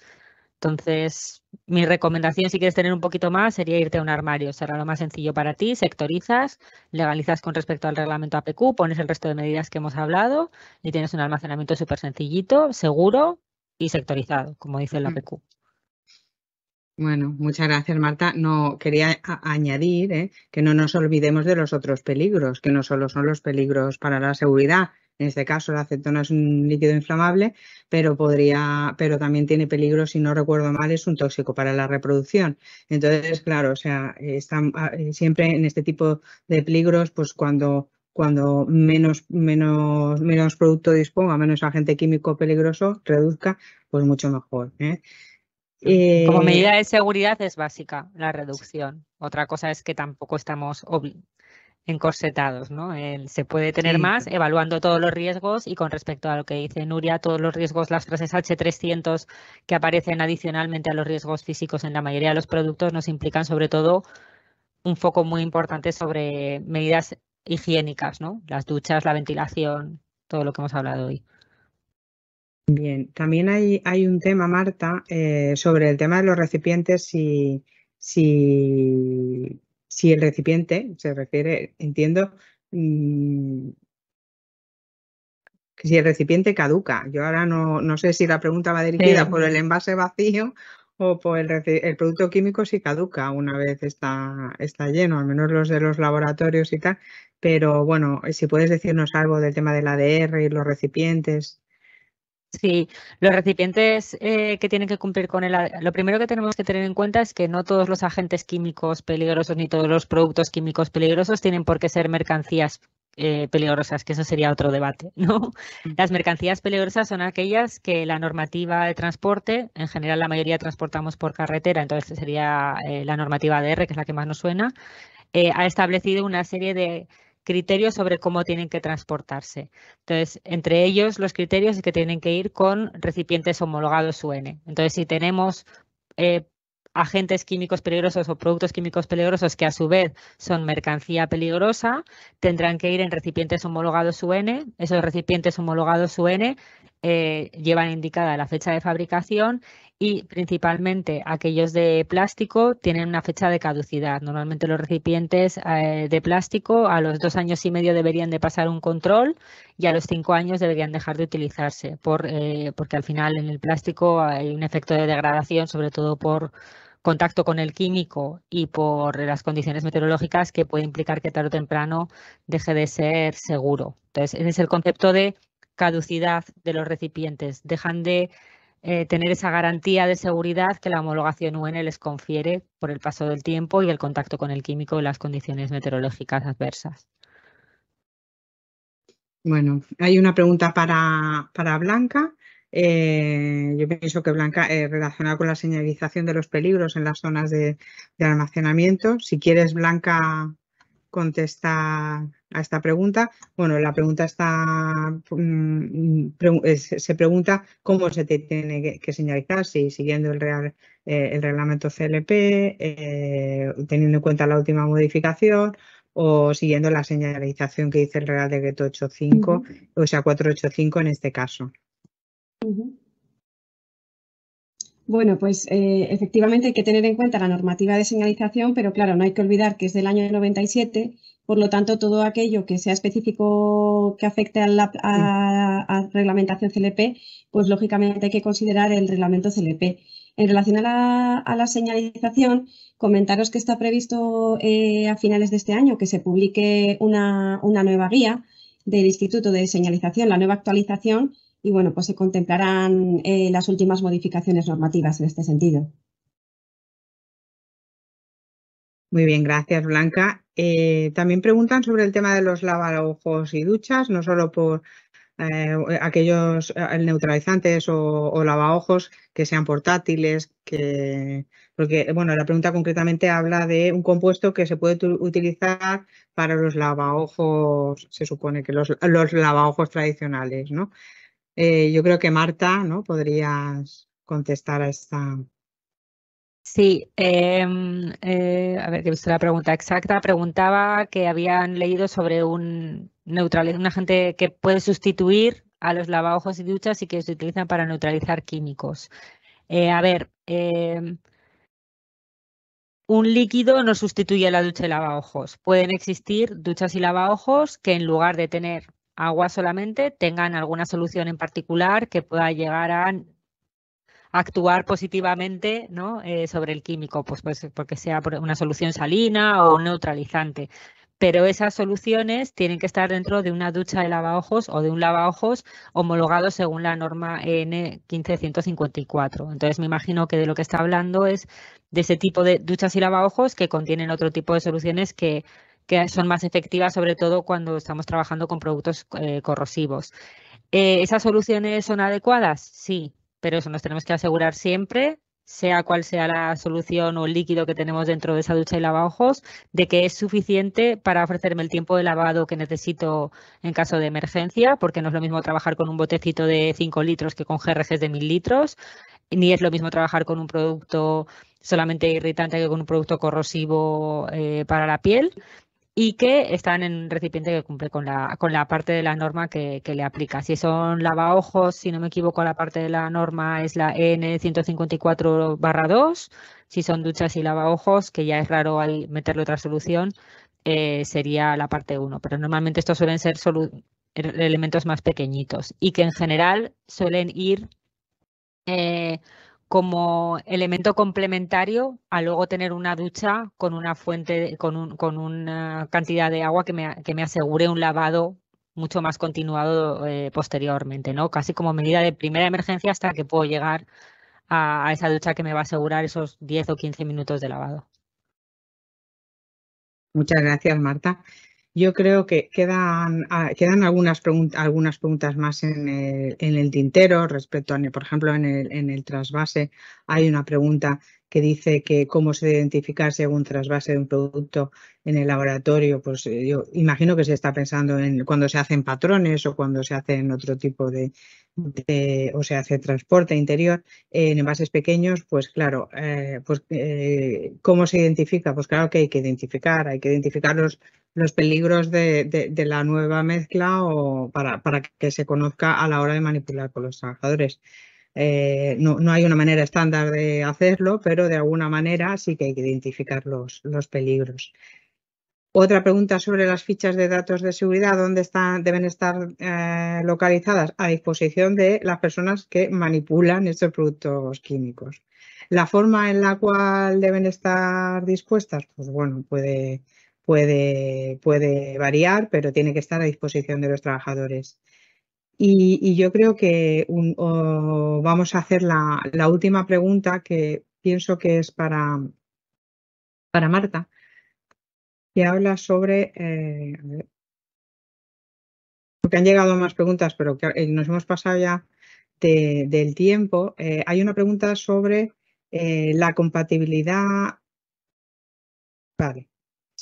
Entonces, mi recomendación, si quieres tener un poquito más, sería irte a un armario. Será lo más sencillo para ti, sectorizas, legalizas con respecto al reglamento APQ, pones el resto de medidas que hemos hablado y tienes un almacenamiento súper sencillito, seguro y sectorizado, como dice el APQ. Bueno, muchas gracias, Marta. No quería añadir ¿eh? que no nos olvidemos de los otros peligros, que no solo son los peligros para la seguridad. En este caso, la acetona es un líquido inflamable, pero podría, pero también tiene peligro, si no recuerdo mal, es un tóxico para la reproducción. Entonces, claro, o sea, ah, eh, siempre en este tipo de peligros, pues cuando cuando menos, menos, menos producto disponga, menos agente químico peligroso reduzca, pues mucho mejor. ¿eh? Como eh, medida de seguridad es básica la reducción. Otra cosa es que tampoco estamos encorsetados, ¿no? se puede tener más evaluando todos los riesgos y con respecto a lo que dice Nuria, todos los riesgos, las frases H300 que aparecen adicionalmente a los riesgos físicos en la mayoría de los productos nos implican sobre todo un foco muy importante sobre medidas higiénicas, ¿no? Las duchas, la ventilación, todo lo que hemos hablado hoy. Bien, también hay, un tema, Marta, eh, sobre el tema de los recipientes, si, el recipiente se refiere, entiendo, mm, si el recipiente caduca. Yo ahora no, sé si la pregunta va dirigida por el envase vacío o por el, producto químico si caduca una vez está, está lleno, al menos los de los laboratorios y tal. Pero bueno, si puedes decirnos algo del tema del ADR y los recipientes. Sí, los recipientes eh, que tienen que cumplir con el... Lo primero que tenemos que tener en cuenta es que no todos los agentes químicos peligrosos ni todos los productos químicos peligrosos tienen por qué ser mercancías eh, peligrosas, que eso sería otro debate, ¿no? Mm. Las mercancías peligrosas son aquellas que la normativa de transporte, en general la mayoría transportamos por carretera, entonces sería eh, la normativa ADR, que es la que más nos suena, ha establecido una serie de criterios sobre cómo tienen que transportarse. Entonces, entre ellos, los criterios es que tienen que ir con recipientes homologados UN. Entonces, si tenemos eh, agentes químicos peligrosos o productos químicos peligrosos que a su vez son mercancía peligrosa, tendrán que ir en recipientes homologados UN. Esos recipientes homologados UN eh, llevan indicada la fecha de fabricación y principalmente aquellos de plástico tienen una fecha de caducidad. Normalmente los recipientes eh, de plástico a los dos años y medio deberían de pasar un control y a los cinco años deberían dejar de utilizarse por, eh, porque al final en el plástico hay un efecto de degradación, sobre todo por contacto con el químico y por las condiciones meteorológicas que puede implicar que tarde o temprano deje de ser seguro. Entonces, ese es el concepto de caducidad de los recipientes. Dejan de eh, tener esa garantía de seguridad que la homologación UN les confiere por el paso del tiempo y el contacto con el químico y las condiciones meteorológicas adversas. Bueno, hay una pregunta para, Blanca. Eh, yo pienso que Blanca, eh, relacionada con la señalización de los peligros en las zonas de almacenamiento, si quieres, Blanca, contesta a esta pregunta? Bueno, la pregunta está mm, eh, se pregunta cómo se tiene que señalizar, si siguiendo el, real, eh, el reglamento CLP, eh, teniendo en cuenta la última modificación o siguiendo la señalización que dice el Real Decreto 85, o sea 485 en este caso. Bueno, pues eh, efectivamente hay que tener en cuenta la normativa de señalización, pero claro, no hay que olvidar que es del año 97, por lo tanto, todo aquello que sea específico que afecte a la reglamentación CLP, pues lógicamente hay que considerar el reglamento CLP. En relación a la, señalización, comentaros que está previsto eh, a finales de este año que se publique una nueva guía del Instituto de Señalización, la nueva actualización, y bueno, pues se contemplarán eh, las últimas modificaciones normativas en este sentido. Muy bien, gracias Blanca. Eh, también preguntan sobre el tema de los lavarojos y duchas, no solo por eh, aquellos neutralizantes o, lavaojos que sean portátiles, que, porque bueno, la pregunta concretamente habla de un compuesto que se puede utilizar para los lavaojos, se supone que los, los lavaojos tradicionales, ¿no? Eh, yo creo que Marta, ¿no? Podrías contestar a esta. Sí, em, eh, a ver, que he visto la pregunta exacta. Preguntaba que habían leído sobre un neutralizador, un agente que puede sustituir a los lavaojos y duchas y que se utilizan para neutralizar químicos. Eh, a ver, em, un líquido no sustituye a la ducha y lavaojos. Pueden existir duchas y lavaojos que en lugar de tener agua solamente tengan alguna solución en particular que pueda llegar a actuar positivamente ¿no? Eh, sobre el químico, pues, pues porque sea una solución salina o neutralizante. Pero esas soluciones tienen que estar dentro de una ducha de lavaojos o de un lavaojos homologado según la norma N15154. Entonces me imagino que de lo que está hablando es de ese tipo de duchas y lavaojos que contienen otro tipo de soluciones que que son más efectivas, sobre todo cuando estamos trabajando con productos eh, corrosivos. Eh, ¿Esas soluciones son adecuadas? Sí, pero eso nos tenemos que asegurar siempre sea cual sea la solución o el líquido que tenemos dentro de esa ducha y lavaojos, de que es suficiente para ofrecerme el tiempo de lavado que necesito en caso de emergencia, porque no es lo mismo trabajar con un botecito de 5 litros que con GRGs de 1000 litros, ni es lo mismo trabajar con un producto solamente irritante que con un producto corrosivo eh, para la piel y que están en un recipiente que cumple con la, con la parte de la norma que, le aplica. Si son lavaojos, si no me equivoco, la parte de la norma es la N154-2. Si son duchas y lavaojos, que ya es raro al meterle otra solución, eh, sería la parte 1. Pero normalmente estos suelen ser elementos más pequeñitos y que en general suelen ir... Eh, como elemento complementario a luego tener una ducha con una fuente, con, con una cantidad de agua que me, que me asegure un lavado mucho más continuado eh, posteriormente, ¿no? Casi como medida de primera emergencia hasta que puedo llegar a, a, esa ducha que me va a asegurar esos 10 o 15 minutos de lavado. Muchas gracias, Marta. Yo creo que quedan, ah, quedan algunas, preguntas, algunas preguntas más en el, en el tintero respecto a, por ejemplo, en el, en el trasvase hay una pregunta que dice que cómo se identifica según trasvase de un producto en el laboratorio, pues eh, yo imagino que se está pensando en cuando se hacen patrones o cuando se hacen otro tipo de, o se hace transporte interior en envases pequeños, pues claro, eh, pues eh, cómo se identifica, pues claro que hay que identificar, hay que identificar los, los peligros de, la nueva mezcla o para que se conozca a la hora de manipular con los trabajadores. Eh, no, hay una manera estándar de hacerlo, pero de alguna manera sí que hay que identificar los, peligros. Otra pregunta sobre las fichas de datos de seguridad, ¿dónde están, deben estar eh, localizadas? A disposición de las personas que manipulan estos productos químicos. La forma en la cual deben estar dispuestas, pues bueno, puede variar, pero tiene que estar a disposición de los trabajadores. Y, yo creo que vamos a hacer la, última pregunta que pienso que es para, para Marta, que habla sobre... Eh, porque han llegado más preguntas, pero eh, nos hemos pasado ya del tiempo. Eh, hay una pregunta sobre la compatibilidad. Vale.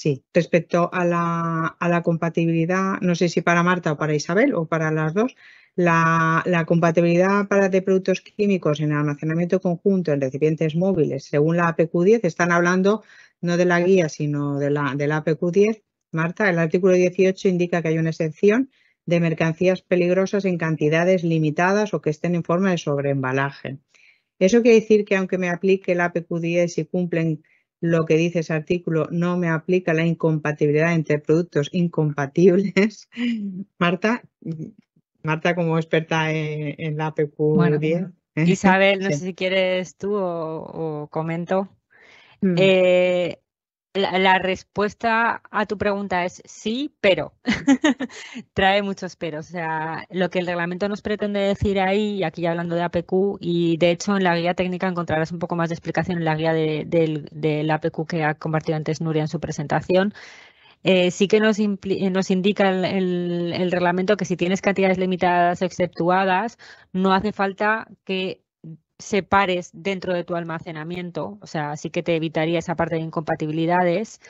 Sí, respecto a la, a la, compatibilidad, no sé si para Marta o para Isabel o para las dos, la, compatibilidad para de productos químicos en almacenamiento conjunto en recipientes móviles, según la APQ10, están hablando no de la guía, sino de la, de la APQ10. Marta, el artículo 18 indica que hay una excepción de mercancías peligrosas en cantidades limitadas o que estén en forma de sobreembalaje. Eso quiere decir que aunque me aplique la APQ10 y cumplen lo que dice ese artículo no me aplica la incompatibilidad entre productos incompatibles. Marta, Marta como experta en, la apq Isabel, no sé si quieres tú o, comento. Mm. Eh, la, respuesta a tu pregunta es sí, pero trae muchos peros. O sea, lo que el reglamento nos pretende decir ahí, y aquí hablando de APQ, y de hecho en la guía técnica encontrarás un poco más de explicación en la guía de, del APQ que ha compartido antes Nuria en su presentación. Eh, sí que nos, eh, nos indica el, reglamento que si tienes cantidades limitadas exceptuadas, no hace falta que separes dentro de tu almacenamiento, o sea, sí que te evitaría esa parte de incompatibilidades,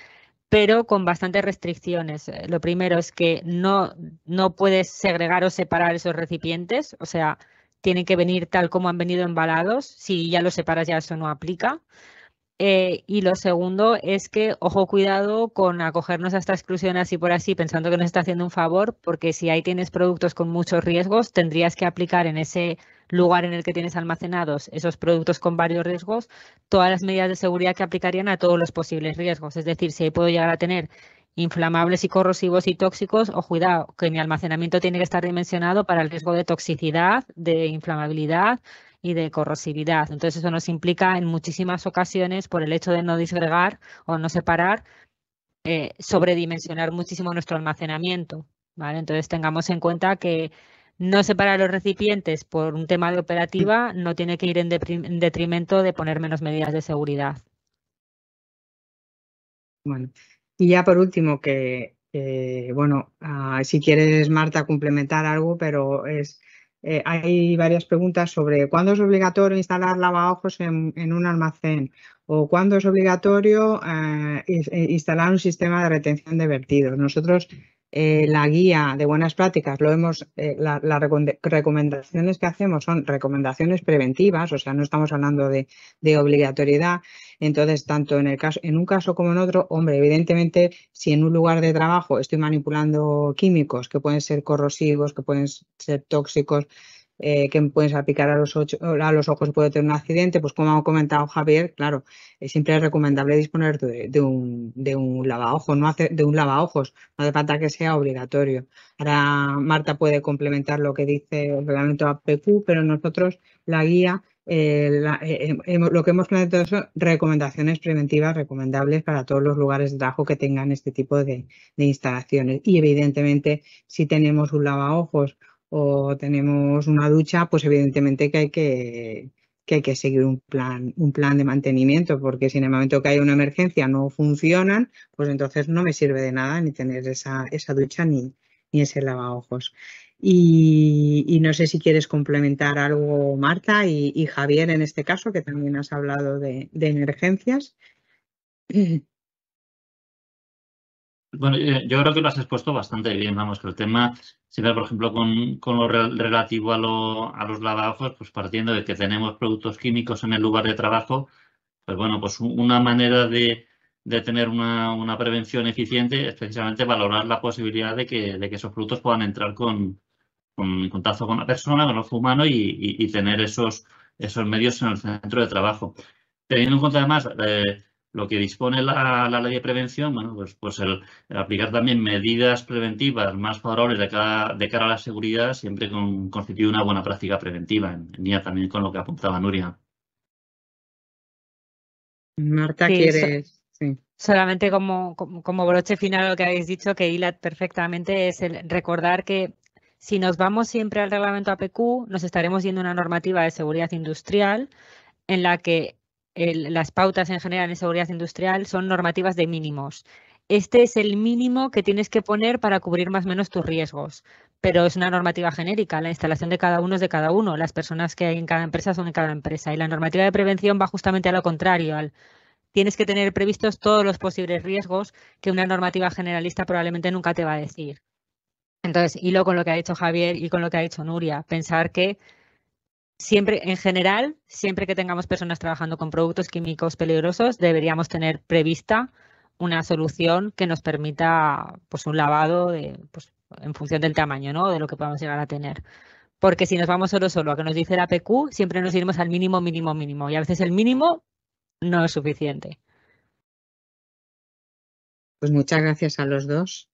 pero con bastantes restricciones. Eh, lo primero es que no, no puedes segregar o separar esos recipientes, o sea, tienen que venir tal como han venido embalados, si ya los separas ya eso no aplica. Eh, y lo segundo es que, ojo, cuidado con acogernos a esta exclusión así por así, pensando que nos está haciendo un favor, porque si ahí tienes productos con muchos riesgos, tendrías que aplicar en ese lugar en el que tienes almacenados esos productos con varios riesgos, todas las medidas de seguridad que aplicarían a todos los posibles riesgos. Es decir, si puedo llegar a tener inflamables y corrosivos y tóxicos, o cuidado, que mi almacenamiento tiene que estar dimensionado para el riesgo de toxicidad, de inflamabilidad, y de corrosividad. Entonces eso nos implica en muchísimas ocasiones por el hecho de no disgregar o no separar, eh, sobredimensionar muchísimo nuestro almacenamiento. ¿vale? Entonces tengamos en cuenta que no separar los recipientes por un tema de operativa no tiene que ir en, detrimento de poner menos medidas de seguridad. Bueno, y ya por último, que bueno, ah, si quieres, Marta, complementar algo, pero es eh, hay varias preguntas sobre cuándo es obligatorio instalar lavaojos en, un almacén o cuándo es obligatorio eh, eh, instalar un sistema de retención de vertidos. Nosotros eh, la guía de buenas prácticas, lo hemos, eh, las recomendaciones que hacemos son recomendaciones preventivas, o sea, no estamos hablando de, de, obligatoriedad. Entonces, tanto en el caso, en un caso como en otro, hombre, evidentemente, si en un lugar de trabajo estoy manipulando químicos que pueden ser corrosivos, que pueden ser tóxicos, eh, que pueden salpicar a los, a los ojos y puede tener un accidente, pues como ha comentado Javier, claro, siempre es recomendable disponer de, un, de un lavaojos, no hace, de un lavaojos, no hace falta que sea obligatorio. Ahora Marta puede complementar lo que dice el reglamento APQ, pero nosotros la guía eh, eh, lo que hemos planteado son recomendaciones preventivas recomendables para todos los lugares de trabajo que tengan este tipo de, de instalaciones. Y evidentemente, si tenemos un lavaojos o tenemos una ducha, pues evidentemente que hay que, que, hay que seguir un plan, un plan de mantenimiento, porque si en el momento que hay una emergencia no funcionan, pues entonces no me sirve de nada ni tener esa, esa ducha ni, ni ese lavaojos. Y, no sé si quieres complementar algo, Marta y, Javier, en este caso, que también has hablado de, de emergencias. Bueno, eh, yo creo que lo has expuesto bastante bien, vamos, que el tema siempre, por ejemplo, con, lo relativo a, lo, a los lavajos, pues partiendo de que tenemos productos químicos en el lugar de trabajo, pues bueno, pues una manera de, tener una, prevención eficiente es precisamente valorar la posibilidad de que, esos productos puedan entrar con, con contacto con la persona, con el ojo humano y, tener esos, esos medios en el centro de trabajo. Teniendo en cuenta además eh, lo que dispone la, ley de prevención, bueno, pues, pues el, aplicar también medidas preventivas más favorables de, cara a la seguridad siempre con, constituye una buena práctica preventiva, en, línea también con lo que apuntaba Nuria. Marta, ¿quieres? Solamente como, broche final lo que habéis dicho, que hila perfectamente, es el recordar que si nos vamos siempre al reglamento APQ, nos estaremos yendo a una normativa de seguridad industrial en la que las pautas en general en seguridad industrial son normativas de mínimos. Este es el mínimo que tienes que poner para cubrir más o menos tus riesgos, pero es una normativa genérica. La instalación de cada uno es de cada uno. Las personas que hay en cada empresa son en cada empresa. Y la normativa de prevención va justamente a lo contrario, al tienes que tener previstos todos los posibles riesgos que una normativa generalista probablemente nunca te va a decir. Entonces, hilo con lo que ha dicho Javier y con lo que ha dicho Nuria, pensar que siempre, en general, siempre que tengamos personas trabajando con productos químicos peligrosos, deberíamos tener prevista una solución que nos permita pues, un lavado pues, en función del tamaño, ¿no? De lo que podamos llegar a tener. Porque si nos vamos solo solo a que nos dice la PQ, siempre nos iremos al mínimo, mínimo, mínimo. Y a veces el mínimo no es suficiente. Pues muchas gracias a los dos.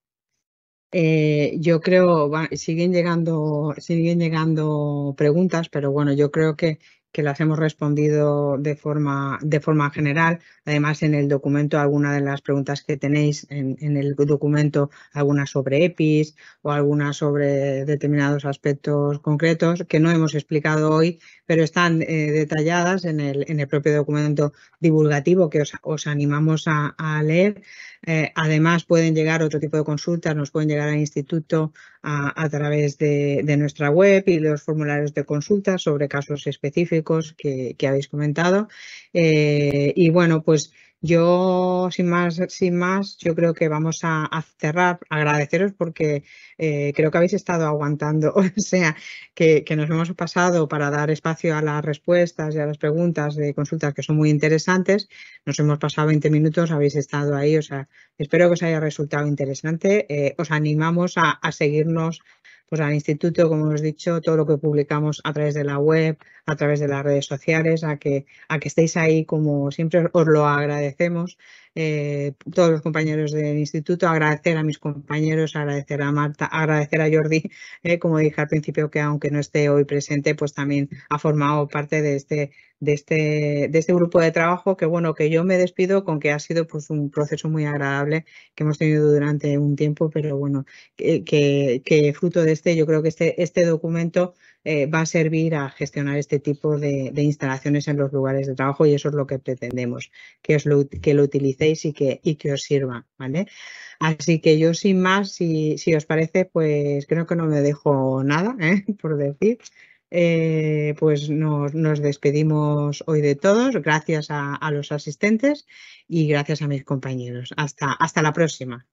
Eh, yo creo, siguen llegando, siguen llegando preguntas, pero bueno, yo creo que, que las hemos respondido de forma, de forma general. Además, en el documento, alguna de las preguntas que tenéis en, en, el documento, algunas sobre EPIs o algunas sobre determinados aspectos concretos que no hemos explicado hoy pero están eh, detalladas en el, en el, propio documento divulgativo que os, animamos a, leer. Eh, además, pueden llegar otro tipo de consultas, nos pueden llegar al instituto a, través de, nuestra web y los formularios de consulta sobre casos específicos que, habéis comentado. Eh, y bueno, pues yo, sin más, sin más, yo creo que vamos a, cerrar, agradeceros porque eh, creo que habéis estado aguantando, o sea, que, nos hemos pasado para dar espacio a las respuestas y a las preguntas de consultas que son muy interesantes. Nos hemos pasado 20 minutos, habéis estado ahí, o sea, espero que os haya resultado interesante. Eh, os animamos a seguirnos pues al instituto, como he dicho, todo lo que publicamos a través de la web, a través de las redes sociales, a que, a que estéis ahí, como siempre os lo agradecemos eh, todos los compañeros del instituto, agradecer a mis compañeros, agradecer a Marta, agradecer a Jordi, eh, como dije al principio, que aunque no esté hoy presente, pues también ha formado parte de este, de este, de este grupo de trabajo, que bueno, que yo me despido con que ha sido pues un proceso muy agradable que hemos tenido durante un tiempo, pero bueno, que, que, que fruto de este, yo creo que este, este documento eh, va a servir a gestionar este tipo de, instalaciones en los lugares de trabajo y eso es lo que pretendemos, que, lo, utilicéis y que, os sirva, Así que yo sin más, si, os parece, pues creo que no me dejo nada ¿eh? por decir. Eh, pues nos, despedimos hoy de todos. Gracias a, los asistentes y gracias a mis compañeros. hasta la próxima.